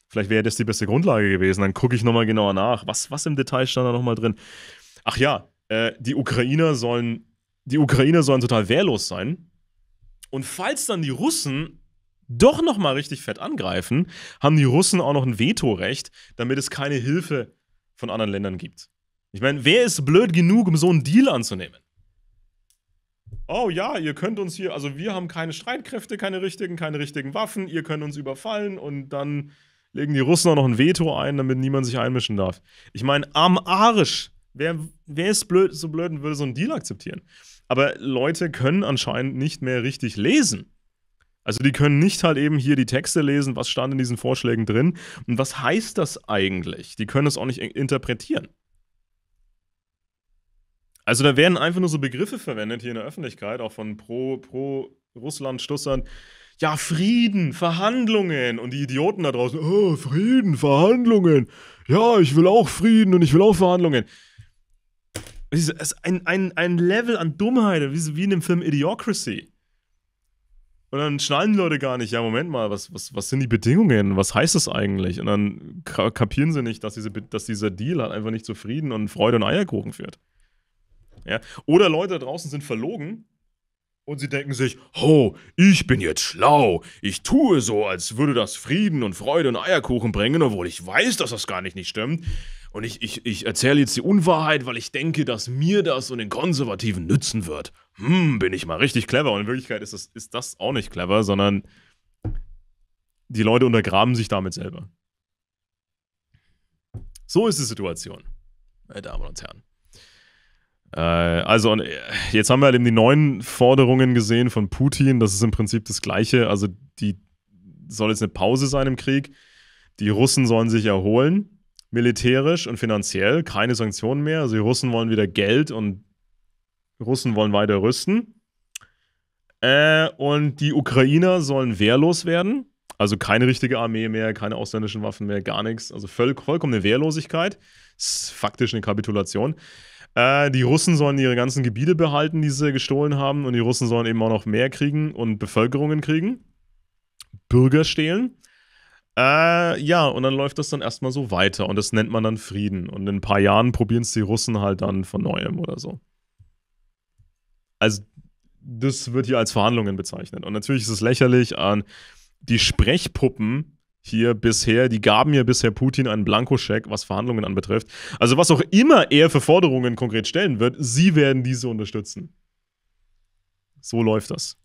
Vielleicht wäre das die beste Grundlage gewesen. Dann gucke ich nochmal genauer nach. Was, was im Detail stand da nochmal drin? Ach ja, äh, die Ukrainer sollen, die Ukrainer sollen total wehrlos sein. Und falls dann die Russen doch nochmal richtig fett angreifen, haben die Russen auch noch ein Vetorecht, damit es keine Hilfe von anderen Ländern gibt. Ich meine, wer ist blöd genug, um so einen Deal anzunehmen? Oh ja, ihr könnt uns hier, also wir haben keine Streitkräfte, keine richtigen, keine richtigen Waffen, ihr könnt uns überfallen und dann legen die Russen auch noch ein Veto ein, damit niemand sich einmischen darf. Ich meine, am Arsch. Wer, wer ist blöd, so blöd und würde so einen Deal akzeptieren? Aber Leute können anscheinend nicht mehr richtig lesen. Also die können nicht halt eben hier die Texte lesen, was stand in diesen Vorschlägen drin und was heißt das eigentlich? Die können es auch nicht interpretieren. Also da werden einfach nur so Begriffe verwendet hier in der Öffentlichkeit, auch von pro, Russland Stussern. Ja, Frieden, Verhandlungen. Und die Idioten da draußen, oh, Frieden, Verhandlungen. Ja, ich will auch Frieden und ich will auch Verhandlungen. Es ist ein, ein, ein Level an Dummheit, wie, wie in dem Film Idiocracy. Und dann schnallen die Leute gar nicht, ja, Moment mal, was, was, was sind die Bedingungen? Was heißt das eigentlich? Und dann kapieren sie nicht, dass, diese, dass dieser Deal halt einfach nicht zu Frieden und Freude und Eierkuchen führt. Ja? Oder Leute da draußen sind verlogen und sie denken sich, oh, ich bin jetzt schlau. Ich tue so, als würde das Frieden und Freude und Eierkuchen bringen, obwohl ich weiß, dass das gar nicht, nicht stimmt. Und ich, ich, ich erzähle jetzt die Unwahrheit, weil ich denke, dass mir das und den Konservativen nützen wird. Hm, bin ich mal richtig clever. Und in Wirklichkeit ist das, ist das auch nicht clever, sondern die Leute untergraben sich damit selber. So ist die Situation, meine Damen und Herren. Äh, also, äh, jetzt haben wir halt eben die neuen Forderungen gesehen von Putin. Das ist im Prinzip das Gleiche. Also, die soll jetzt eine Pause sein im Krieg. Die Russen sollen sich erholen, militärisch und finanziell. Keine Sanktionen mehr. Also, die Russen wollen wieder Geld und Russen wollen weiter rüsten. Äh, und die Ukrainer sollen wehrlos werden. Also keine richtige Armee mehr, keine ausländischen Waffen mehr, gar nichts. Also voll, vollkommene Wehrlosigkeit. ist faktisch eine Kapitulation. Äh, die Russen sollen ihre ganzen Gebiete behalten, die sie gestohlen haben. Und die Russen sollen eben auch noch mehr kriegen und Bevölkerungen kriegen. Bürger stehlen. Äh, ja, und dann läuft das dann erstmal so weiter. Und das nennt man dann Frieden. Und in ein paar Jahren probieren es die Russen halt dann von neuem oder so. Also, das wird hier als Verhandlungen bezeichnet. Und natürlich ist es lächerlich an äh, die Sprechpuppen hier bisher, die gaben ja bisher Putin einen Blankoscheck, was Verhandlungen anbetrifft. Also was auch immer er für Forderungen konkret stellen wird, sie werden diese unterstützen. So läuft das.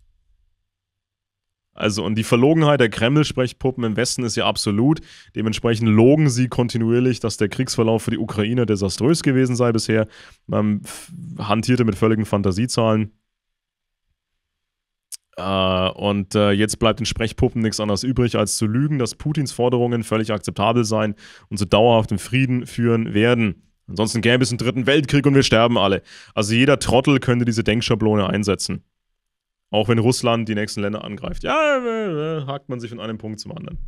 Also, und die Verlogenheit der Kreml-Sprechpuppen im Westen ist ja absolut. Dementsprechend logen sie kontinuierlich, dass der Kriegsverlauf für die Ukraine desaströs gewesen sei bisher. Man hantierte mit völligen Fantasiezahlen. Äh, und uh, jetzt bleibt den Sprechpuppen nichts anderes übrig, als zu lügen, dass Putins Forderungen völlig akzeptabel seien und zu dauerhaftem Frieden führen werden. Ansonsten gäbe es einen dritten Weltkrieg und wir sterben alle. Also jeder Trottel könnte diese Denkschablone einsetzen. Auch wenn Russland die nächsten Länder angreift. Ja, äh, hakt man sich von einem Punkt zum anderen.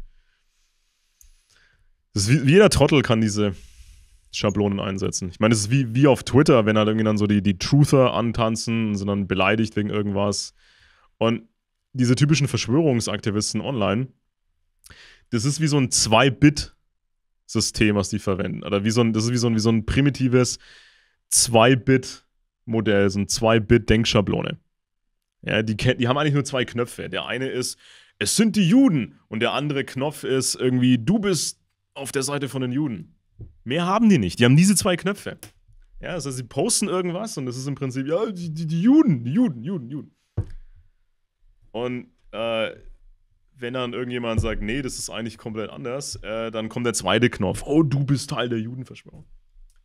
Wie, jeder Trottel kann diese Schablonen einsetzen. Ich meine, es ist wie, wie auf Twitter, wenn halt irgendwie dann so die, die Truther antanzen und sind dann beleidigt wegen irgendwas. Und diese typischen Verschwörungsaktivisten online, das ist wie so ein 2-Bit-System, was die verwenden. Oder wie so ein, das ist wie so ein, wie so ein primitives 2-Bit-Modell, so ein 2-Bit-Denkschablone. Ja, die, die haben eigentlich nur zwei Knöpfe. Der eine ist, es sind die Juden. Und der andere Knopf ist irgendwie, du bist auf der Seite von den Juden. Mehr haben die nicht. Die haben diese zwei Knöpfe. Ja, das heißt, sie posten irgendwas und das ist im Prinzip, ja, die, die, die Juden, die Juden, Juden, Juden. Und äh, wenn dann irgendjemand sagt, nee, das ist eigentlich komplett anders, äh, dann kommt der zweite Knopf. Oh, du bist Teil der Judenverschwörung.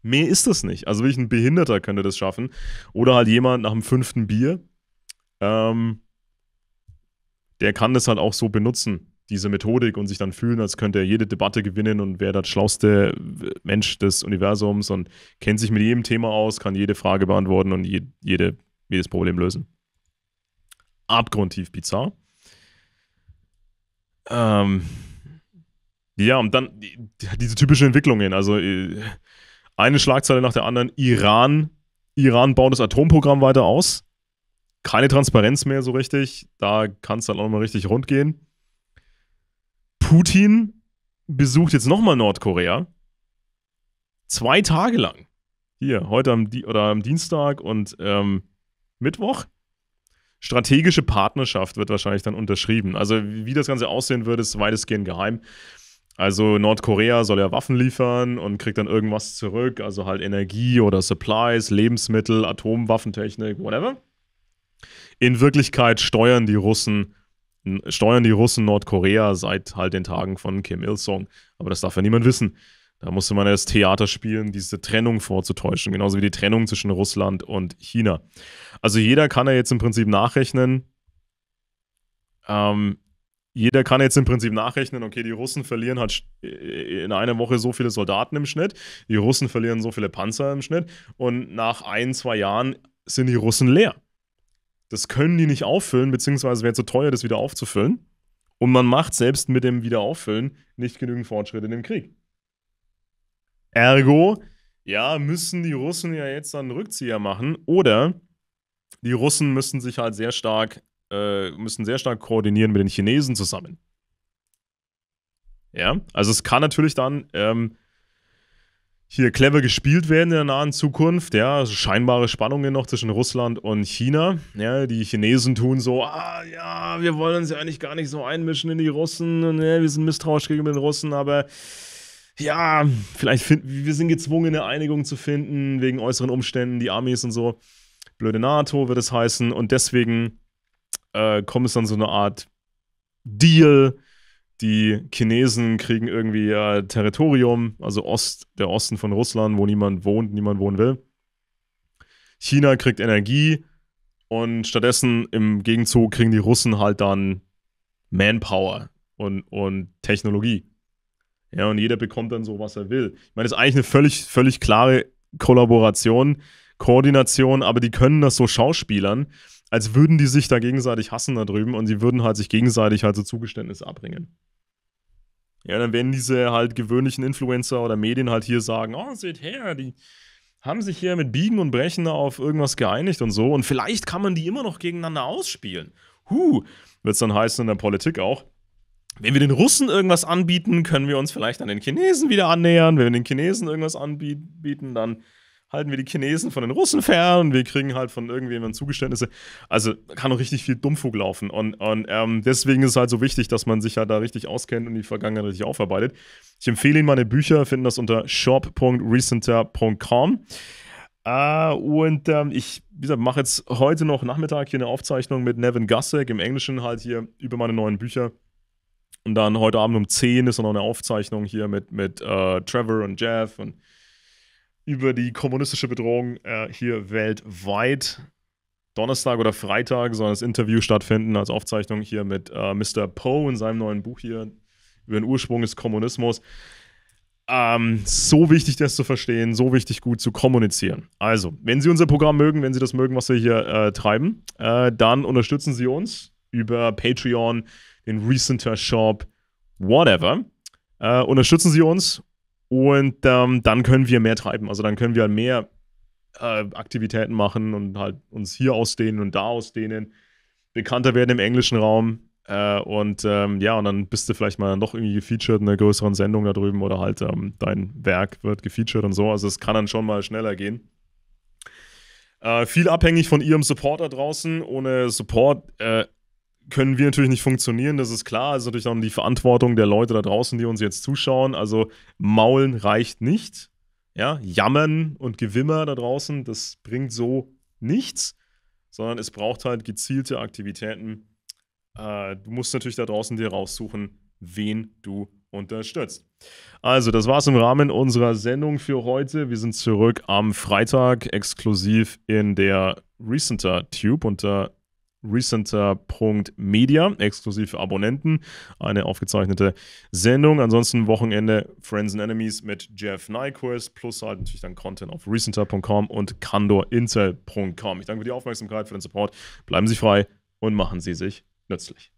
Mehr ist das nicht. Also wirklich ein Behinderter könnte das schaffen. Oder halt jemand nach dem fünften Bier, ähm, der kann das halt auch so benutzen, diese Methodik, und sich dann fühlen, als könnte er jede Debatte gewinnen und wäre das schlauste Mensch des Universums und kennt sich mit jedem Thema aus, kann jede Frage beantworten und je, jede, jedes Problem lösen abgrundtief bizarr. Ähm, ja, und dann die, diese typischen Entwicklungen, also äh, eine Schlagzeile nach der anderen, Iran, Iran baut das Atomprogramm weiter aus. Keine Transparenz mehr so richtig, da kann es dann auch nochmal richtig rund gehen. Putin besucht jetzt nochmal Nordkorea. Zwei Tage lang. Hier, heute am, Di oder am Dienstag und ähm, Mittwoch strategische Partnerschaft wird wahrscheinlich dann unterschrieben. Also wie das Ganze aussehen würde, ist weitestgehend geheim. Also Nordkorea soll ja Waffen liefern und kriegt dann irgendwas zurück, also halt Energie oder Supplies, Lebensmittel, Atomwaffentechnik, whatever. In Wirklichkeit steuern die Russen steuern die Russen Nordkorea seit halt den Tagen von Kim Il Sung, aber das darf ja niemand wissen. Da musste man das Theater spielen, diese Trennung vorzutäuschen, genauso wie die Trennung zwischen Russland und China. Also jeder kann ja jetzt im Prinzip nachrechnen, ähm, jeder kann jetzt im Prinzip nachrechnen, okay, die Russen verlieren halt äh, äh, in einer Woche so viele Soldaten im Schnitt, die Russen verlieren so viele Panzer im Schnitt und nach ein, zwei Jahren sind die Russen leer. Das können die nicht auffüllen, beziehungsweise wäre zu teuer, das wieder aufzufüllen. Und man macht selbst mit dem Wiederauffüllen nicht genügend Fortschritte in dem Krieg. Ergo, ja, müssen die Russen ja jetzt dann Rückzieher machen oder die Russen müssen sich halt sehr stark, äh, müssen sehr stark koordinieren mit den Chinesen zusammen. Ja, also es kann natürlich dann ähm, hier clever gespielt werden in der nahen Zukunft. Ja, also scheinbare Spannungen noch zwischen Russland und China. Ja, die Chinesen tun so, ah ja, wir wollen uns ja eigentlich gar nicht so einmischen in die Russen und ja, wir sind misstrauisch gegenüber den Russen, aber ja, vielleicht finden wir sind gezwungen, eine Einigung zu finden, wegen äußeren Umständen, die Armees und so. Blöde NATO wird es heißen. Und deswegen äh, kommt es dann so eine Art Deal. Die Chinesen kriegen irgendwie äh, Territorium, also Ost, der Osten von Russland, wo niemand wohnt, niemand wohnen will. China kriegt Energie und stattdessen im Gegenzug kriegen die Russen halt dann Manpower und, und Technologie. Ja, und jeder bekommt dann so, was er will. Ich meine, das ist eigentlich eine völlig, völlig klare Kollaboration, Koordination, aber die können das so schauspielern, als würden die sich da gegenseitig hassen da drüben und die würden halt sich gegenseitig halt so Zugeständnisse abbringen. Ja, dann werden diese halt gewöhnlichen Influencer oder Medien halt hier sagen, oh, seht her, die haben sich hier mit Biegen und Brechen auf irgendwas geeinigt und so und vielleicht kann man die immer noch gegeneinander ausspielen. Huh, wird es dann heißen in der Politik auch. Wenn wir den Russen irgendwas anbieten, können wir uns vielleicht an den Chinesen wieder annähern. Wenn wir den Chinesen irgendwas anbieten, dann halten wir die Chinesen von den Russen fern und wir kriegen halt von irgendjemandem Zugeständnisse. Also kann auch richtig viel Dummfug laufen. Und, und ähm, deswegen ist es halt so wichtig, dass man sich halt da richtig auskennt und die Vergangenheit richtig aufarbeitet. Ich empfehle Ihnen meine Bücher, finden das unter shop.recenter.com. Äh, und ähm, ich, wie gesagt, mache jetzt heute noch Nachmittag hier eine Aufzeichnung mit Nevin Gussek im Englischen halt hier über meine neuen Bücher. Und dann heute Abend um 10 ist noch eine Aufzeichnung hier mit, mit äh, Trevor und Jeff und über die kommunistische Bedrohung äh, hier weltweit. Donnerstag oder Freitag soll das Interview stattfinden als Aufzeichnung hier mit äh, Mr. Poe in seinem neuen Buch hier über den Ursprung des Kommunismus. Ähm, so wichtig, das zu verstehen, so wichtig, gut zu kommunizieren. Also, wenn Sie unser Programm mögen, wenn Sie das mögen, was wir hier äh, treiben, äh, dann unterstützen Sie uns über Patreon, in recenter Shop, whatever. Äh, unterstützen Sie uns und ähm, dann können wir mehr treiben. Also dann können wir mehr äh, Aktivitäten machen und halt uns hier ausdehnen und da ausdehnen, bekannter werden im englischen Raum. Äh, und ähm, ja, und dann bist du vielleicht mal noch irgendwie gefeatured in einer größeren Sendung da drüben oder halt ähm, dein Werk wird gefeatured und so. Also es kann dann schon mal schneller gehen. Äh, viel abhängig von ihrem Support da draußen. Ohne Support äh, können wir natürlich nicht funktionieren, das ist klar. Es ist natürlich auch die Verantwortung der Leute da draußen, die uns jetzt zuschauen. Also maulen reicht nicht. Ja, jammern und Gewimmer da draußen, das bringt so nichts, sondern es braucht halt gezielte Aktivitäten. Äh, du musst natürlich da draußen dir raussuchen, wen du unterstützt. Also, das war's im Rahmen unserer Sendung für heute. Wir sind zurück am Freitag exklusiv in der Recenter Tube unter recenter.media, exklusiv für Abonnenten, eine aufgezeichnete Sendung. Ansonsten Wochenende Friends and Enemies mit Jeff Nyquist, plus halt natürlich dann Content auf recenter.com und candorintel.com. Ich danke für die Aufmerksamkeit, für den Support. Bleiben Sie frei und machen Sie sich nützlich.